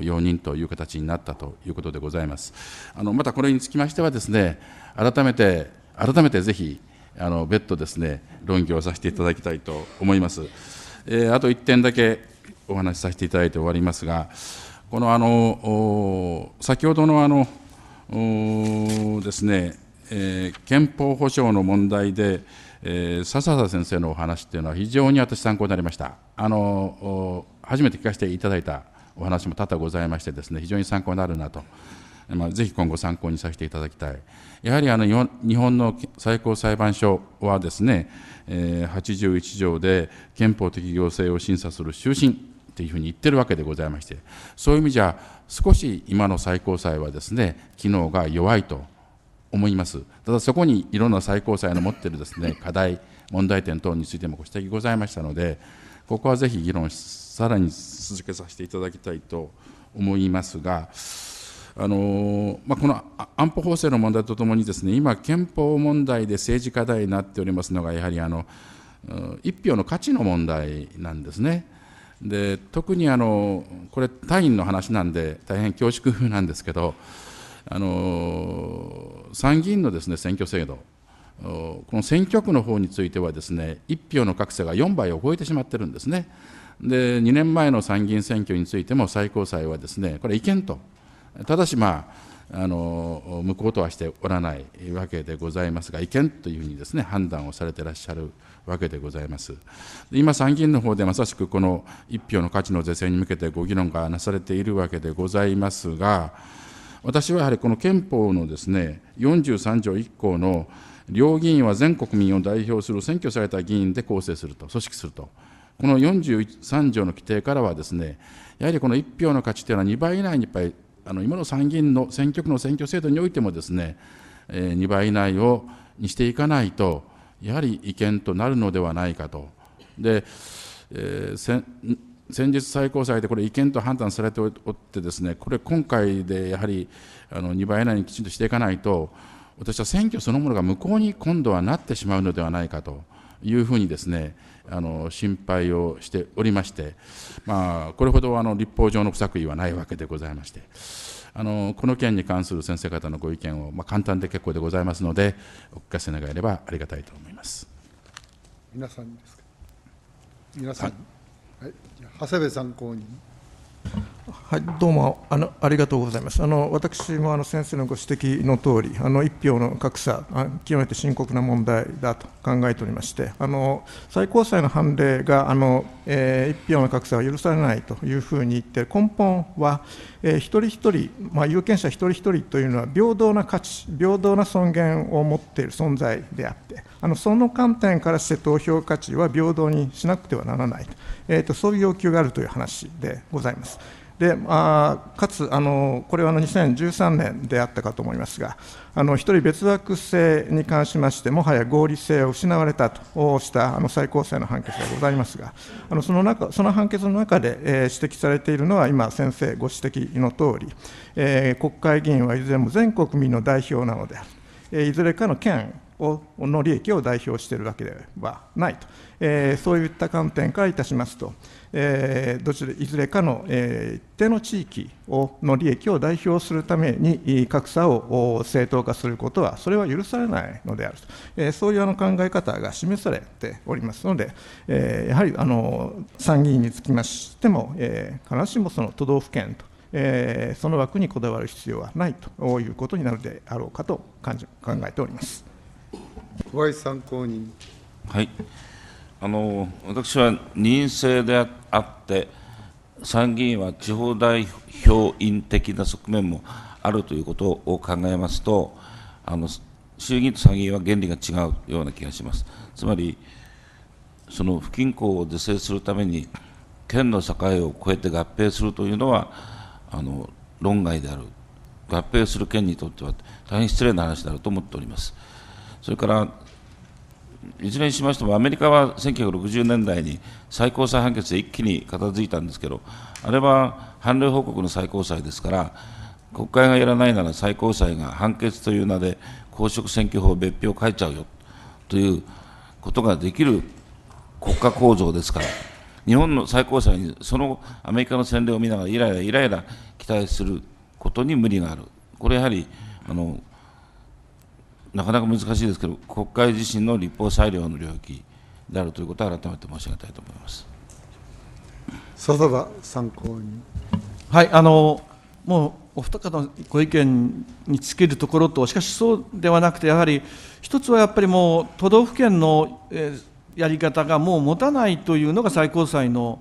容認という形になったということでございます。あのまたこれにつきましてはですね改めて改めてぜひあの別途ですね、論議をさせていただきたいと思います。えー、あと1点だけお話しさせていただいて終わりますが、このあの先ほどのあのですね、えー、憲法保障の問題で、えー、笹田先生のお話というのは、非常に私、参考になりました。あの初めて聞かせていただいたお話も多々ございましてですね、非常に参考になるなと、まあ、ぜひ今後参考にさせていただきたい。やはりあの日本の最高裁判所はですね、81条で憲法的行政を審査する終身というふうに言ってるわけでございまして、そういう意味じゃ、少し今の最高裁はですね、機能が弱いと思います。ただそこにいろんな最高裁の持ってるですね、課題、問題点等についてもご指摘ございましたので、ここはぜひ議論さらに続けさせていただきたいと思いますが、あのまあ、この安保法制の問題とともにです、ね、今、憲法問題で政治課題になっておりますのが、やはりあの一票の価値の問題なんですね。で特にあのこれ、単位の話なんで、大変恐縮なんですけど、あの参議院のです、ね、選挙制度、この選挙区の方についてはです、ね、1票の格差が4倍を超えてしまってるんですね。で2年前の参議院選挙についても最高裁はですねこれ違憲とただしまああの無効とはしておらないわけでございますが、違憲というふうにです、ね、判断をされていらっしゃるわけでございます。今、参議院の方でまさしくこの一票の価値の是正に向けてご議論がなされているわけでございますが、私はやはりこの憲法のですね43条1項の両議員は全国民を代表する選挙された議員で構成すると、組織すると、この43条の規定からはですね、やはりこの1票の価値というのは2倍以内にやっぱりあの今の参議院の選挙区の選挙制度においてもですね、え2倍以内をにしていかないと、やはり違憲となるのではないかと。で、えー、先日最高裁でこれ違憲と判断されておってですね、これ今回でやはりあの2倍以内にきちんとしていかないと、私は選挙そのものが無効に今度はなってしまうのではないかというふうにですね、あの心配をしておりまして、まあ、これほどあの立法上の不作為はないわけでございまして。あのこの件に関する先生方のご意見を、まあ、簡単で結構でございますので、お聞かせ願えればありがたいと思います。皆さんですか。皆さん。はい、長谷部参考人。はい、どうもあのありがとうございます。あの私もあの先生のご指摘の通り、あの1票の格差極めて深刻な問題だと考えておりまして、あの最高裁の判例があの、えー、票の格差は許されないというふうに言って、根本は、えー、一人一人、まあ、有権者一人一人というのは平等な価値、平等な尊厳を持っている存在であって、あのその観点からして投票価値は平等にしなくてはならないと、えーとそういう要求があるという話でございます。であかつあの、これはの2013年であったかと思いますが、あの1人別枠制に関しまして、もはや合理性を失われたとしたあの最高裁の判決がございますが、あのその中その判決の中で、えー、指摘されているのは、今、先生ご指摘のとおり、えー、国会議員はいずれも全国民の代表なのである、えー、いずれかの県をの利益を代表しているわけではないと。えー、そういった観点からいたしますと、えー、どちらいずれかの、えー、一定の地域をの利益を代表するために格差を正当化することは、それは許されないのであると、えー、そういうあの考え方が示されておりますので、えー、やはりあの参議院につきましても、えー、必ずしもその都道府県と、えー、その枠にこだわる必要はないということになるであろうかと感じ考えております。小林参考人はいあの私は任制であって参議院は地方代表員的な側面もあるということを考えますとあの衆議院と参議院は原理が違うような気がしますつまりその不均衡を是正するために県の境を越えて合併するというのはあの論外である合併する県にとっては大変失礼な話であると思っておりますそれからいずれにしましても、アメリカは1960年代に最高裁判決で一気に片付いたんですけど、あれは判例報告の最高裁ですから、国会がやらないなら最高裁が判決という名で、公職選挙法別表を書いちゃうよということができる国家構造ですから、日本の最高裁にそのアメリカの先例を見ながら、イライライライラ期待することに無理がある、これやはりあのなかなか難しいですけど、国会自身の立法裁量の領域であるということを改めて申し上げたいと思います笹田参考人。はいあのもうお二方のご意見に尽きるところと、しかしそうではなくて、やはり一つはやっぱりもう都道府県の、えやり方がもう持たないというのが最高裁の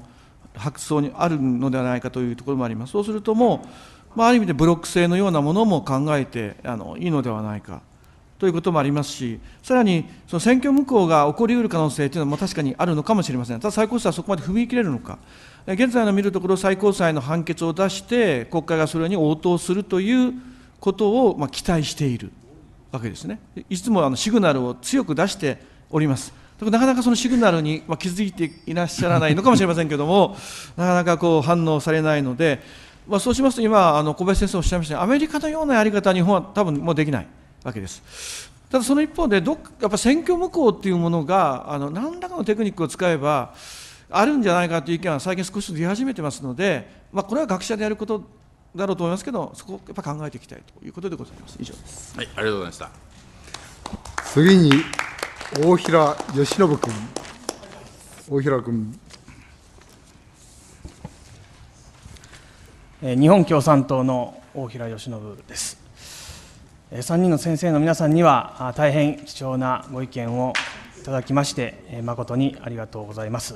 発想にあるのではないかというところもあります。そうするともうまあ、る意味でブロック制のようなものも考えてあのいいのではないかということもありますし、さらにその選挙無効が起こりうる可能性というのも確かにあるのかもしれません、ただ最高裁はそこまで踏み切れるのか、現在の見るところ、最高裁の判決を出して、国会がそれに応答するということをまあ期待しているわけですね、いつもあのシグナルを強く出しております。なかなかそのシグナルに気づいていらっしゃらないのかもしれませんけれども、なかなかこう反応されないので、まあ、そうしますと今、小林先生おっしゃいましたように、アメリカのようなやり方日本は多分もうできない。わけです。ただその一方でどっやっぱ選挙無効っていうものがあの何らかのテクニックを使えばあるんじゃないかという意見は最近少し出始めてますので、まあ、これは学者でやることだろうと思いますけどそこをやっぱ考えていきたいということでございます以上です、はい、ありがとうございました次に大平義信君大平君日本共産党の大平義信です3人の先生の皆さんには大変貴重なご意見をいただきまして誠にありがとうございます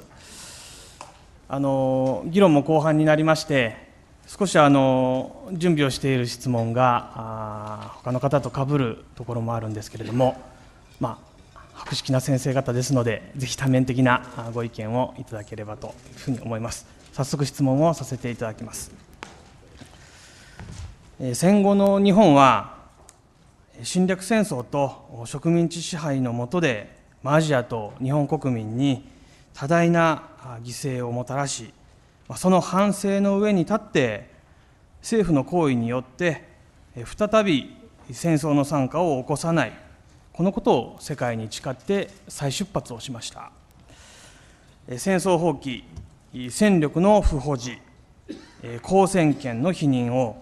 あの議論も後半になりまして少しあの準備をしている質問が他の方とかぶるところもあるんですけれども、まあ、博識な先生方ですのでぜひ多面的なご意見をいただければというふうに思います早速質問をさせていただきます戦後の日本は侵略戦争と植民地支配の下でアジアと日本国民に多大な犠牲をもたらしその反省の上に立って政府の行為によって再び戦争の惨禍を起こさないこのことを世界に誓って再出発をしました戦争放棄戦力の不保持公選権の否認を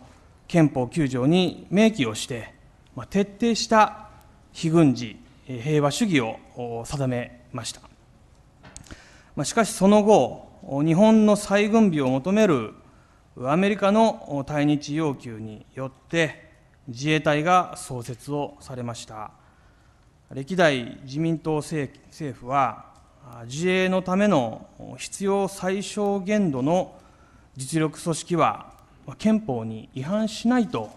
憲法9条に明記をして徹底した非軍事平和主義を定めましたしかしその後日本の再軍備を求めるアメリカの対日要求によって自衛隊が創設をされました歴代自民党政府は自衛のための必要最小限度の実力組織は憲法に違反しないと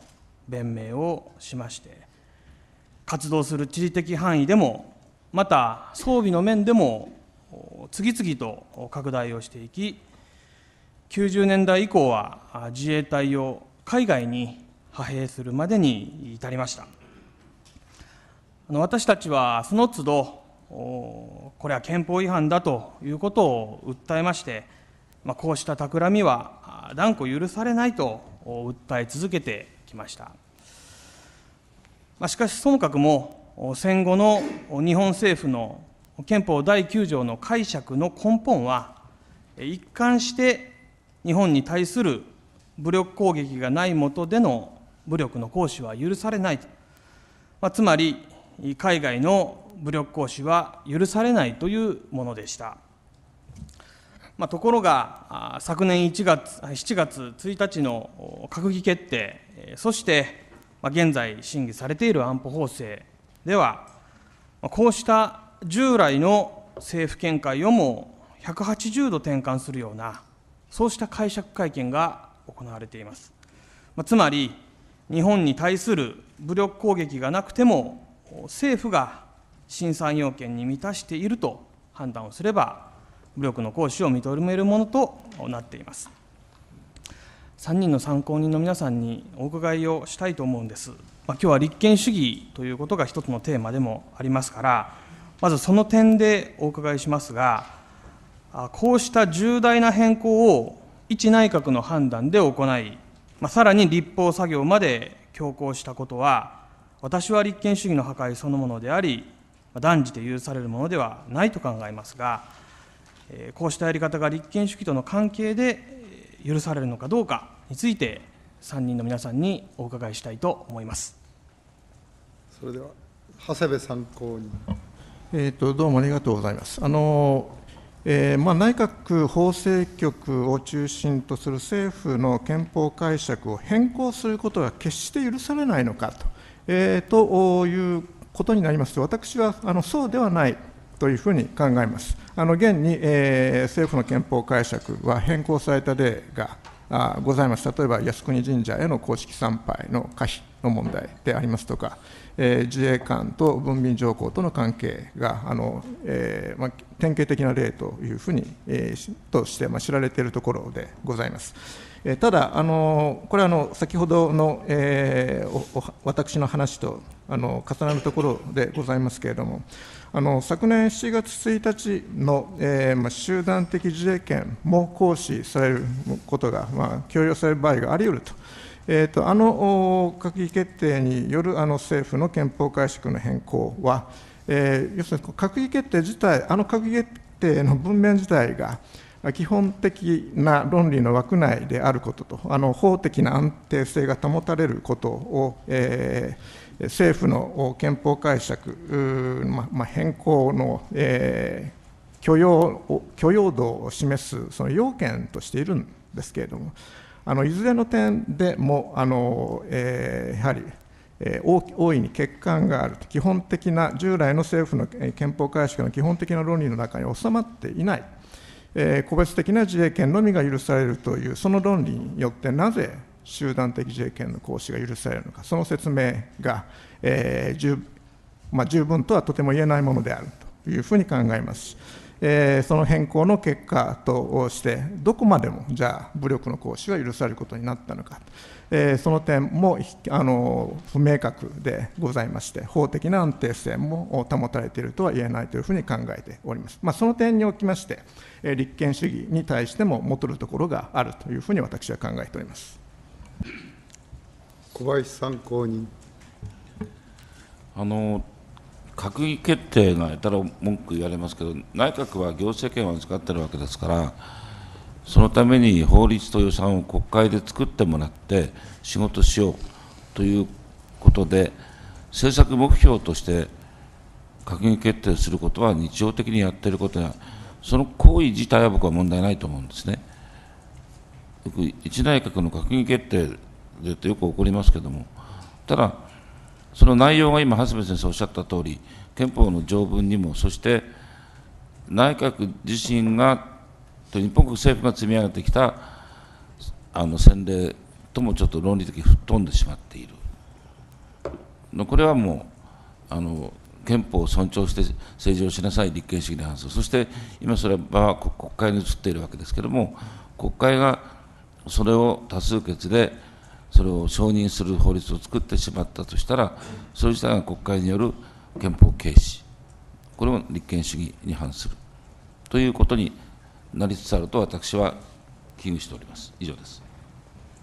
弁明をしまして活動する地理的範囲でもまた装備の面でも次々と拡大をしていき90年代以降は自衛隊を海外に派兵するまでに至りましたあの私たちはその都度これは憲法違反だということを訴えましてまあ、こうした企みは断固許されないと訴え続けてきました、まあ、しかしともかくも戦後の日本政府の憲法第9条の解釈の根本は一貫して日本に対する武力攻撃がないもとでの武力の行使は許されないと、まあ、つまり海外の武力行使は許されないというものでした、まあ、ところが昨年1月7月1日の閣議決定そして現在審議されている安保法制ではこうした従来の政府見解をも180度転換するようなそうした解釈会見が行われています、まつまり日本に対する武力攻撃がなくても政府が審査要件に満たしていると判断をすれば武力の行使を認めるものとなっています3人の参考人の皆さんにお伺いをしたいと思うんです、まあ、今日は立憲主義ということが一つのテーマでもありますからまずその点でお伺いしますがこうした重大な変更を一内閣の判断で行い、まあ、さらに立法作業まで強行したことは私は立憲主義の破壊そのものであり断じて許されるものではないと考えますがこうしたやり方が立憲主義との関係で許されるのかどうかについて3人の皆さんにお伺いしたいと思いますそれでは長谷部参考人、えーと、どうもありがとうございますあの、えーまあ、内閣法制局を中心とする政府の憲法解釈を変更することは決して許されないのかと,、えー、ということになりますと私はあのそうではないというふうに考えます。あの現に、えー、政府の憲法解釈は変更された例があございます。例えば、靖国神社への公式参拝の可否の問題でありますとか、えー、自衛官と文民条項との関係があの、えーまあ、典型的な例というふうに、えー、として、まあ、知られているところでございます。えただ、あのこれはあの先ほどの、えー、私の話とあの重なるところでございますけれども、あの昨年7月1日の、えーま集団的自衛権も行使されることが、ま強要される場合がありうると。えーと、とあの閣議決定によるあの政府の憲法解釈の変更は、えー、要するに閣議決定自体、あの閣議決定の文面自体が、基本的な論理の枠内であることと、あの法的な安定性が保たれることを、えー政府の憲法解釈、ま変更の、えー、許容許容度を示すその要件としているんですけれども、あのいずれの点でも、あのえー、やはり、えー、大いに欠陥があると、基本的な、従来の政府の憲法解釈の基本的な論理の中に収まっていない、えー、個別的な自衛権のみが許されるという、その論理によって、なぜ集団的自衛権の行使が許されるのか、その説明が、えー十まあ、十分とはとても言えないものであるというふうに考えますし、えー、その変更の結果として、どこまでもじゃあ、武力の行使が許されることになったのか、えー、その点もあの不明確でございまして、法的な安定性も保たれているとは言えないというふうに考えております。まあ、その点におきまして、立憲主義に対しても戻るところがあるというふうに私は考えております。小林参考人。あの閣議決定がやたら文句言われますけど、内閣は行政権を使ってるわけですから、そのために法律と予算を国会で作ってもらって、仕事しようということで、政策目標として閣議決定することは日常的にやっていることや、その行為自体は僕は問題ないと思うんですね。僕一内閣の閣議決定でっよく起こりますけどもただその内容が今長谷部先生おっしゃったとおり憲法の条文にもそして内閣自身が日本国政府が積み上げてきたあの先例ともちょっと論理的に吹っ飛んでしまっているこれはもうあの憲法を尊重して政治をしなさい立憲主義に反するそして今それは国会に移っているわけですけれども国会がそれを多数決でそれを承認する法律を作ってしまったとしたら、それ自体が国会による憲法軽視、これも立憲主義に反するということになりつつあると、私は危惧しております。以上です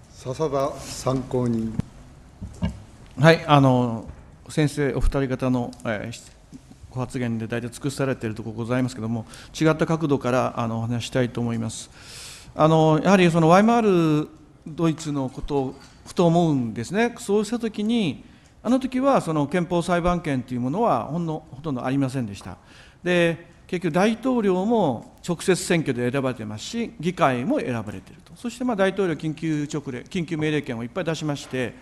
笹田参考人はいあの先生、お二人方の、えー、ご発言で大体尽くされているところございますけれども、違った角度からあのお話したいと思います。あのやはりそのワイマールドイツのことをふと思うんですねそうした時にあの時はその憲法裁判権というものはほんのほとんどありませんでしたで結局大統領も直接選挙で選ばれてますし議会も選ばれているとそしてま大統領緊急直令緊急命令権をいっぱい出しまして、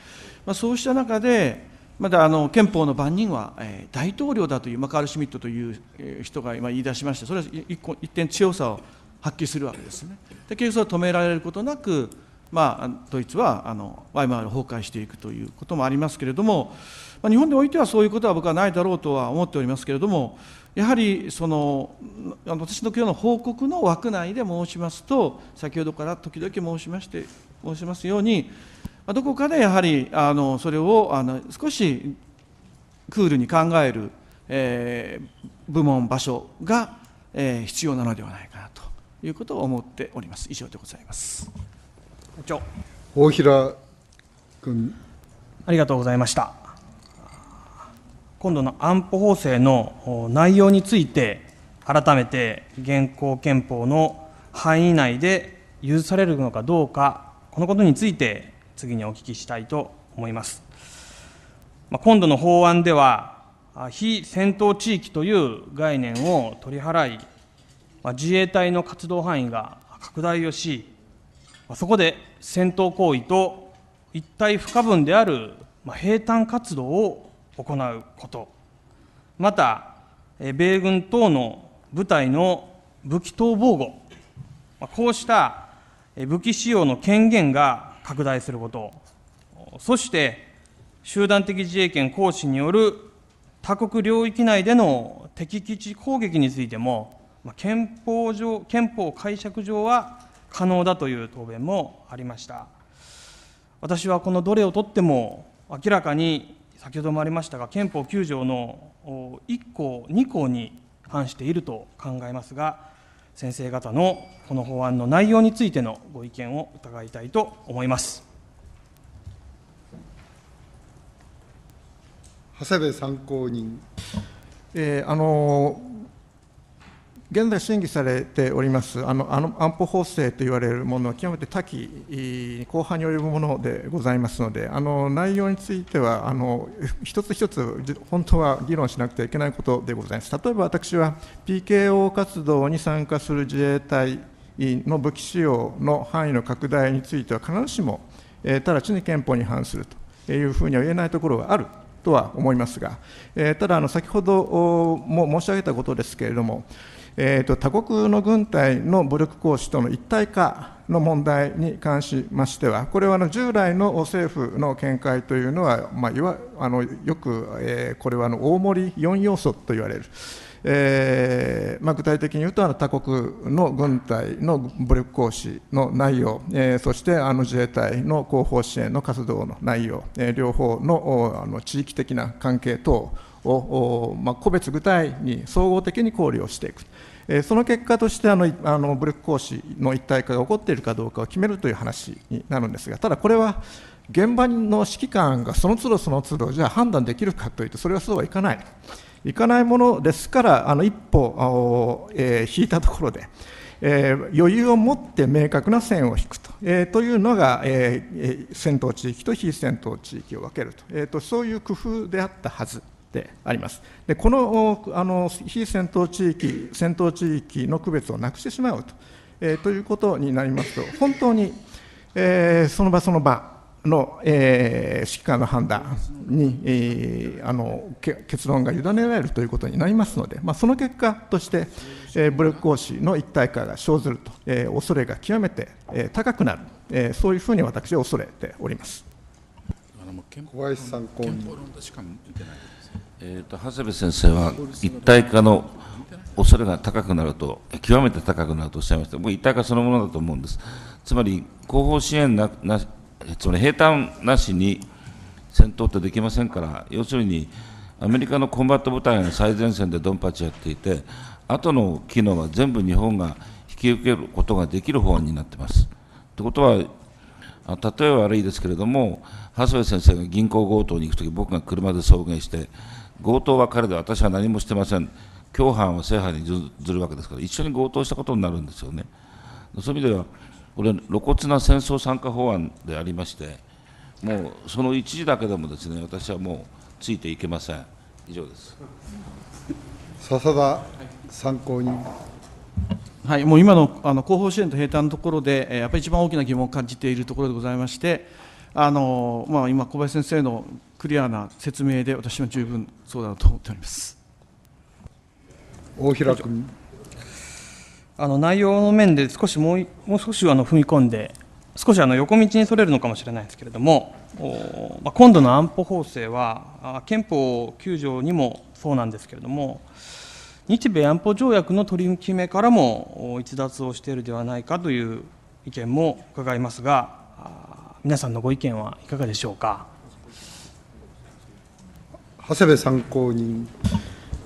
まあ、そうした中でまだあの憲法の番人は、え大統領だというマカール・シュミットという人が今言い出しましてそれは一一点強さを発揮するわけですね。で結局それは止められることなくまあ、ドイツはあのワイマール崩壊していくということもありますけれども、まあ、日本においてはそういうことは僕はないだろうとは思っておりますけれどもやはりその私の今日の報告の枠内で申しますと先ほどから時々申しまして申しますようにどこかでやはりあのそれをあの少しクールに考える、えー、部門場所が、えー、必要なのではないかなということを思っております。以上でございます。大平君。ありがとうございました。今度の安保法制の内容について、改めて現行憲法の範囲内で許されるのかどうか、このことについて次にお聞きしたいと思います。今度の法案では、非戦闘地域という概念を取り払い、自衛隊の活動範囲が拡大をし、そこで戦闘行為と一体不可分である兵隊活動を行うこと、また、米軍等の部隊の武器等防護、こうした武器使用の権限が拡大すること、そして集団的自衛権行使による他国領域内での敵基地攻撃についても、憲法上憲法解釈上は可能だという答弁もありました私はこのどれをとっても明らかに先ほどもありましたが憲法9条の1項2項に反していると考えますが先生方のこの法案の内容についてのご意見を伺いたいと思います長谷部参考人、えー、あの現在審議されておりますあのあの安保法制といわれるものは極めて多岐、後半に及ぶものでございますので、あの内容についてはあの、一つ一つ本当は議論しなくてはいけないことでございます。例えば私は PKO 活動に参加する自衛隊の武器使用の範囲の拡大については必ずしも、えー、直ちに憲法に反するというふうには言えないところがあるとは思いますが、えー、ただあの先ほども申し上げたことですけれども、えーと、他国の軍隊の武力行使との一体化の問題に関しましては、これはの従来の政府の見解というのは、まあ、いわあのよく、えー、これはの大盛り4要素と言われる。えーまあ、具体的に言うとあの他国の軍隊の武力行使の内容、えー、そしてあの自衛隊の後方支援の活動の内容、えー、両方のあの地域的な関係等を、まあ、個別具体に総合的に考慮をしていく。えその結果としてあのあの武力行使の一体化が起こっているかどうかを決めるという話になるんですが、ただこれは現場の指揮官がその都度その都度じゃあ判断できるかというと、それはそうはいかない。いかないものですから、あの一歩、えー、引いたところで、えー、余裕を持って明確な線を引くと,、えー、というのが、えー、戦闘地域と非戦闘地域を分けると,、えーとそういう工夫であったはずであります。でこのあの非戦闘地域、戦闘地域の区別をなくしてしまうと,、えー、ということになりますと、本当に、えー、その場その場の、えー、指揮官の判断に、えー、あの結論が委ねられるということになりますので、まあ、その結果として、えー、武力行使の一体化が生ずると、えー、恐れが極めて、えー、高くなる、えー、そういうふうに私は恐れております。小林えーと、長谷部先生は一体化の恐れが高くなると、極めて高くなるとおっしゃいました、もう一体化そのものだと思うんです、つまり後方支援なな、つまり平坦なしに戦闘ってできませんから、要するにアメリカのコンバット部隊が最前線でドンパチやっていて、後の機能は全部日本が引き受けることができる法案になってます。ということは、例えは悪いですけれども、長谷部先生が銀行強盗に行くとき、僕が車で送迎して、強盗は彼で私は何もしてません共犯は正犯にずるわけですから一緒に強盗したことになるんですよねそういう意味ではこれ露骨な戦争参加法案でありましてもうその一時だけでもですね私はもうついていけません以上です笹田参考人はい、もう今のあの後方支援と平坦のところで、えやっぱり一番大きな疑問を感じているところでございまして、あのまあ、今、小林先生のクリアな説明で私も十分そうだと思っております大平君あの内容の面で少しもうもう少しあの踏み込んで少しあの横道にそれるのかもしれないですけれども、まあ、今度の安保法制は憲法9条にもそうなんですけれども日米安保条約の取り決めからも逸脱をしているではないかという意見も伺いますが皆さんのご意見はいかがでしょうか。長谷部参考人。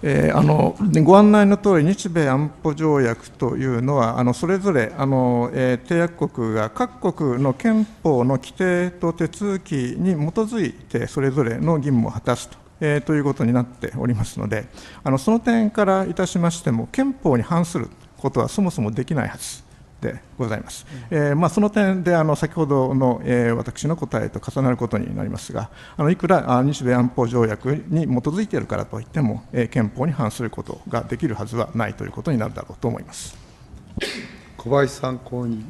えー、あのご案内のとおり、日米安保条約というのは、あのそれぞれあの、えー、締約国が各国の憲法の規定と手続きに基づいて、それぞれの義務を果たすと。えー、ということになっておりますのであの、その点からいたしましても、憲法に反することはそもそもできないはずでございます。えー、まあ、その点であの先ほどの、えー、私の答えと重なることになりますが、あのいくらあ日米安保条約に基づいているからといっても、えー、憲法に反することができるはずはないということになるだろうと思います小林参考人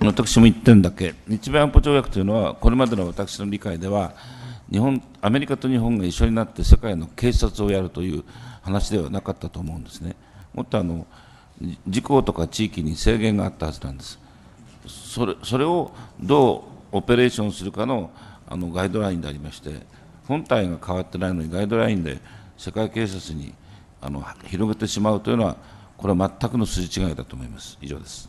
私も1点だけ、日米安保条約というのは、これまでの私の理解では、日本アメリカと日本が一緒になって世界の警察をやるという話ではなかったと思うんですね。もっとあの事項とか地域に制限があったはずなんです。それそれをどうオペレーションするかのあのガイドラインでありまして、本体が変わってないのにガイドラインで世界警察にあの広げてしまうというのは、これは全くの筋違いだと思います。以上です。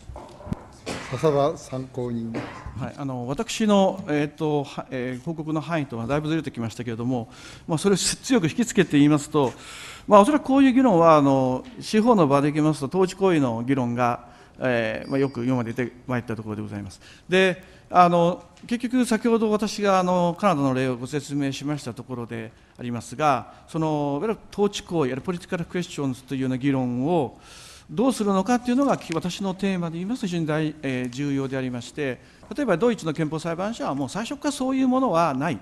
笹田参考人、はい、あの私の、えーとえー、報告の範囲とはだいぶずれてきましたけれども、まあ、それを強く引きつけて言いますと、まあ、おそらくこういう議論はあの司法の場でいきますと統治行為の議論が、えーまあ、よく今まで出てまいったところでございます。であの結局先ほど私があのカナダの例をご説明しましたところでありますがそのいわゆる統治行為あるポリティカルクエスチョンズというような議論をどうするのかというのが私のテーマで言いますと非常に大、えー、重要でありまして例えばドイツの憲法裁判所はもう最初からそういうものはない。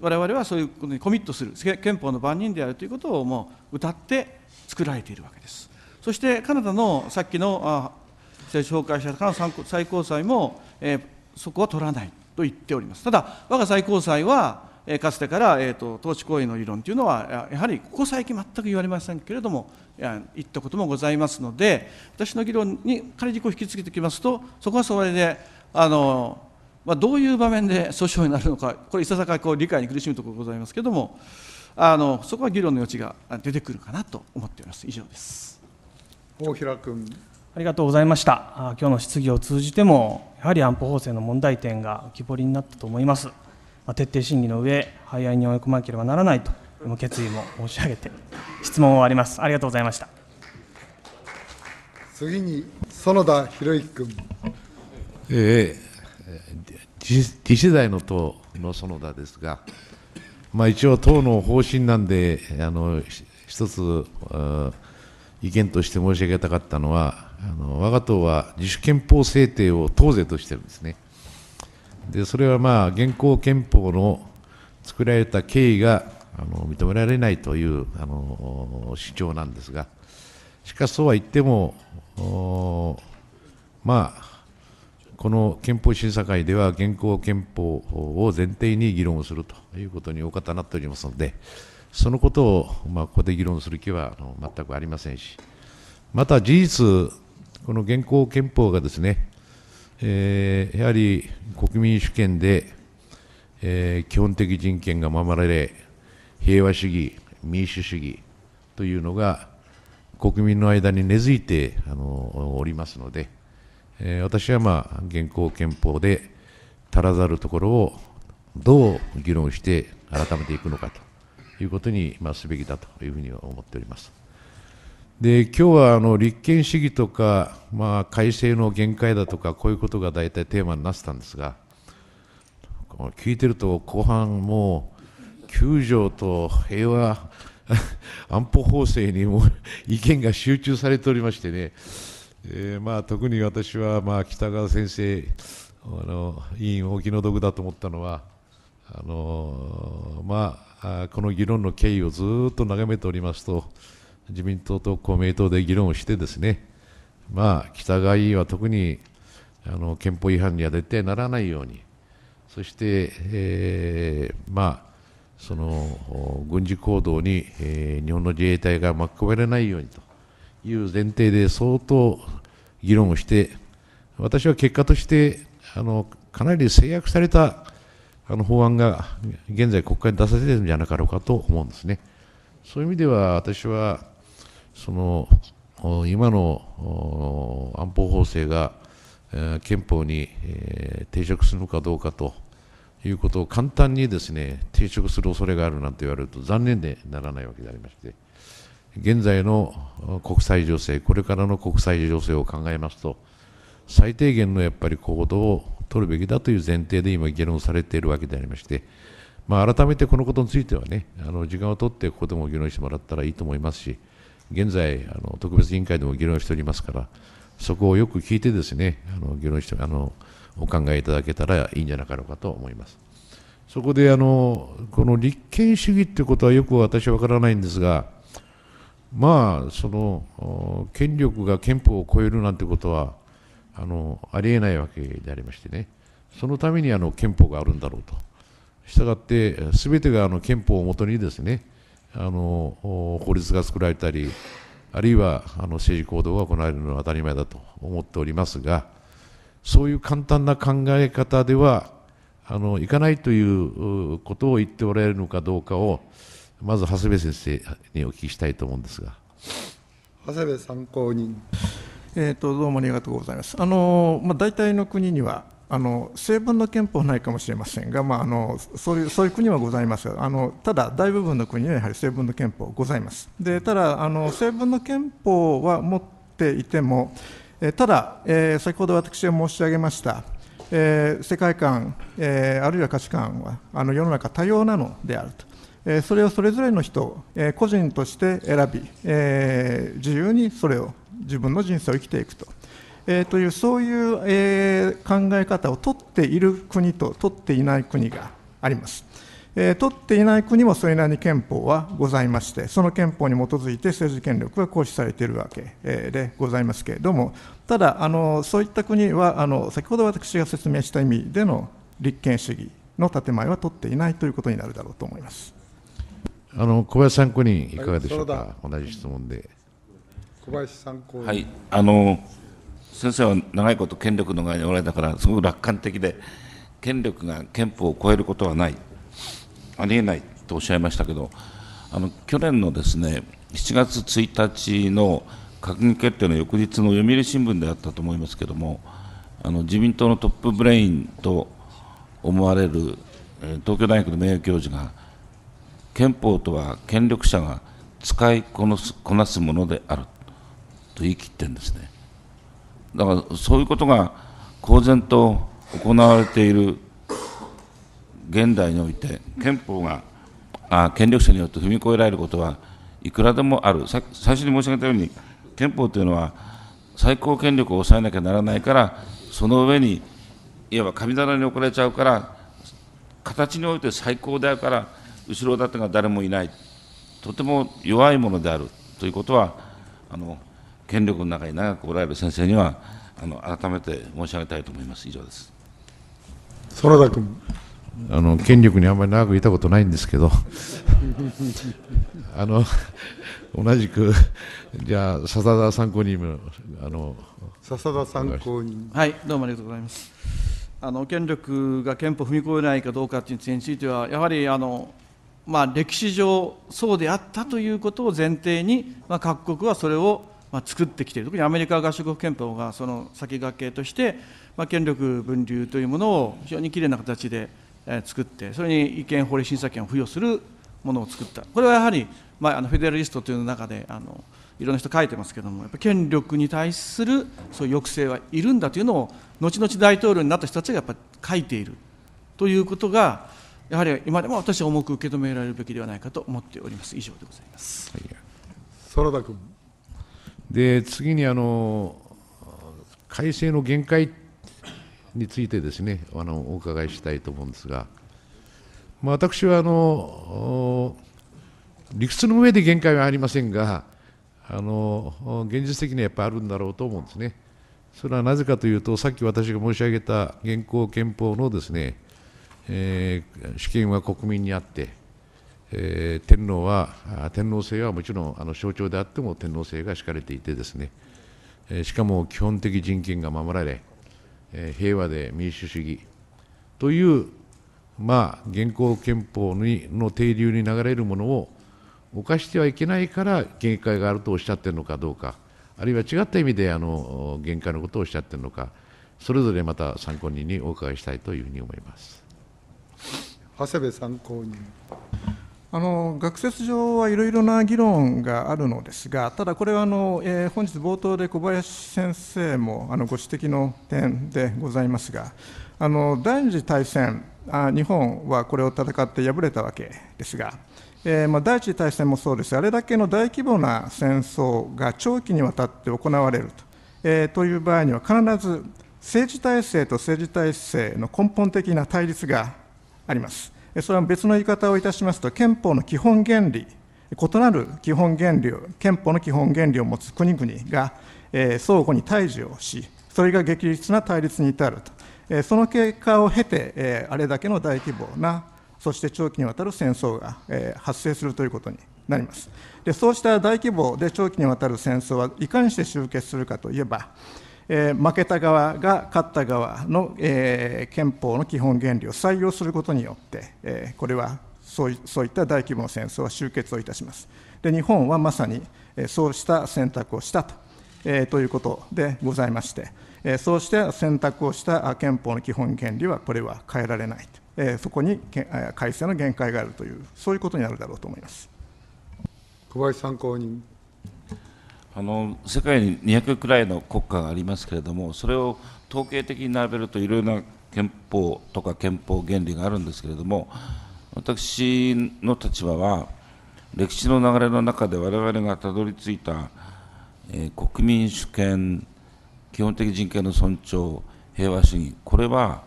我々はそういうことにコミットする憲法の番人であるということをもう歌って作られているわけですそしてカナダのさっきの政治崩壊したらの最高裁も、えー、そこは取らないと言っておりますただ我が最高裁は、えかつてから、えーと、統治行為の理論というのはやはりここ最近全く言われませんけれども言ったこともございますので私の議論に仮にこう引き継けてきますとそこはそれであのまあ、どういう場面で訴訟になるのか、これ、いささかこう理解に苦しむところございますけれども、あのそこは議論の余地が出てくるかなと思っております。以上です大平君ありがとうございました。今日の質疑を通じても、やはり安保法制の問題点が浮き彫りになったと思います。まあ、徹底審議の上、廃案に追い込まなければならないと、決意も申し上げて、質問を終わります。ありがとうございました。次に園田博之君。ええ次世代の党の園田ですが、まあ、一応、党の方針なんで、あの一つ意見として申し上げたかったのは、あの我が党は自主憲法制定を党税としてるんですね。でそれはまあ現行憲法の作られた経緯があの認められないというあの主張なんですが、しかしそうは言っても、まあ、この憲法審査会では現行憲法を前提に議論をするということにお方なっておりますので、そのことをまあここで議論する気は全くありませんし、また事実、この現行憲法がですね、えー、やはり国民主権で、えー、基本的人権が守られ、平和主義、民主主義というのが国民の間に根付いてあのおりますので、え私はまあ現行憲法で足らざるところをどう議論して改めていくのかということに、まあ、すべきだというふうに思っております。で今日はあの立憲主義とか、まあ、改正の限界だとかこういうことが大体テーマになってたんですが聞いてると後半もう9条と平和 安保法制にも意見が集中されておりましてねえー、まあ、特に私は、まあ、北川先生あの委員お気の毒だと思ったのはあの、まあ、この議論の経緯をずっと眺めておりますと自民党と公明党で議論をしてですね、まあ、北川委員は特にあの憲法違反には絶対ならないようにそして、えー、まあ、その軍事行動に、えー、日本の自衛隊が巻き込まれないようにという前提で相当議論をして、私は結果としてあのかなり制約されたあの法案が現在、国会に出されているんじゃなかろうかと思うんですね。そういう意味では私はその今の安保法制が憲法に抵触するのかどうかということを簡単にですね抵触する恐れがあるなんて言われると残念でならないわけでありまして。現在の国際情勢、これからの国際情勢を考えますと、最低限のやっぱり行動を取るべきだという前提で今、議論されているわけでありまして、まあ、改めてこのことについてはね、あの時間を取ってここでも議論してもらったらいいと思いますし、現在、あの特別委員会でも議論しておりますから、そこをよく聞いてですね、あの議論してあのお考えいただけたらいいんじゃなかろうかと思います。そこであのこの立憲主義ということはよく私は分からないんですが、まあその権力が憲法を超えるなんてことはあのありえないわけでありましてね、そのためにあの憲法があるんだろうと、したがって、すべてがあの憲法をもとにですねあの法律が作られたり、あるいはあの政治行動が行われるのは当たり前だと思っておりますが、そういう簡単な考え方ではあのいかないということを言っておられるのかどうかを、まず長谷部先生にお聞きしたいと思うんですが。長谷部参考人。えーと、どうもありがとうございます。あのまあ、大体の国にはあの成分の憲法はないかもしれませんが、まあ、あのそういうそういう国はございますあの、ただ大部分の国はやはり成分の憲法ございます。でただあの、成分の憲法は持っていても、えただ、えー、先ほど私が申し上げました、えー、世界観、えー、あるいは価値観はあの世の中多様なのであると。それをそれぞれの人、個人として選び、自由にそれを、自分の人生を生きていくと。えというそういう、え考え方を取っている国と取っていない国があります。え取っていない国もそれなりに憲法はございまして、その憲法に基づいて政治権力が行使されているわけでございますけれども、ただ、あのそういった国はあの、先ほど私が説明した意味での立憲主義の建前は取っていないということになるだろうと思います。あの小林参考人、いかがでしょうか、同じ質問で。小林参考はいあの先生は長いこと権力の側におられたから、すごく楽観的で、権力が憲法を超えることはない、ありえないとおっしゃいましたけど、あの去年のですね7月1日の閣議決定の翌日の読売新聞であったと思いますけれども、あの自民党のトップブレインと思われる東京大学の名誉教授が、憲法とは権力者が使いこなすこなすものであると言い切ってるんですね。だからそういうことが公然と行われている現代において憲法があ権力者によって踏み越えられることはいくらでもある最初に申し上げたように憲法というのは最高権力を抑えなきゃならないからその上にいわば神棚に置かれちゃうから形において最高であるから後ろ盾が誰もいないとても弱いものであるということはあの権力の中に長くおられる先生にはあの改めて申し上げたいと思います以上です園田君あの権力にあんまり長くいたことないんですけどあの同じくじゃあ笹田参考人もあの笹田参考人はいどうもありがとうございますあの権力が憲法踏み越えないかどうかというについてはやはりあのまあ、歴史上そうであったということを前提に、まあ、各国はそれをまあ作ってきている特にアメリカ合衆国憲法がその先駆けとして、まあ、権力分流というものを非常にきれいな形で、え作ってそれに違憲法令審査権を付与するものを作ったこれはやはり、まあ、あのフェデラリストという中であのいろんな人書いてますけれどもやっぱ権力に対するそういう抑制はいるんだというのを後々大統領になった人たちがやっぱ書いているということがやはり今でも私は重く受け止められるべきではないかと思っております。以上でございます。はい、園田君。で、次にあの改正の限界についてですね、あのお伺いしたいと思うんですが、まあ、私はあの理屈の上で限界はありませんが、あの現実的にはやっぱりあるんだろうと思うんですね。それはなぜかというと、さっき私が申し上げた現行憲法のですねえー、主権は国民にあって、えー、天皇は天皇制はもちろんあの象徴であっても天皇制が敷かれていてですね、えー、しかも基本的人権が守られ、えー、平和で民主主義というまあ現行憲法にの定流に流れるものを犯してはいけないから限界があるとおっしゃっているのかどうか、あるいは違った意味であの限界のことをおっしゃっているのか、それぞれまた参考人にお伺いしたいというふうに思います。長谷部参考人。あの学説上はいろいろな議論があるのですが、ただこれはあの、えー、本日冒頭で小林先生もあのご指摘の点でございますが、あの第二次大戦あ、日本はこれを戦って敗れたわけですが、えーまあ、第一次大戦もそうです、あれだけの大規模な戦争が長期にわたって行われると,、えー、という場合には、必ず政治体制と政治体制の根本的な対立があります。それは別の言い方をいたしますと、憲法の基本原理、異なる基本原理を、憲法の基本原理を持つ国々が、えー、相互に対峙をし、それが激烈な対立に至ると、えー、その経過を経て、えー、あれだけの大規模な、そして長期にわたる戦争が、えー、発生するということになります。でそうした大規模で長期にわたる戦争はいかにして終結するかといえば、えー、負けた側が勝った側の、えー、憲法の基本原理を採用することによって、えー、これはそういそういった大規模の戦争は終結をいたします。で日本はまさに、えー、そうした選択をしたと,、えー、ということでございまして、えー、そうして選択をした憲法の基本原理はこれは変えられないと、えー、そこに改正の限界があるという、そういうことになるだろうと思います。小林参考人あの世界に200くらいの国家がありますけれどもそれを統計的に並べるといろいろな憲法とか憲法原理があるんですけれども私の立場は歴史の流れの中で我々がたどり着いた、えー、国民主権基本的人権の尊重平和主義これは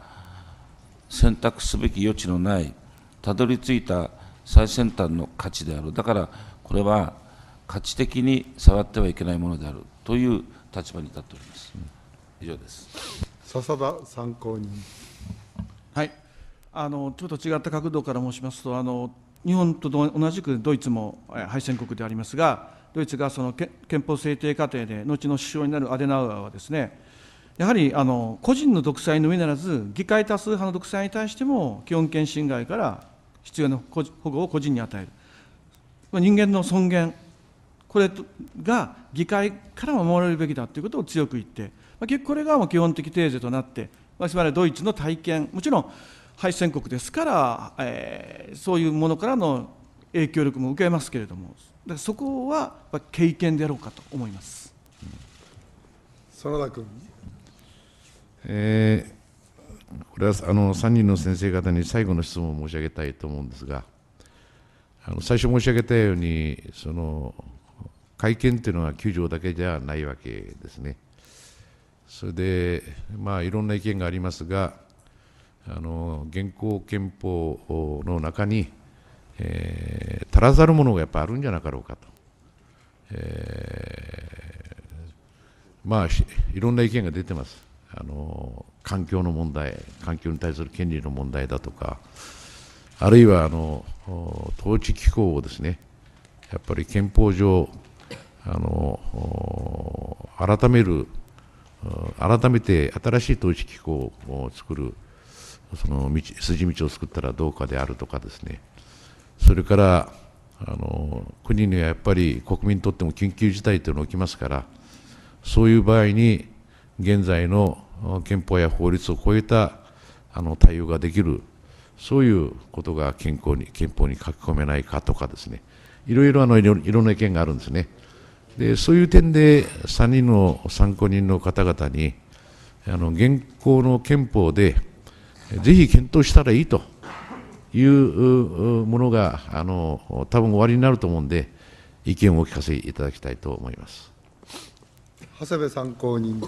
選択すべき余地のないたどり着いた最先端の価値であるだからこれは価値的に触ってはいけないものであるという立場に立っております。以上です。笹田参考人。はい。あのちょっと違った角度から申しますと、あの日本と同じくドイツも敗戦国でありますが、ドイツがその憲法制定過程で、後の首相になるアデナウアーはですね、やはりあの個人の独裁のみならず、議会多数派の独裁に対しても、基本権侵害から必要な保護を個人に与える、人間の尊厳、これが議会から守られるべきだということを強く言って、ま結局これがもう基本的提示となって、まあ、つまりドイツの体験、もちろん敗戦国ですから、えー、そういうものからの影響力も受けますけれども、だからそこは経験であろうかと思います。園田君、えー、これはあの3人の先生方に最後の質問を申し上げたいと思うんですが、あの最初申し上げたように、その会見というのは9条だけじゃないわけですね。それで、まあ、いろんな意見がありますが、あの現行憲法の中に、えー、足らざるものがやっぱあるんじゃなかろうかと、えー、まあ、いろんな意見が出てます。あの環境の問題、環境に対する権利の問題だとか、あるいはあの統治機構をですね、やっぱり憲法上、あの改める改めて新しい統一機構を作るその道筋道を作ったらどうかであるとかですねそれからあの国にはやっぱり国民にとっても緊急事態というのが起きますからそういう場合に現在の憲法や法律を超えたあの対応ができるそういうことが健康に憲法に書き込めないかとかですねいろいろあのいろろな意見があるんですね。でそういう点で3人の参考人の方々にあの現行の憲法でぜひ検討したらいいというものがあの多分終わりになると思うんで意見をお聞かせいただきたいと思います長谷部参考人。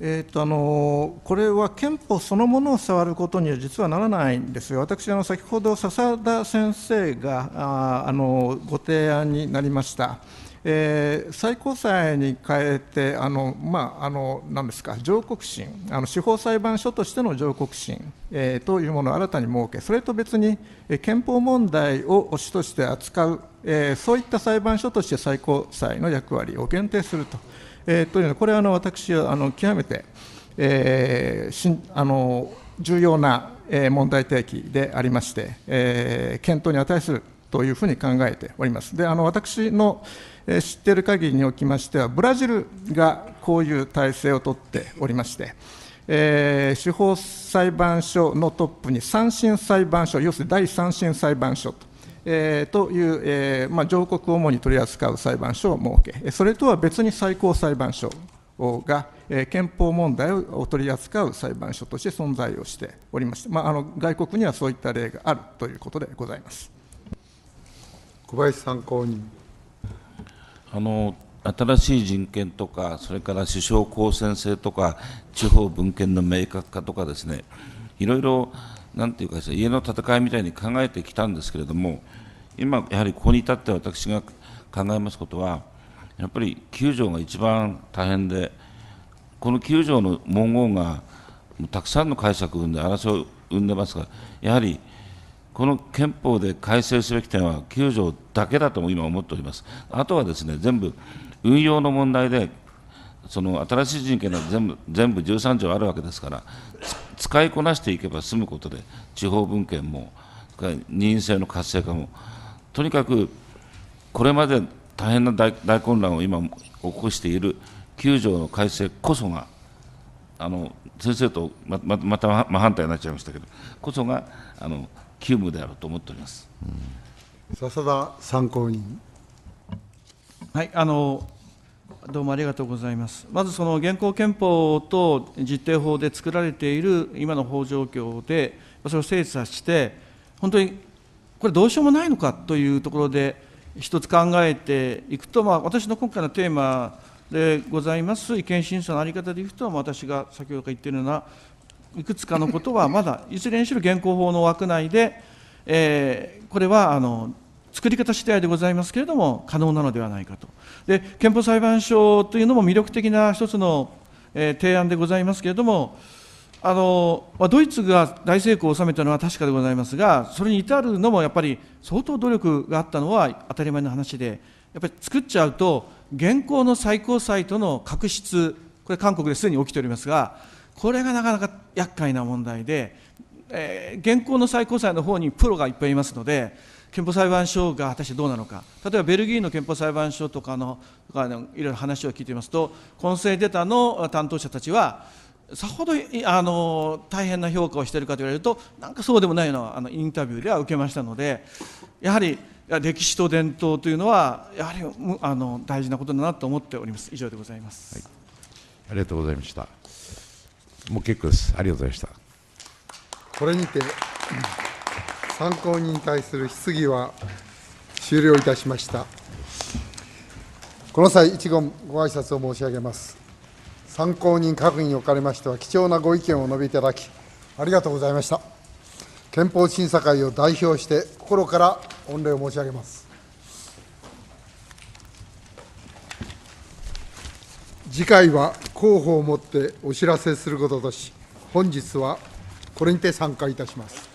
えっとあのこれは憲法そのものを触ることには実はならないんですよ、私、あの先ほど笹田先生がああのご提案になりました。えー、最高裁に変えて、あのまあ、あのなんですか、上告審あの、司法裁判所としての上告審、えー、というものを新たに設け、それと別に、えー、憲法問題を主として扱う、えー、そういった裁判所として最高裁の役割を限定すると,、えー、というのこれはあの私はあの極めて、えー、しんあの重要な、え問題提起でありまして、えー、検討に値するというふうに考えております。であの私の知っている限りにおきましては、ブラジルがこういう体制をとっておりまして、えー、司法裁判所のトップに三審裁判所、要するに第三審裁判所と。えー、という、えーまあ、上告を主に取り扱う裁判所を設け、それとは別に最高裁判所が、えー、憲法問題を取り扱う裁判所として存在をしておりまして、まあ、あの外国にはそういった例があるということでございます小林参考人。あの新しい人権とか、それから首相公選制とか、地方分権の明確化とかですね、いろいろ、なんていうかです、ね、家の戦いみたいに考えてきたんですけれども、今、やはりここに至って私が考えますことは、やっぱり9条が一番大変で、この9条の文言が、たくさんの解釈を生んで、争いを生んでますが、やはりこの憲法で改正すべき点は9条だけだと今思っております。あとはですね、全部運用の問題で、その新しい人権が全部全部13条あるわけですから、使いこなしていけば済むことで、地方分権も、任意性の活性化も、とにかくこれまで大変な大混乱を今起こしている9条の改正こそが、あの先生とまままた真反対になっちゃいましたけど、こそが、あの急務であると思っております。笹田参考人。はい、あのどうもありがとうございます。まずその現行憲法と実定法で作られている今の法状況で、それを精査して、本当にこれどうしようもないのかというところで、一つ考えていくと、まあ、私の今回のテーマでございます意見審査の在り方でいくと、私が先ほどから言っているような、いくつかのことはまだいずれにしろ現行法の枠内で、えー、これはあの作り方次第でございますけれども可能なのではないかとで憲法裁判所というのも魅力的な一つの、えー、提案でございますけれどもあの、まあ、ドイツが大成功を収めたのは確かでございますがそれに至るのもやっぱり相当努力があったのは当たり前の話でやっぱり作っちゃうと現行の最高裁との確執これ韓国ですでに起きておりますがこれがなかなか厄介な問題で、えー、現行の最高裁の方にプロがいっぱいいますので、憲法裁判所が果たしてどうなのか、例えばベルギーの憲法裁判所とかのとかのいろいろ話を聞いていますと、混成データの担当者たちは、さほどあの大変な評価をしているかと言われると、なんかそうでもないようなあのインタビューでは受けましたので、やはり歴史と伝統というのは、やはりあの大事なことだなと思っております。以上でございます、はい、ありがとうございましたもう結構です。ありがとうございました。これにて、参考人に対する質疑は終了いたしました。この際、一言ご挨拶を申し上げます。参考人閣議におかれましては、貴重なご意見を述べいただき、ありがとうございました。憲法審査会を代表して、心から御礼を申し上げます。次回は広報をもってお知らせすることとし、本日はこれにて参加いたします。